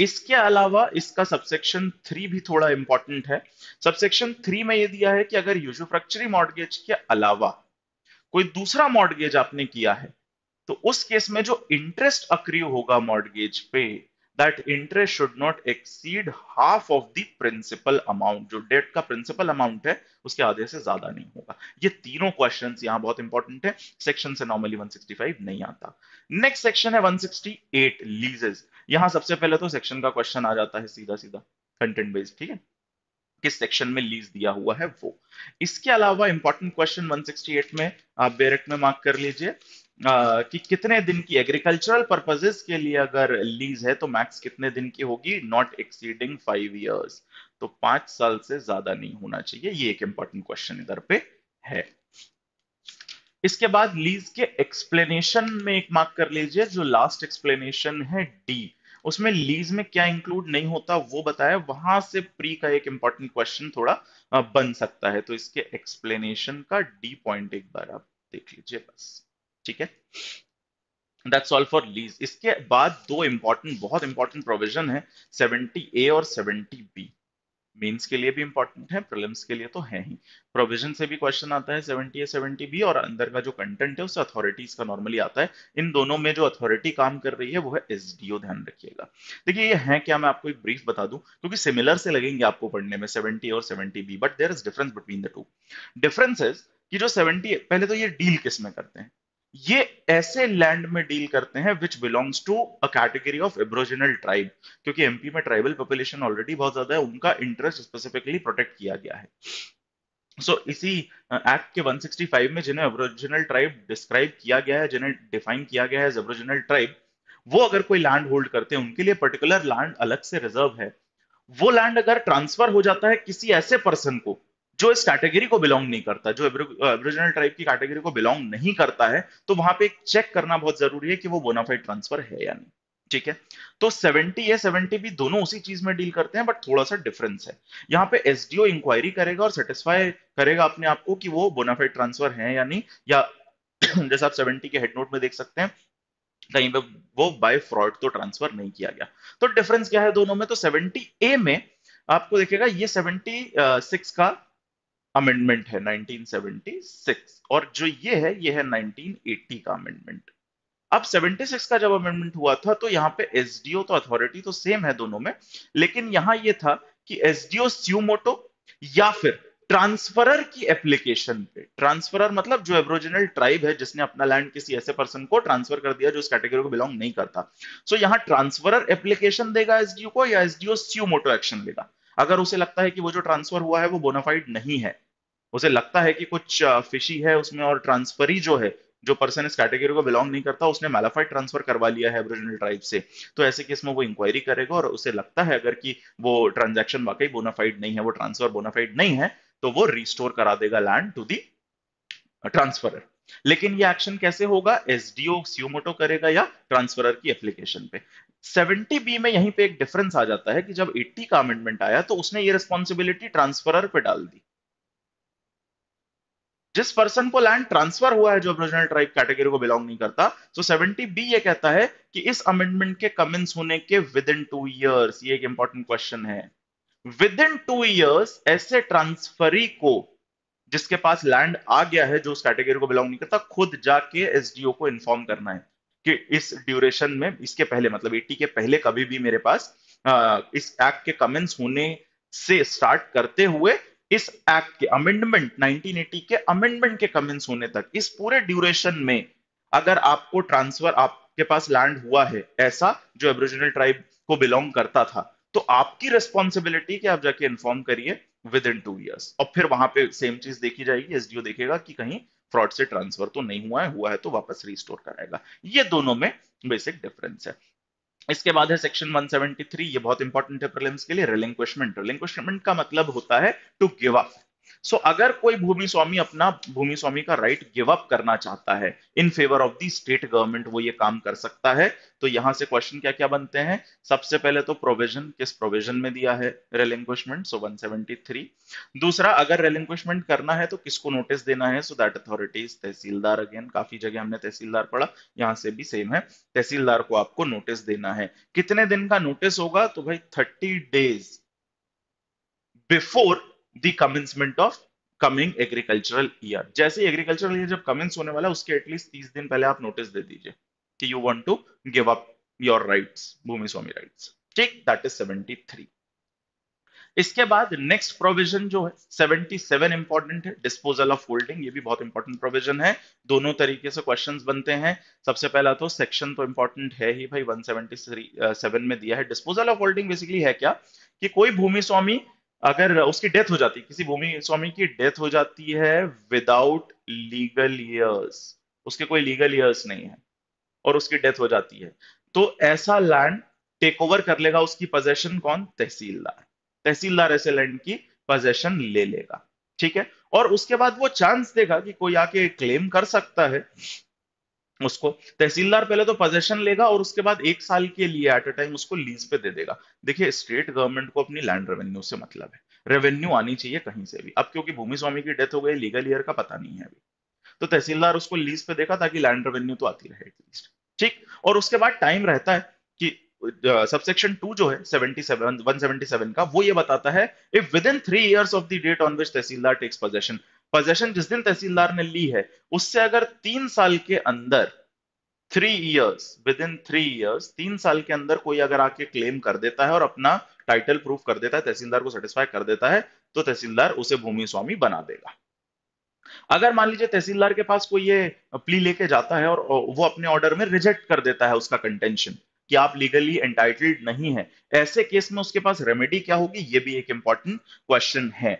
इसके अलावा इसका सबसेक्शन थ्री भी थोड़ा इंपॉर्टेंट है सबसेक्शन थ्री में ये दिया है कि अगर यूजोफ्रैक्चरी मॉडगेज के अलावा कोई दूसरा मॉडगेज आपने किया है तो उस केस में जो इंटरेस्ट अक्रिय होगा मॉडगेज पे that interest should not exceed half of the principal amount जो डेट का प्रिंसिपल अमाउंट है उसके आधे से ज्यादा नहीं होगा ये तीनों क्वेश्चन यहां बहुत इंपॉर्टेंट है सेक्शन से नॉर्मली 165 नहीं आता नेक्स्ट सेक्शन है 168 लीजेस यहाँ सबसे पहले तो सेक्शन का क्वेश्चन आ जाता है सीधा सीधा कंटेंट बेस्ड ठीक है किस सेक्शन में लीज दिया हुआ है वो इसके अलावा इंपॉर्टेंट क्वेश्चन 168 में आप बेरेक्ट में मार्क कर लीजिए कि कितने दिन की एग्रीकल्चरल पर्पजेस के लिए अगर लीज है तो मैक्स कितने दिन की होगी नॉट एक्सीडिंग फाइव ईयर्स तो पांच साल से ज्यादा नहीं होना चाहिए ये एक इंपॉर्टेंट क्वेश्चन इधर पे है इसके बाद लीज के एक्सप्लेनेशन में एक मार्क कर लीजिए जो लास्ट एक्सप्लेनेशन है डी उसमें लीज में क्या इंक्लूड नहीं होता वो बताया वहां से प्री का एक इंपॉर्टेंट क्वेश्चन थोड़ा बन सकता है तो इसके एक्सप्लेनेशन का डी पॉइंट एक बार आप देख लीजिए बस ठीक है दैट्स ऑल फॉर लीज इसके बाद दो इंपॉर्टेंट बहुत इंपॉर्टेंट प्रोविजन है सेवेंटी ए और सेवेंटी बी मेंस के लिए भी इंपॉर्टेंट है प्रिलिम्स के लिए तो है ही प्रोविजन से भी क्वेश्चन आता है सेवेंटी या सेवेंटी बी और अंदर का जो कंटेंट है उससे अथॉरिटीज का नॉर्मली आता है इन दोनों में जो अथॉरिटी काम कर रही है वो है एसडीओ ध्यान रखिएगा देखिए ये है क्या मैं आपको एक ब्रीफ बता दूं क्योंकि सिमिलर से लगेंगे आपको पढ़ने में सेवेंटी और seventy B but there is difference between the two difference is कि जो सेवेंटी पहले तो ये डील किस में करते हैं ये ऐसे लैंड में डील करते हैं which belongs to a category of aboriginal tribe क्योंकि एमपी में ट्राइबल पॉपुलेशन ऑलरेडी बहुत ज्यादा है उनका इंटरेस्ट स्पेसिफिकली प्रोटेक्ट किया गया है सो so, इसी एक्ट uh, के 165 में जिन्हें एब्रोजिनल ट्राइब डिस्क्राइब किया गया है जिन्हें डिफाइन किया गया है एज एब्रोजिनल ट्राइब वो अगर कोई लैंड होल्ड करते हैं उनके लिए पर्टिकुलर लैंड अलग से रिजर्व है वो लैंड अगर ट्रांसफर हो जाता है किसी ऐसे पर्सन को जो इस कैटेगरी को बिलोंग नहीं करता जो एब्रिजिनल ट्राइब की कैटेगरी को बिलोंग नहीं करता है तो वहां पे चेक करना बहुत जरूरी है कि वो बोनाफाइड ट्रांसफर है या नहीं ठीक है तो 70 या 70 भी दोनों उसी चीज में डील करते हैं बट थोड़ा सा डिफरेंस है यहाँ पे एसडीओ इंक्वायरी करेगा और सेटिस्फाई करेगा अपने आप को कि वो बोनाफाइड ट्रांसफर है या नहीं या जैसे आप सेवेंटी के हेडनोट में देख सकते हैं कहीं पे वो बाय फ्रॉड तो ट्रांसफर नहीं किया गया तो डिफरेंस क्या है दोनों में तो 70 ए में आपको देखेगा ये 76 uh, का अमेंडमेंट है 1976 और जो ये है ये है 1980 का अमेंडमेंट अब 76 का जब अमेंडमेंट हुआ था तो यहाँ पे एसडीओ तो अथॉरिटी तो सेम है दोनों में लेकिन यहां ये था कि एसडीओ स्यूमोटो या फिर ट्रांसफरर की एप्लीकेशन पे ट्रांसफरर मतलब जो एब्रोजिनल ट्राइब है जिसने अपना लैंड किसी ऐसे पर्सन को ट्रांसफर कर दिया जो इस कैटेगरी को बिलोंग नहीं करता सो so, यहां ट्रांसफरर एप्लीकेशन देगा एसडीओ को या एसडीओ स्यूमोटो एक्शन लेगा अगर उसे लगता है कि वो जो ट्रांसफर हुआ है वो बोनाफाइड नहीं है उसे लगता है कि कुछ फिशी है उसमें और ट्रांसफरी जो है जो पर्सन इस कैटेगरी को बिलोंग नहीं करता उसने मेलाफाइड ट्रांसफर करवा लिया है ओरिजिनल ट्राइब से तो ऐसे केस में वो इंक्वायरी करेगा और उसे लगता है अगर कि वो ट्रांजेक्शन वाकई बोनाफाइड नहीं है वो ट्रांसफर बोनाफाइड नहीं है तो वो रिस्टोर करा देगा लैंड टू दी ट्रांसफर लेकिन ये एक्शन कैसे होगा एसडीओ सीओमोटो करेगा या ट्रांसफरर की एप्लीकेशन पे सेवेंटी बी में यहीं पे एक डिफरेंस आ जाता है कि जब एट्टी का अमेंडमेंट आया तो उसने ये रिस्पॉन्सिबिलिटी ट्रांसफरर पे डाल दी जिस पर्सन को लैंड ट्रांसफर हुआ है जो ओरिजिनल ट्राइब कैटेगरी को बिलोंग नहीं करता तो सेवेंटी बी ये कहता है कि इस अमेंडमेंट के कमेंस होने के विद इन टू ईयर्स ये एक इंपॉर्टेंट क्वेश्चन है विद इन टू ईयर्स ऐसे ट्रांसफरी को जिसके पास लैंड आ गया है जो उस कैटेगरी को बिलोंग नहीं करता खुद जाके एसडीओ को इन्फॉर्म करना है कि इस ड्यूरेशन में इसके पहले मतलब 80 के पहले कभी भी मेरे पास आ, इस एक्ट के कमेंस होने से स्टार्ट करते हुए इस एक्ट के अमेंडमेंट 1980 के अमेंडमेंट के कमेंस होने तक इस पूरे ड्यूरेशन में अगर आपको ट्रांसफर आपके पास लैंड हुआ है ऐसा जो एबरिजिनल ट्राइब को बिलोंग करता था तो आपकी रिस्पॉन्सिबिलिटी कि आप जाके इन्फॉर्म करिए विद इन टू ईयर्स और फिर वहां पे सेम चीज देखी जाएगी एसडीओ देखेगा कि कहीं फ्रॉड से ट्रांसफर तो नहीं हुआ है हुआ है तो वापस रिस्टोर कराएगा ये दोनों में बेसिक डिफरेंस है इसके बाद है सेक्शन 173 ये बहुत इंपॉर्टेंट है प्रीलिम्स के लिए रिलिंक्विशमेंट रिलिंक्विशमेंट का मतलब होता है to give up so so, अगर कोई भूमि स्वामी अपना भूमि स्वामी का राइट गिव अप करना चाहता है in favour of the state government वो ये काम कर सकता है तो यहां से क्वेश्चन क्या क्या बनते हैं सबसे पहले तो प्रोविजन किस प्रोविजन में दिया है रेलिंक्विशमेंट सो वन दूसरा अगर रेलिंक्विशमेंट करना है तो किसको नोटिस देना है so that authorities tehsildar again काफी जगह हमने तहसीलदार पढ़ा यहाँ से भी सेम है तहसीलदार को आपको नोटिस देना है कितने दिन का नोटिस होगा तो भाई thirty days before the commencement of coming agricultural year जैसे एग्रीकल्चरल ईयर जब कमेंस होने वाला उसके एटलीस्ट तीस दिन पहले आप नोटिस दे दीजिए कि you want to give up your rights भूमि स्वामी राइट्स ठीक दैट इज 73 इसके बाद नेक्स्ट प्रोविजन जो है 77 इंपॉर्टेंट है डिस्पोजल ऑफ होल्डिंग ये भी बहुत इंपॉर्टेंट प्रोविजन है दोनों तरीके से क्वेश्चंस बनते हैं सबसे पहला तो सेक्शन तो इंपॉर्टेंट है ही भाई सेवन uh, में दिया है डिस्पोजल ऑफ होल्डिंग बेसिकली है क्या कि कोई भूमि स्वामी अगर उसकी डेथ हो जाती किसी भूमि स्वामी की डेथ हो जाती है विदाउट लीगल ईयर्स उसके कोई लीगल ईयर्स नहीं है और उसकी डेथ हो जाती है तो ऐसा लैंड टेक ओवर कर लेगा उसकी पोजेशन कौन तहसीलदार तहसीलदार ऐसे लैंड की पोजेशन ले लेगा ठीक है और उसके बाद वो चांस देगा कि कोई आके क्लेम कर सकता है उसको तहसीलदार पहले तो पोजेशन लेगा और उसके बाद एक साल के लिए एट अ टाइम उसको लीज पे दे देगा देखिए स्टेट गवर्नमेंट को अपनी लैंड रेवेन्यू से मतलब है रेवेन्यू आनी चाहिए कहीं से भी अब क्योंकि भूमि स्वामी की डेथ हो गई लीगल ईयर का पता नहीं है अभी तो तहसीलदार उसको लीज पे देगा ताकि लैंड रेवेन्यू तो आती रहे एटलीस्ट ठीक और उसके बाद टाइम रहता है कि सबसेक्शन टू जो है 77 177 का वो ये बताता है if within three years of the date on which tehsildar takes possession possession जिस दिन तहसीलदार ने ली है उससे अगर तीन साल के अंदर three years within three years तीन साल के अंदर कोई अगर आके क्लेम कर देता है और अपना टाइटल प्रूफ कर देता है तहसीलदार को सेटिस्फाई कर देता है तो तहसीलदार उसे भूमि स्वामी बना देगा अगर मान लीजिए तहसीलदार के पास कोई ये प्ली लेके जाता है और वो अपने ऑर्डर में रिजेक्ट कर देता है उसका कंटेंशन कि आप लीगली एंटाइटल्ड नहीं है ऐसे केस में उसके पास रेमेडी क्या होगी ये भी एक इंपॉर्टेंट क्वेश्चन है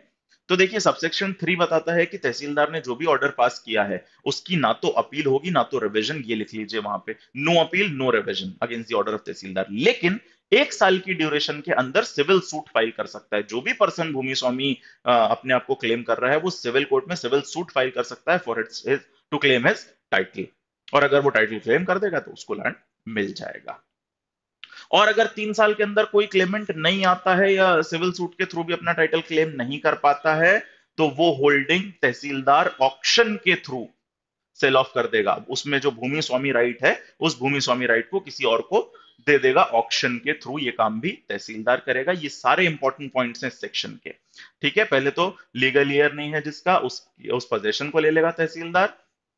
तो देखिए सबसेक्शन थ्री बताता है कि तहसीलदार ने जो भी ऑर्डर पास किया है उसकी ना तो अपील होगी ना तो रिविजन ये लिख लीजिए वहां पे no appeal no revision against the order of tehsildar लेकिन एक साल की ड्यूरेशन के अंदर सिविल सूट फाइल कर सकता है जो भी पर्सन भूमि स्वामी अपने आप को क्लेम कर रहा है वो सिविल कोर्ट में सिविल सूट फाइल कर सकता है for its to claim his title और अगर वो टाइटल क्लेम कर देगा तो उसको लैंड मिल जाएगा और अगर तीन साल के अंदर कोई क्लेमेंट नहीं आता है या सिविल सूट के थ्रू भी अपना टाइटल क्लेम नहीं कर पाता है तो वो होल्डिंग तहसीलदार ऑप्शन के थ्रू सेल ऑफ कर देगा उसमें जो भूमि स्वामी राइट है उस भूमि स्वामी राइट को किसी और को दे देगा ऑप्शन के थ्रू ये काम भी तहसीलदार करेगा ये सारे इंपॉर्टेंट पॉइंट हैं सेक्शन के ठीक है पहले तो लीगल ईयर नहीं है जिसका उस उस पोजेशन को ले लेगा तहसीलदार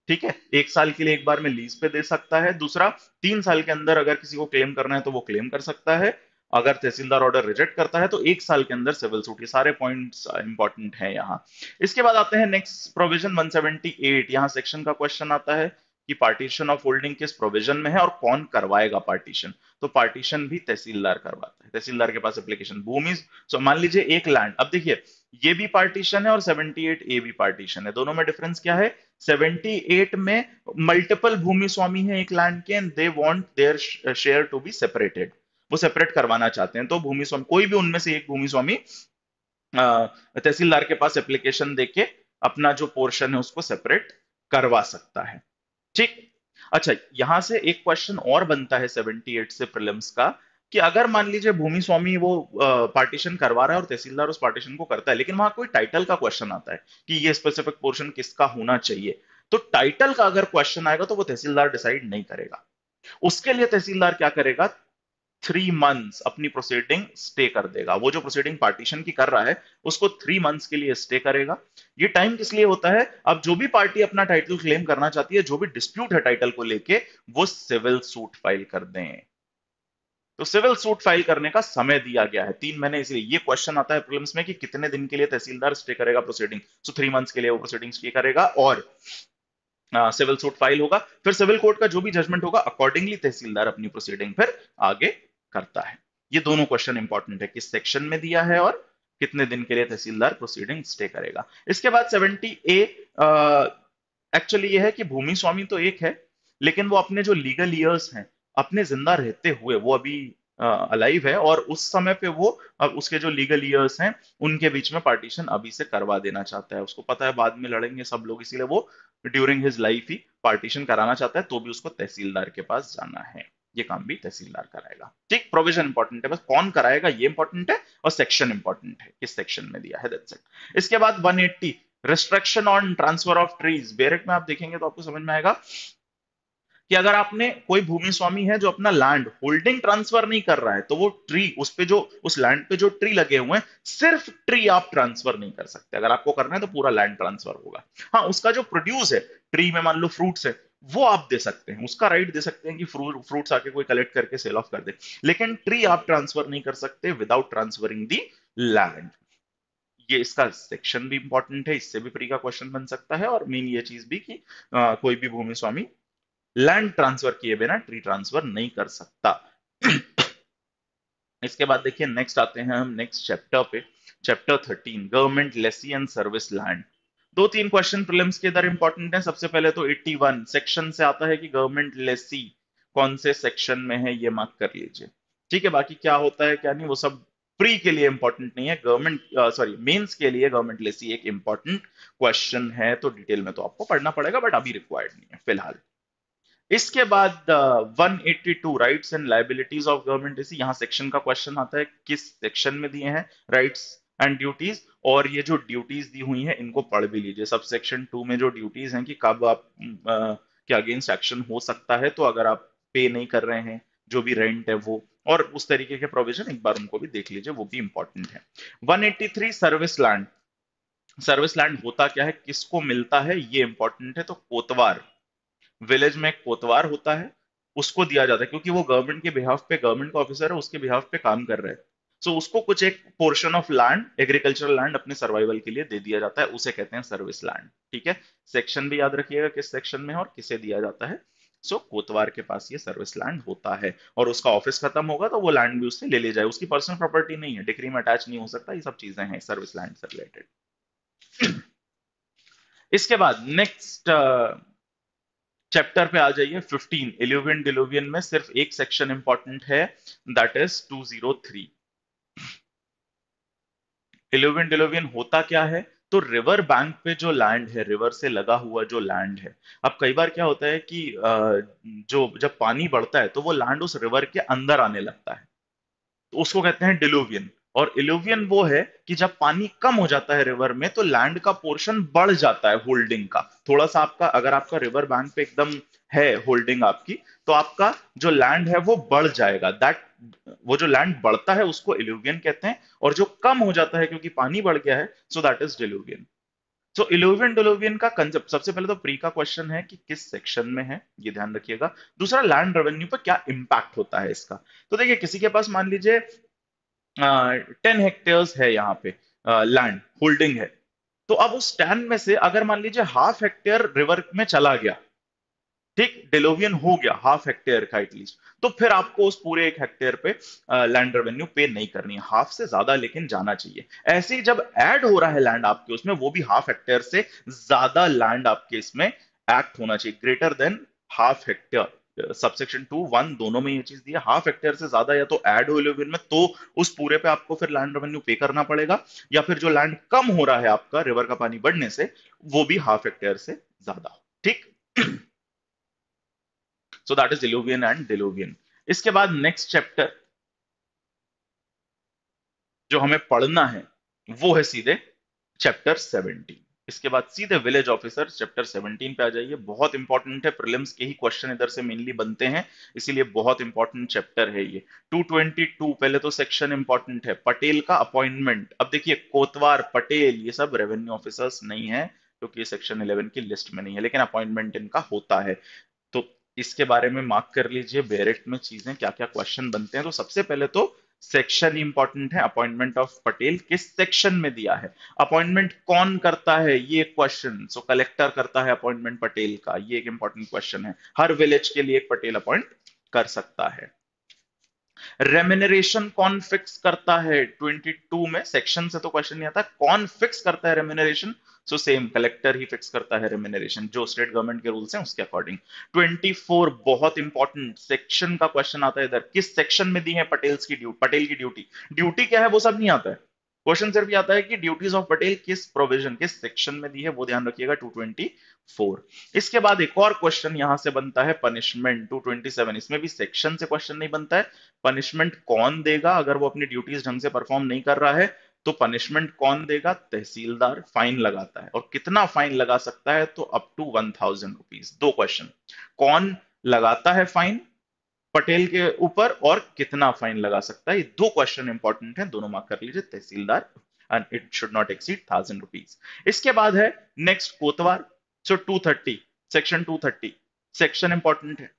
ठीक है एक साल के लिए एक बार में लीज पे दे सकता है दूसरा तीन साल के अंदर अगर किसी को क्लेम करना है तो वो क्लेम कर सकता है अगर तहसीलदार ऑर्डर रिजेक्ट करता है तो एक साल के अंदर सिविल सूट ये सारे पॉइंट्स इंपॉर्टेंट uh, हैं यहाँ इसके बाद आते हैं नेक्स्ट प्रोविजन 178 यहाँ सेक्शन का क्वेश्चन आता है कि पार्टीशन ऑफ होल्डिंग किस प्रोविजन में है और कौन करवाएगा पार्टीशन तो पार्टीशन भी तहसीलदार करवाता है तहसीलदार के पास एप्लीकेशन भूमि सो मान लीजिए एक लैंड अब देखिए ये भी पार्टीशन है और 78 ए भी पार्टीशन है दोनों में डिफरेंस क्या है 78 में मल्टीपल भूमि स्वामी है एक लैंड के and they want their share to be separated वो सेपरेट करवाना चाहते हैं तो भूमि स्वामी कोई भी उनमें से एक भूमि स्वामी तहसीलदार के पास एप्लीकेशन देके अपना जो पोर्शन है उसको सेपरेट करवा सकता है ठीक अच्छा यहां से एक क्वेश्चन और बनता है 78 से प्रिलिम्स का कि अगर मान लीजिए भूमि स्वामी वो पार्टीशन करवा रहा है और तहसीलदार उस पार्टीशन को करता है लेकिन वहां कोई टाइटल का क्वेश्चन आता है कि ये स्पेसिफिक पोर्शन किसका होना चाहिए तो टाइटल का अगर क्वेश्चन आएगा तो वो तहसीलदार डिसाइड नहीं करेगा उसके लिए तहसीलदार क्या करेगा थ्री मंथ्स अपनी प्रोसीडिंग स्टे कर देगा वो जो प्रोसीडिंग पार्टीशन की कर रहा है उसको थ्री मंथ्स के लिए स्टे करेगा ये टाइम किस लिए होता है अब जो भी पार्टी अपना टाइटल क्लेम करना चाहती है जो भी डिस्प्यूट है टाइटल को लेके वो सिविल सूट फाइल कर दें तो सिविल सूट फाइल करने का समय दिया गया है तीन महीने इसलिए ये क्वेश्चन आता है प्रीलिम्स में कि कितने दिन के लिए तहसीलदार स्टे करेगा प्रोसीडिंग सो थ्री मंथ्स के लिए वो प्रोसीडिंग स्टे करेगा और सिविल सूट फाइल होगा फिर सिविल कोर्ट का जो भी जजमेंट होगा अकॉर्डिंगली तहसीलदार अपनी प्रोसीडिंग फिर आगे करता है ये दोनों क्वेश्चन इंपॉर्टेंट है किस सेक्शन में दिया है और कितने दिन के लिए तहसीलदार प्रोसीडिंग स्टे करेगा इसके बाद सेवेंटी ए एक्चुअली ये है कि भूमि स्वामी तो एक है लेकिन वो अपने जो लीगल ईयर्स हैं अपने जिंदा रहते हुए वो अभी अलाइव है और उस समय पे वो अब उसके जो लीगल ईयर्स हैं उनके बीच में पार्टीशन अभी से करवा देना चाहता है उसको पता है बाद में लड़ेंगे सब लोग इसीलिए वो ड्यूरिंग हिज लाइफ ही पार्टीशन कराना चाहता है तो भी उसको तहसीलदार के पास जाना है ये काम भी तहसीलदार कराएगा ठीक प्रोविजन इंपॉर्टेंट है बस कौन कराएगा ये इंपॉर्टेंट है और सेक्शन इंपॉर्टेंट है किस सेक्शन में दिया है दैट्स इट इसके बाद 180 restriction on transfer of trees बेरेट में आप देखेंगे तो आपको समझ में आएगा अगर आपने कोई भूमि स्वामी है जो अपना लैंड होल्डिंग ट्रांसफर नहीं कर रहा है तो वो ट्री उस पे जो उस लैंड पे जो ट्री लगे हुए हैं सिर्फ ट्री आप ट्रांसफर नहीं कर सकते अगर आपको करना है तो पूरा लैंड ट्रांसफर होगा हाँ उसका जो प्रोड्यूस है ट्री में मान लो फ्रूट्स है वो आप दे सकते हैं उसका राइट दे सकते हैं कि फ्रूट फ्रूट्स आके कोई कलेक्ट करके सेल ऑफ कर दे लेकिन ट्री आप ट्रांसफर नहीं कर सकते विदाउट ट्रांसफरिंग दी लैंड ये इसका सेक्शन भी इंपॉर्टेंट है इससे भी फ्री का क्वेश्चन बन सकता है और मेन ये चीज भी कि आ, कोई भी भूमि स्वामी लैंड ट्रांसफर किए बिना ट्री ट्रांसफर नहीं कर सकता इसके बाद देखिए नेक्स्ट आते हैं हम नेक्स्ट चैप्टर पे chapter thirteen government lessee and service land दो तीन क्वेश्चन प्रीलिम्स के इधर इंपॉर्टेंट है सबसे पहले तो 81 सेक्शन से आता है कि गवर्नमेंट लेसी कौन से सेक्शन में है ये मार्क कर लीजिए ठीक है बाकी क्या होता है क्या नहीं वो सब प्री के लिए इंपॉर्टेंट नहीं है गवर्नमेंट सॉरी मेंस के लिए गवर्नमेंट लेसी एक इंपॉर्टेंट क्वेश्चन है तो डिटेल में तो आपको पढ़ना पड़ेगा बट अभी रिक्वायर्ड नहीं है फिलहाल इसके बाद one eighty two right and liabilities of government इसी यहाँ सेक्शन का क्वेश्चन आता है किस सेक्शन में दिए हैं राइट्स एंड ड्यूटीज और ये जो ड्यूटीज दी हुई हैं इनको पढ़ भी लीजिए सब सेक्शन टू में जो ड्यूटीज हैं कि कब आप uh, के अगेंस्ट एक्शन हो सकता है तो अगर आप पे नहीं कर रहे हैं जो भी रेंट है वो और उस तरीके के प्रोविजन एक बार उनको भी देख लीजिए वो भी इंपॉर्टेंट है 183 सर्विस लैंड सर्विस लैंड होता क्या है किसको मिलता है ये इंपॉर्टेंट है तो कोतवार विलेज में कोतवार होता है उसको दिया जाता है क्योंकि वो गवर्नमेंट के बिहाफ पे गवर्नमेंट का ऑफिसर है उसके बिहाफ पे काम कर रहे हैं सो so, उसको कुछ एक portion of land agricultural land अपने सर्वाइवल के लिए दे दिया जाता है उसे कहते हैं सर्विस लैंड ठीक है सेक्शन भी याद रखिएगा किस सेक्शन में और किसे दिया जाता है सो so, कोतवार के पास ये सर्विस लैंड होता है और उसका ऑफिस खत्म होगा तो वो लैंड भी उससे ले ले जाए उसकी पर्सनल प्रॉपर्टी नहीं है डिग्री में अटैच नहीं हो सकता ये सब चीजें हैं सर्विस लैंड से रिलेटेड इसके बाद नेक्स्ट चैप्टर पे आ जाइए 15 एलिवियन डिलोवियन में सिर्फ एक सेक्शन इंपॉर्टेंट है दैट इज 203 एलिवियन डिलोवियन होता क्या है तो रिवर बैंक पे जो लैंड है रिवर से लगा हुआ जो लैंड है अब कई बार क्या होता है कि जो जब पानी बढ़ता है तो वो लैंड उस रिवर के अंदर आने लगता है तो उसको कहते हैं डिलोवियन और इलोवियन वो है कि जब पानी कम हो जाता है रिवर में तो लैंड का पोर्शन बढ़ जाता है होल्डिंग का थोड़ा सा आपका अगर आपका रिवर बैंक पे एकदम है होल्डिंग आपकी तो आपका जो लैंड है वो बढ़ जाएगा दैट वो जो लैंड बढ़ता है उसको इल्यूवियन कहते हैं और जो कम हो जाता है क्योंकि पानी बढ़ गया है सो दैट इज डिलोवियन सो इलोवियन डिलोवियन का कंसेप्ट सबसे पहले तो प्री का क्वेश्चन है कि किस सेक्शन में है ये ध्यान रखिएगा दूसरा लैंड रेवेन्यू पर क्या इम्पैक्ट होता है इसका तो देखिए किसी के पास मान लीजिए टेन हेक्टेयर्स है यहाँ पे लैंड होल्डिंग है तो अब उस टेन में से अगर मान लीजिए हाफ हेक्टेयर रिवर में चला गया ठीक डेलोवियन हो गया हाफ हेक्टेयर का एटलीस्ट तो फिर आपको उस पूरे एक हेक्टेयर पे लैंड रेवेन्यू पे नहीं करनी है हाफ से ज्यादा लेकिन जाना चाहिए ऐसे ही जब ऐड हो रहा है लैंड आपके उसमें वो भी हाफ हेक्टेयर से ज्यादा लैंड आपके इसमें एक्ट होना चाहिए greater than half hectare subsection two one दोनों में ये चीज दी है हाफ हेक्टेयर से ज्यादा या तो एड हो लेविन में तो उस पूरे पे आपको फिर लैंड रेवेन्यू पे करना पड़ेगा या फिर जो लैंड कम हो रहा है आपका रिवर का पानी बढ़ने से वो भी हाफ हेक्टेयर से ज्यादा ठीक so that is diluvion and diluvion इसके बाद नेक्स्ट चैप्टर जो हमें पढ़ना है वो है सीधे चैप्टर सेवेंटीन इसके बाद सीधे विलेज ऑफिसर चैप्टर 17 पे आ जाइए बहुत इंपॉर्टेंट है प्रिलिम्स के ही क्वेश्चन इधर से मेनली बनते हैं इसीलिए बहुत इंपॉर्टेंट चैप्टर है ये 222 पहले तो सेक्शन इंपॉर्टेंट है पटेल का अपॉइंटमेंट अब देखिए कोतवार पटेल ये सब रेवेन्यू ऑफिसर्स नहीं है क्योंकि तो सेक्शन इलेवन की लिस्ट में नहीं है लेकिन अपॉइंटमेंट इनका होता है तो इसके बारे में मार्क कर लीजिए बेरेट में चीजें क्या क्या क्वेश्चन बनते हैं तो सबसे पहले तो सेक्शन इंपॉर्टेंट है अपॉइंटमेंट ऑफ पटेल किस सेक्शन में दिया है अपॉइंटमेंट कौन करता है ये क्वेश्चन सो कलेक्टर करता है अपॉइंटमेंट पटेल का ये एक इंपॉर्टेंट क्वेश्चन है हर विलेज के लिए पटेल अपॉइंट कर सकता है रेम्यूनरेशन कौन फिक्स करता है 22 में सेक्शन से तो क्वेश्चन नहीं आता कौन फिक्स करता है रेम्यूनरेशन सो सेम कलेक्टर ही फिक्स करता है रेमिनरेशन जो स्टेट गवर्नमेंट के रूल्स हैं उसके अकॉर्डिंग 24 बहुत इंपॉर्टेंट सेक्शन का क्वेश्चन आता है इधर किस सेक्शन में दी है पटेल की ड्यूटी पटेल की ड्यूटी ड्यूटी क्या है वो सब नहीं आता है क्वेश्चन सिर्फ ये आता है कि ड्यूटीज ऑफ पटेल किस प्रोविजन किस सेक्शन में दी है वो ध्यान रखिएगा 224 इसके बाद एक और क्वेश्चन यहां से बनता है पनिशमेंट 227 इसमें भी सेक्शन से क्वेश्चन नहीं बनता है पनिशमेंट कौन देगा अगर वो अपनी ड्यूटीज ढंग से परफॉर्म नहीं कर रहा है तो पनिशमेंट कौन देगा तहसीलदार फाइन लगाता है और कितना फाइन लगा सकता है तो up to one thousand rupees दो क्वेश्चन कौन लगाता है फाइन पटेल के ऊपर और कितना फाइन लगा सकता है ये दो क्वेश्चन इंपॉर्टेंट है दोनों मार्क कर लीजिए tehsildar and it should not exceed thousand rupees इसके बाद है next kotwar so two thirty section two thirty section important है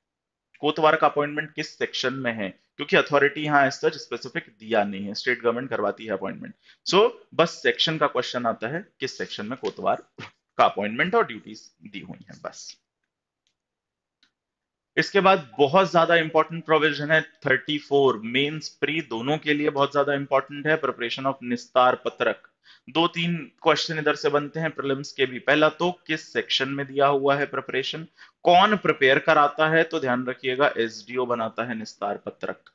कोतवार का अपॉइंटमेंट किस सेक्शन में है क्योंकि अथॉरिटी यहाँ एज सच स्पेसिफिक दिया नहीं है स्टेट गवर्नमेंट करवाती है अपॉइंटमेंट सो so, बस सेक्शन का क्वेश्चन आता है किस सेक्शन में कोतवार का अपॉइंटमेंट और ड्यूटीज दी हुई है बस इसके बाद बहुत ज्यादा इंपॉर्टेंट प्रोविजन है 34 मेन्स प्री दोनों के लिए बहुत ज्यादा इंपॉर्टेंट है प्रिपरेशन ऑफ निस्तार पत्रक दो तीन क्वेश्चन इधर से बनते हैं प्रिलिम्स के भी पहला तो किस सेक्शन में दिया हुआ है प्रिपरेशन कौन प्रिपेयर कराता है तो ध्यान रखिएगा एसडीओ बनाता है निस्तार पत्रक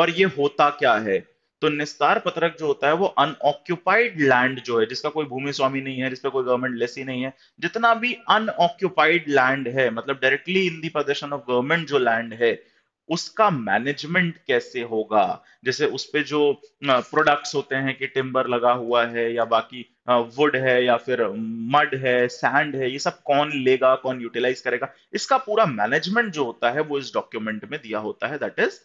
और ये होता क्या है तो निस्तार पत्रक जो होता है वो अनऑक्युपाइड लैंड जो है जिसका कोई भूमि स्वामी नहीं है जिसका कोई गवर्नमेंट लेसी नहीं है जितना भी अनऑक्युपाइड लैंड है मतलब directly in the possession of government जो लैंड है उसका मैनेजमेंट कैसे होगा जैसे उस पे जो प्रोडक्ट्स होते हैं कि टिम्बर लगा हुआ है या बाकी वुड है या फिर मड है सैंड है ये सब कौन लेगा कौन यूटिलाइज करेगा इसका पूरा मैनेजमेंट जो होता है वो इस डॉक्यूमेंट में दिया होता है दैट इज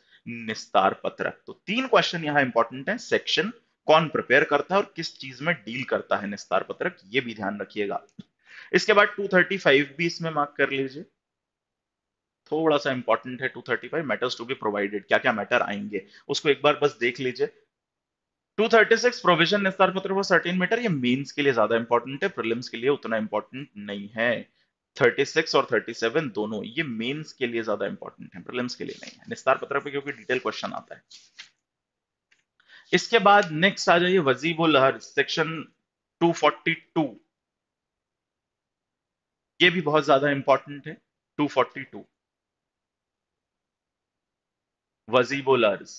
निस्तार पत्रक तो तीन क्वेश्चन यहाँ इंपॉर्टेंट है सेक्शन कौन प्रिपेयर करता है और किस चीज में डील करता है निस्तार पत्रक ये भी ध्यान रखिएगा इसके बाद 235 भी इसमें मार्क कर लीजिए थोड़ा सा इंपॉर्टेंट है 235 मैटर्स टू बी प्रोवाइडेड क्या क्या मैटर आएंगे उसको एक बार बस देख लीजिए 236 प्रोविजन निस्तार पत्र फॉर सर्टेन मैटर ये मेंस के लिए ज्यादा इंपॉर्टेंट है प्रीलिम्स के लिए उतना इंपॉर्टेंट नहीं है 36 और 37 दोनों ये मेंस के लिए ज्यादा इंपॉर्टेंट है प्रीलिम्स के लिए नहीं है निस्तार पत्र पे क्योंकि डिटेल क्वेश्चन आता है इसके बाद नेक्स्ट आ जाइए वजीब उल हर सेक्शन 242 ये भी बहुत ज्यादा इंपॉर्टेंट है 242 वजीबुल अर्ज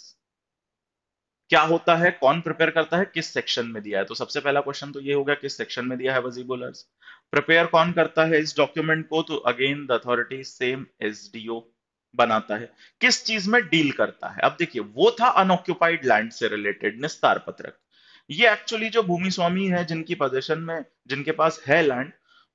क्या होता है कौन प्रिपेयर करता है किस सेक्शन में दिया है तो सबसे पहला क्वेश्चन तो ये हो गया किस सेक्शन में दिया है वजीबुल अर्ज प्रिपेयर कौन करता है इस डॉक्यूमेंट को तो again the authority same as बनाता है किस चीज में डील करता है अब देखिए वो था अनऑक्युपाइड लैंड से रिलेटेड निस्तार पत्रक ये एक्चुअली जो भूमि स्वामी है जिनकी पोजेशन में जिनके पास है लैंड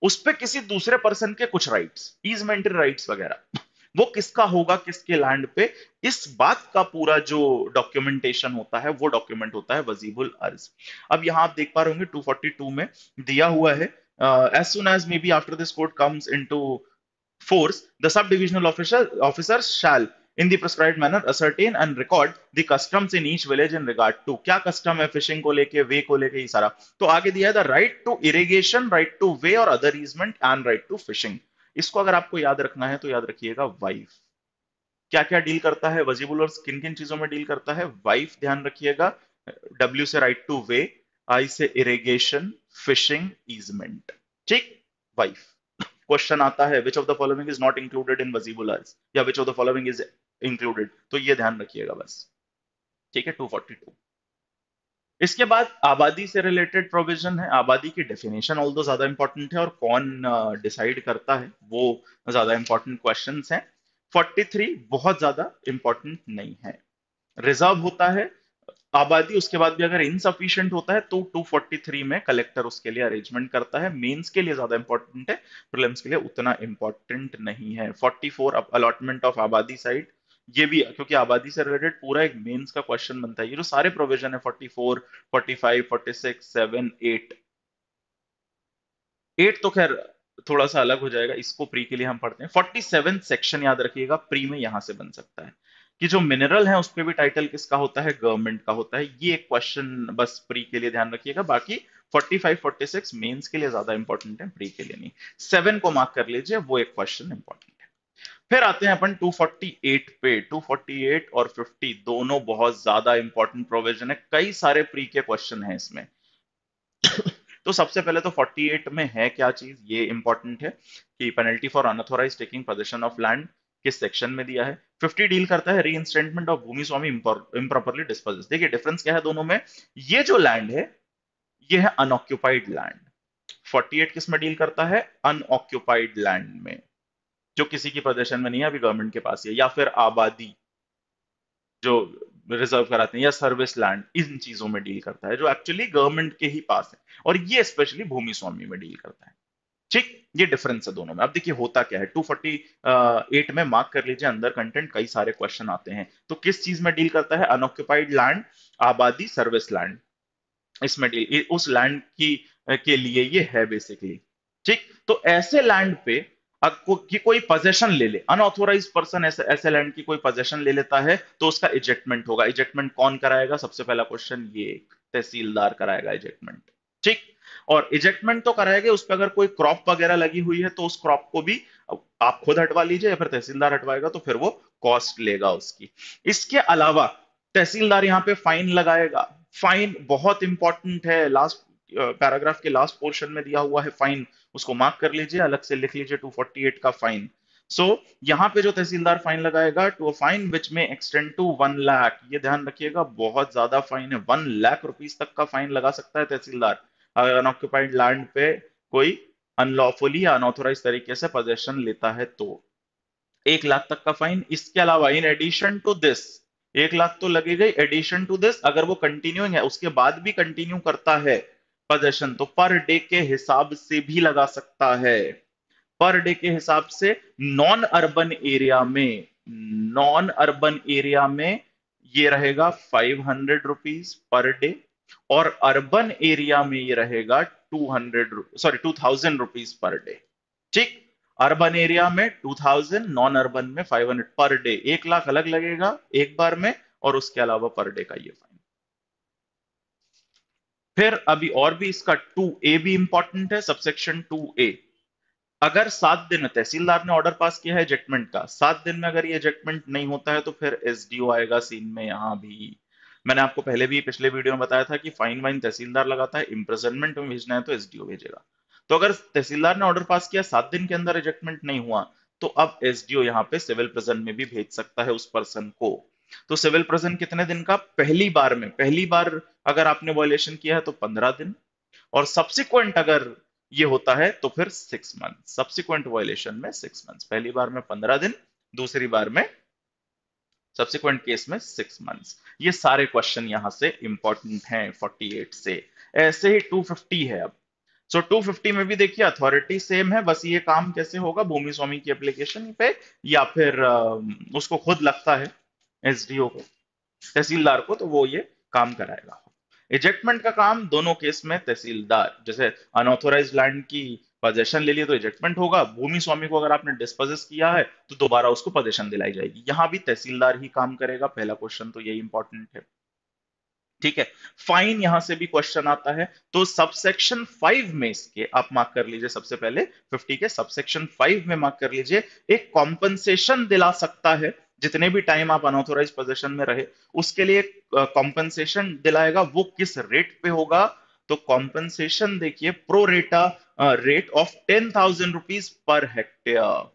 उस पर किसी दूसरे पर्सन के कुछ राइट्स इजमेंटरी राइट्स वगैरह वो किसका होगा किसके लैंड पे इस बात का पूरा जो डॉक्यूमेंटेशन होता है वो डॉक्यूमेंट होता है वजीबुल अर्ज अब यहां आप देख पा रहे होंगे 242 में दिया हुआ है as soon as may be after this code comes in force the sub divisional officer shall in the prescribed manner ascertain and record the customs in each village in regard to क्या custom है fishing को लेके वे को लेके सारा तो आगे दिया है the right to irrigation right to way और other easement and right to fishing इसको अगर आपको याद रखना है तो याद रखिएगा वाइफ क्या क्या डील करता है और किन किन चीजों में डील करता है वाइफ ध्यान रखिएगा डब्ल्यू से right to way I say irrigation fishing easement ठीक वाइफ क्वेश्चन आता है which of the following is not included in वजीबुल या which of the following is included तो ये ध्यान रखिएगा बस ठीक है टू फोर्टी टू इसके बाद आबादी से रिलेटेड प्रोविजन है आबादी की डेफिनेशन ऑल ज्यादा इंपॉर्टेंट है और कौन डिसाइड uh, करता है वो ज्यादा इंपॉर्टेंट क्वेश्चन हैं 43 बहुत ज्यादा इंपॉर्टेंट नहीं है रिजर्व होता है आबादी उसके बाद भी अगर इनसफिशियंट होता है तो 243 में कलेक्टर उसके लिए अरेंजमेंट करता है मेंस के लिए ज्यादा इंपॉर्टेंट है प्रिलिम्स के लिए उतना इंपॉर्टेंट नहीं है 44 फोर अलॉटमेंट ऑफ आबादी साइड ये भी क्योंकि आबादी से रिलेटेड पूरा एक मेंस का क्वेश्चन बनता है ये जो सारे प्रोविजन है 44, 45, 46, 7, 8 एट तो खैर थोड़ा सा अलग हो जाएगा इसको प्री के लिए हम पढ़ते हैं सेवन सेक्शन याद रखिएगा प्री में यहां से बन सकता है कि जो मिनरल है उस पर भी टाइटल किसका होता है गवर्नमेंट का होता है ये एक क्वेश्चन बस प्री के लिए ध्यान रखिएगा बाकी 45 46 मेंस के लिए ज्यादा इंपॉर्टेंट है प्री के लिए नहीं सेवन को मार्क कर लीजिए वो एक क्वेश्चन इंपॉर्टेंट फिर आते हैं अपन 248 पे 248 और 50 दोनों बहुत ज्यादा इंपॉर्टेंट प्रोविजन है कई सारे प्री के क्वेश्चन हैं इसमें तो सबसे पहले तो 48 में है क्या चीज ये इंपॉर्टेंट है कि penalty for unauthorised taking position of land किस सेक्शन में दिया है 50 डील करता है री इंस्टेंटमेंट ऑफ भूमि स्वामी इम्प्रॉपरली डिस्पोज देखिए डिफरेंस क्या है दोनों में ये जो लैंड है ये है अनऑक्युपाइड लैंड 48 किस में डील करता है अनऑक्यूपाइड लैंड में जो किसी की प्रदर्शन में नहीं है अभी गवर्नमेंट के पास है या फिर आबादी जो रिजर्व कराते हैं या सर्विस लैंड इन चीजों में डील करता है जो एक्चुअली गवर्नमेंट के ही पास है और ये स्पेशली भूमि स्वामी में डील करता है ठीक ये डिफरेंस है दोनों में अब देखिए होता क्या है 248 में मार्क कर लीजिए अंदर कंटेंट कई सारे क्वेश्चन आते हैं तो किस चीज में डील करता है अनऑक्युपाइड लैंड आबादी सर्विस लैंड इसमें डील उस लैंड की के लिए ये है बेसिकली ठीक तो ऐसे लैंड पे की कोई पोजेशन ले ले अनऑथोराइज पर्सन ऐसे लैंड की कोई पोजेशन ले लेता है तो उसका इजेक्टमेंट होगा इजेक्टमेंट कौन कराएगा सबसे पहला क्वेश्चन ये तहसीलदार कराएगा इजेक्टमेंट ठीक और इजेक्टमेंट तो कराएगा उस पर अगर कोई क्रॉप वगैरह लगी हुई है तो उस क्रॉप को भी आप खुद हटवा लीजिए या फिर तहसीलदार हटवाएगा तो फिर वो कॉस्ट लेगा उसकी इसके अलावा तहसीलदार यहाँ पे फाइन लगाएगा फाइन बहुत इंपॉर्टेंट है लास्ट पैराग्राफ के लास्ट पोर्शन में दिया हुआ है फाइन उसको मार्क कर लीजिए अलग से लिख लीजिए 248 का फाइन सो so, यहाँ पे जो तहसीलदार फाइन लगाएगा to fine which may extend to one lakh ये ध्यान रखिएगा बहुत ज्यादा फाइन है वन लाख रुपीज तक का फाइन लगा सकता है तहसीलदार अगर अनऑक्यूपाइड लैंड पे कोई अनलॉफुली या अनऑथोराइज तरीके से पोजेशन लेता है तो एक लाख तक का फाइन इसके अलावा इन एडिशन टू दिस एक लाख तो लगेगा एडिशन टू दिस अगर वो कंटिन्यूइंग है उसके बाद भी कंटिन्यू करता है प्रदर्शन तो पर डे के हिसाब से भी लगा सकता है पर डे के हिसाब से नॉन अर्बन एरिया में नॉन अर्बन एरिया में ये रहेगा five hundred rupees per day और अर्बन एरिया में ये रहेगा two hundred sorry two thousand rupees per day ठीक अर्बन एरिया में टू थाउजेंड नॉन अर्बन में फाइव हंड्रेड पर डे एक लाख अलग लगेगा एक बार में और उसके अलावा पर डे का ये फिर अभी और भी इसका टू ए भी इंपॉर्टेंट है सबसेक्शन टू ए अगर सात दिन तहसीलदार ने ऑर्डर पास किया है एजेक्टमेंट का सात दिन में अगर ये एजेक्टमेंट नहीं होता है तो फिर एस आएगा सीन में यहां भी मैंने आपको पहले भी पिछले वीडियो में बताया था कि फाइन वाइन तहसीलदार लगाता है इम्प्रेजनमेंट में भेजना है तो एसडीओ भेजेगा तो अगर तहसीलदार ने ऑर्डर पास किया सात दिन के अंदर एजेक्टमेंट नहीं हुआ तो अब एसडीओ यहाँ पे सिविल प्रेजेंट में भी भेज सकता है उस पर्सन को तो सिविल प्रिजन कितने दिन का पहली बार में पहली बार अगर आपने वॉयलेशन किया है तो पंद्रह दिन और सब्सिक्वेंट अगर ये होता है तो फिर सिक्स मंथ सब्सिक्वेंट वॉयलेशन में सिक्स मंथ पहली बार में पंद्रह दिन दूसरी बार में सब्सिक्वेंट केस में सिक्स मंथ ये सारे क्वेश्चन यहां से इंपॉर्टेंट हैं 48 से ऐसे ही 250 है अब सो so, 250 में भी देखिए अथॉरिटी सेम है बस ये काम कैसे होगा भूमि स्वामी की एप्लीकेशन पे या फिर उसको खुद लगता है एसडीओ को तहसीलदार को तो वो ये काम कराएगा इजेक्टमेंट का काम दोनों केस में तहसीलदार जैसे अनऑथोराइज लैंड की पजेशन ले लिए तो इजेक्टमेंट होगा भूमि स्वामी को अगर आपने डिस्पोजेस किया है तो दोबारा उसको पोजेशन दिलाई जाएगी यहां भी तहसीलदार ही काम करेगा पहला क्वेश्चन तो यही इंपॉर्टेंट है ठीक है फाइन यहां से भी क्वेश्चन आता है तो सबसेक्शन फाइव में इसके आप मार्क कर लीजिए सबसे पहले फिफ्टी के सबसेक्शन फाइव में मार्क कर लीजिए एक कॉम्पनसेशन दिला सकता है जितने भी टाइम आप अनऑथोराइज पोजिशन में रहे उसके लिए कॉम्पनसेशन दिलाएगा वो किस रेट पे होगा तो कॉम्पनसेशन देखिए pro rata rate of ten thousand rupees per hectare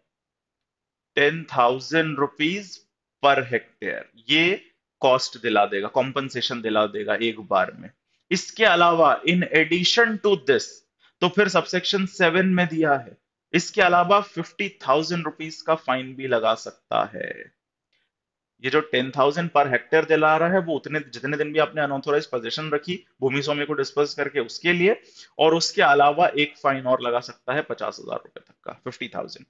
ten thousand rupees per hectare ये कॉस्ट दिला देगा कॉम्पनसेशन दिला देगा एक बार में इसके अलावा इन एडिशन टू दिस तो फिर सबसेक्शन सेवन में दिया है इसके अलावा फिफ्टी थाउजेंड रुपीज का फाइन भी लगा सकता है ये जो टेन थाउजेंड पर हेक्टेयर दिला रहा है वो उतने जितने दिन भी आपने अनऑथोराइज पोजेशन रखी भूमि स्वामी को डिस्पर्स करके उसके लिए और उसके अलावा एक फाइन और लगा सकता है पचास हजार रुपए तक का फिफ्टी थाउजेंड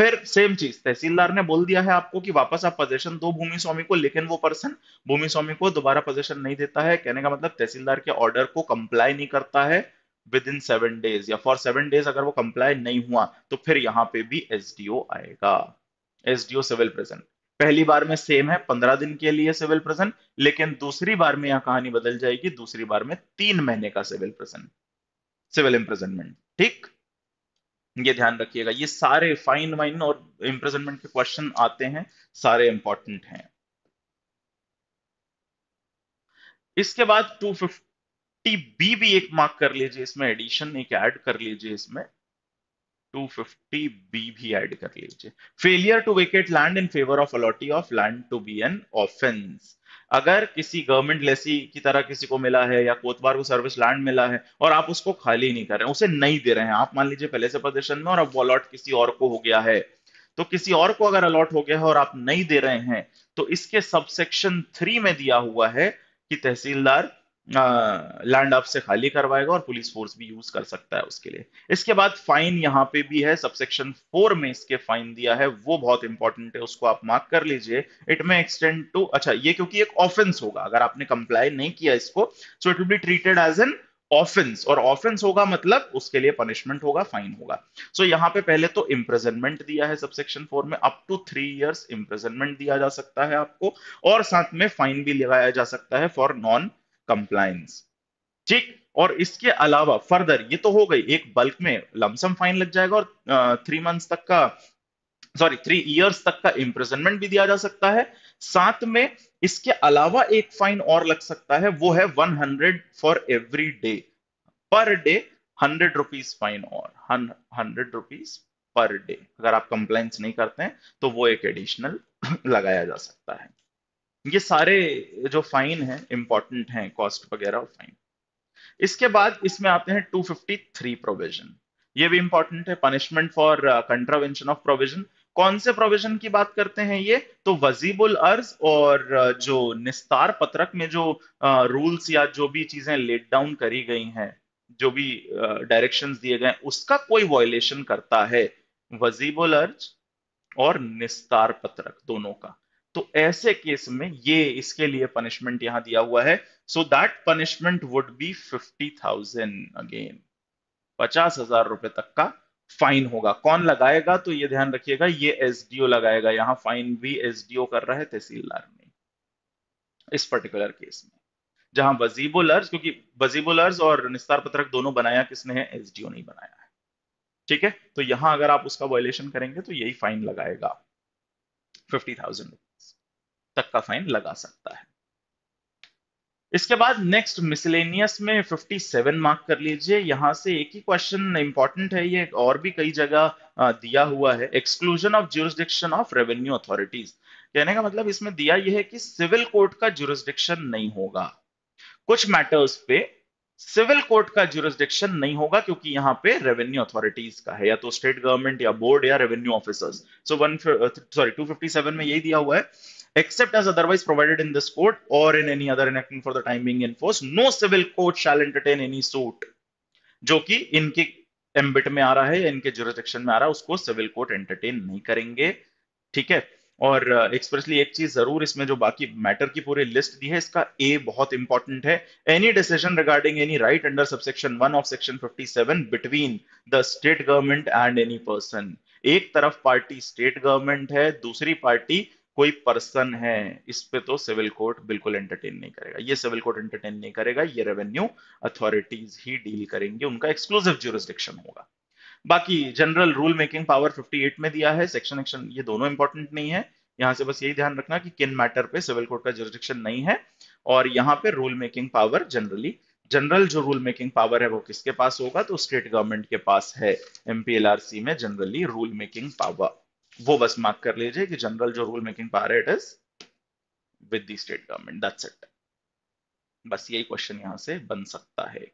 फिर सेम चीज तहसीलदार ने बोल दिया है आपको कि वापस आप पोजेशन दो भूमि स्वामी को लेकिन वो पर्सन भूमि स्वामी को दोबारा पोजेशन नहीं देता है कहने का मतलब तहसीलदार के ऑर्डर को कंप्लाई नहीं करता है विद इन सेवन डेज या फॉर सेवन डेज अगर वो कंप्लाई नहीं हुआ तो फिर यहाँ पे भी एस आएगा एसडीओ सिविल प्रेजेंट पहली बार में सेम है पंद्रह दिन के लिए सिविल प्रेजेंट लेकिन दूसरी बार में यह कहानी बदल जाएगी दूसरी बार में तीन महीने का सिविल प्रेजेंट सिविल इम्प्रेजनमेंट ठीक ये ध्यान रखिएगा ये सारे फाइन वाइन और इंप्रेजेंटमेंट के क्वेश्चन आते हैं सारे इंपॉर्टेंट हैं इसके बाद 250 बी भी एक मार्क कर लीजिए इसमें एडिशन एक ऐड कर लीजिए इसमें 250 बी भी ऐड कर लीजिए failure to vacate land in favour of allottee of land to be an offence अगर किसी गवर्नमेंट लेसी की तरह किसी को मिला है या कोतवार को सर्विस लैंड मिला है और आप उसको खाली नहीं कर रहे हैं उसे नहीं दे रहे हैं आप मान लीजिए पहले से प्रदर्शन में और अब वो अलॉट किसी और को हो गया है तो किसी और को अगर अलॉट हो गया है और आप नहीं दे रहे हैं तो इसके सबसेक्शन थ्री में दिया हुआ है कि तहसीलदार लैंड अप से खाली करवाएगा और पुलिस फोर्स भी यूज कर सकता है उसके लिए इसके बाद फाइन यहाँ पे भी है सबसेक्शन फोर में इसके फाइन दिया है वो बहुत इंपॉर्टेंट है उसको आप मार्क कर लीजिए इट में एक्सटेंड टू अच्छा ये क्योंकि एक ऑफेंस होगा अगर आपने कंप्लाई नहीं किया इसको so it will be treated as an offence और ऑफेंस होगा मतलब उसके लिए पनिशमेंट होगा फाइन होगा सो so, यहाँ पे पहले तो इम्प्रेजनमेंट दिया है सबसेक्शन फोर में up to three years imprisonment दिया जा सकता है आपको और साथ में फाइन भी लगाया जा सकता है फॉर नॉन कंप्लायंस ठीक और इसके अलावा फर्दर ये तो हो गई एक बल्क में लमसम फाइन लग जाएगा और थ्री मंथ्स तक का सॉरी थ्री इयर्स तक का इम्प्रिजनमेंट भी दिया जा सकता है साथ में इसके अलावा एक फाइन और लग सकता है वो है one hundred for every day per day hundred rupees fine और हंड्रेड रुपीज पर डे अगर आप कंप्लेन नहीं करते हैं तो वो एक एडिशनल लगाया जा सकता है ये सारे जो फाइन है इंपॉर्टेंट हैं कॉस्ट वगैरह फाइन इसके बाद इसमें आते हैं 253 प्रोविजन ये भी इंपॉर्टेंट है punishment for contravention of provision कौन से प्रोविजन की बात करते हैं ये तो वजीबुल अर्ज और uh, जो निस्तार पत्रक में जो रूल्स uh, या जो भी चीजें लेट डाउन करी गई हैं जो भी डायरेक्शंस uh, दिए गए उसका कोई वॉयलेशन करता है वजीबुल अर्ज और निस्तार पत्रक दोनों का तो ऐसे केस में ये इसके लिए पनिशमेंट यहां दिया हुआ है so that punishment would be fifty thousand again पचास हजार रुपए तक का फाइन होगा कौन लगाएगा तो ये ध्यान रखिएगा ये एसडीओ लगाएगा यहां फाइन भी एसडीओ कर रहा है तहसीलदार ने इस पर्टिकुलर केस में जहां बजीबुल क्योंकि बजीबुल और निस्तार पत्रक दोनों बनाया किसने है एसडीओ नहीं बनाया है ठीक है तो यहां अगर आप उसका वायलेशन करेंगे तो यही फाइन लगाएगा फिफ्टी थाउजेंड तक का फाइन लगा सकता है इसके बाद नेक्स्ट मिसलेनियस में 57 मार्क कर लीजिए यहां से एक ही क्वेश्चन इंपॉर्टेंट है ये और भी कई जगह दिया हुआ है exclusion of jurisdiction of revenue authorities कहने का मतलब इसमें दिया यह है कि सिविल कोर्ट का ज्यूरिस्डिक्शन नहीं होगा कुछ मैटर्स पे सिविल कोर्ट का जुरिस्डिक्शन नहीं होगा क्योंकि यहाँ पे रेवेन्यू अथॉरिटीज का है या तो स्टेट गवर्नमेंट या बोर्ड या revenue officers so one sorry 257 में यही दिया हुआ है except as otherwise provided in this court और in any other enactment for the timing in force no civil court shall entertain any suit जो कि इनके एम्बिट में आ रहा है इनके जुरिस्डिक्शन में आ रहा है उसको सिविल कोर्ट एंटरटेन नहीं करेंगे ठीक है और एक्सप्रेसली uh, एक चीज जरूर इसमें जो बाकी मैटर की पूरी लिस्ट दी है इसका ए बहुत इंपॉर्टेंट है any decision regarding any right under subsection one of section seven between the state government and any person एक तरफ पार्टी स्टेट गवर्नमेंट है दूसरी पार्टी कोई पर्सन है इस पे तो सिविल कोर्ट बिल्कुल एंटरटेन नहीं करेगा ये सिविल कोर्ट एंटरटेन नहीं करेगा ये रेवेन्यू अथॉरिटीज ही डील करेंगे उनका एक्सक्लूसिव ज्यूरिस्डिक्शन होगा बाकी जनरल रूल मेकिंग पावर 58 में दिया है सेक्शन एक्शन ये दोनों इंपॉर्टेंट नहीं है यहाँ से बस यही ध्यान रखना कि किन मैटर पे सिविल कोर्ट का जुरिडिक्शन नहीं है और यहाँ पे rule making power generally general जो रूल मेकिंग पावर है वो किसके पास होगा तो स्टेट गवर्नमेंट के पास है एमपीएलआरसी में जनरली रूल मेकिंग पावर वो बस मार्क कर लीजिए कि जनरल जो रूल मेकिंग पावर है it is with the state government that's it बस यही क्वेश्चन यहां से बन सकता है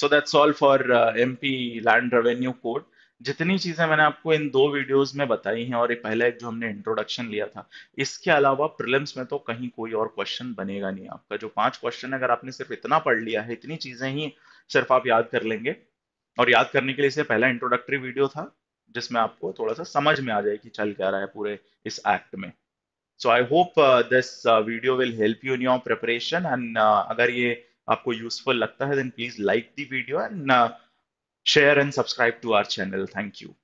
so that's all for M P land revenue code जितनी चीजें मैंने आपको इन दो वीडियोस में बताई हैं और एक पहला एक जो हमने इंट्रोडक्शन लिया था इसके अलावा प्रिलिम्स में तो कहीं कोई और क्वेश्चन बनेगा नहीं आपका जो पांच क्वेश्चन अगर आपने सिर्फ इतना पढ़ लिया है इतनी चीजें ही सिर्फ आप याद कर लेंगे और याद करने के लिए इसे पहला इंट्रोडक्टरी वीडियो था जिसमें आपको थोड़ा सा समझ में आ जाए कि चल क्या रहा है पूरे इस एक्ट में so I hope this video will help you in your preparation and अगर ये आपको यूजफुल लगता है then please like the video and share and subscribe to our channel thank you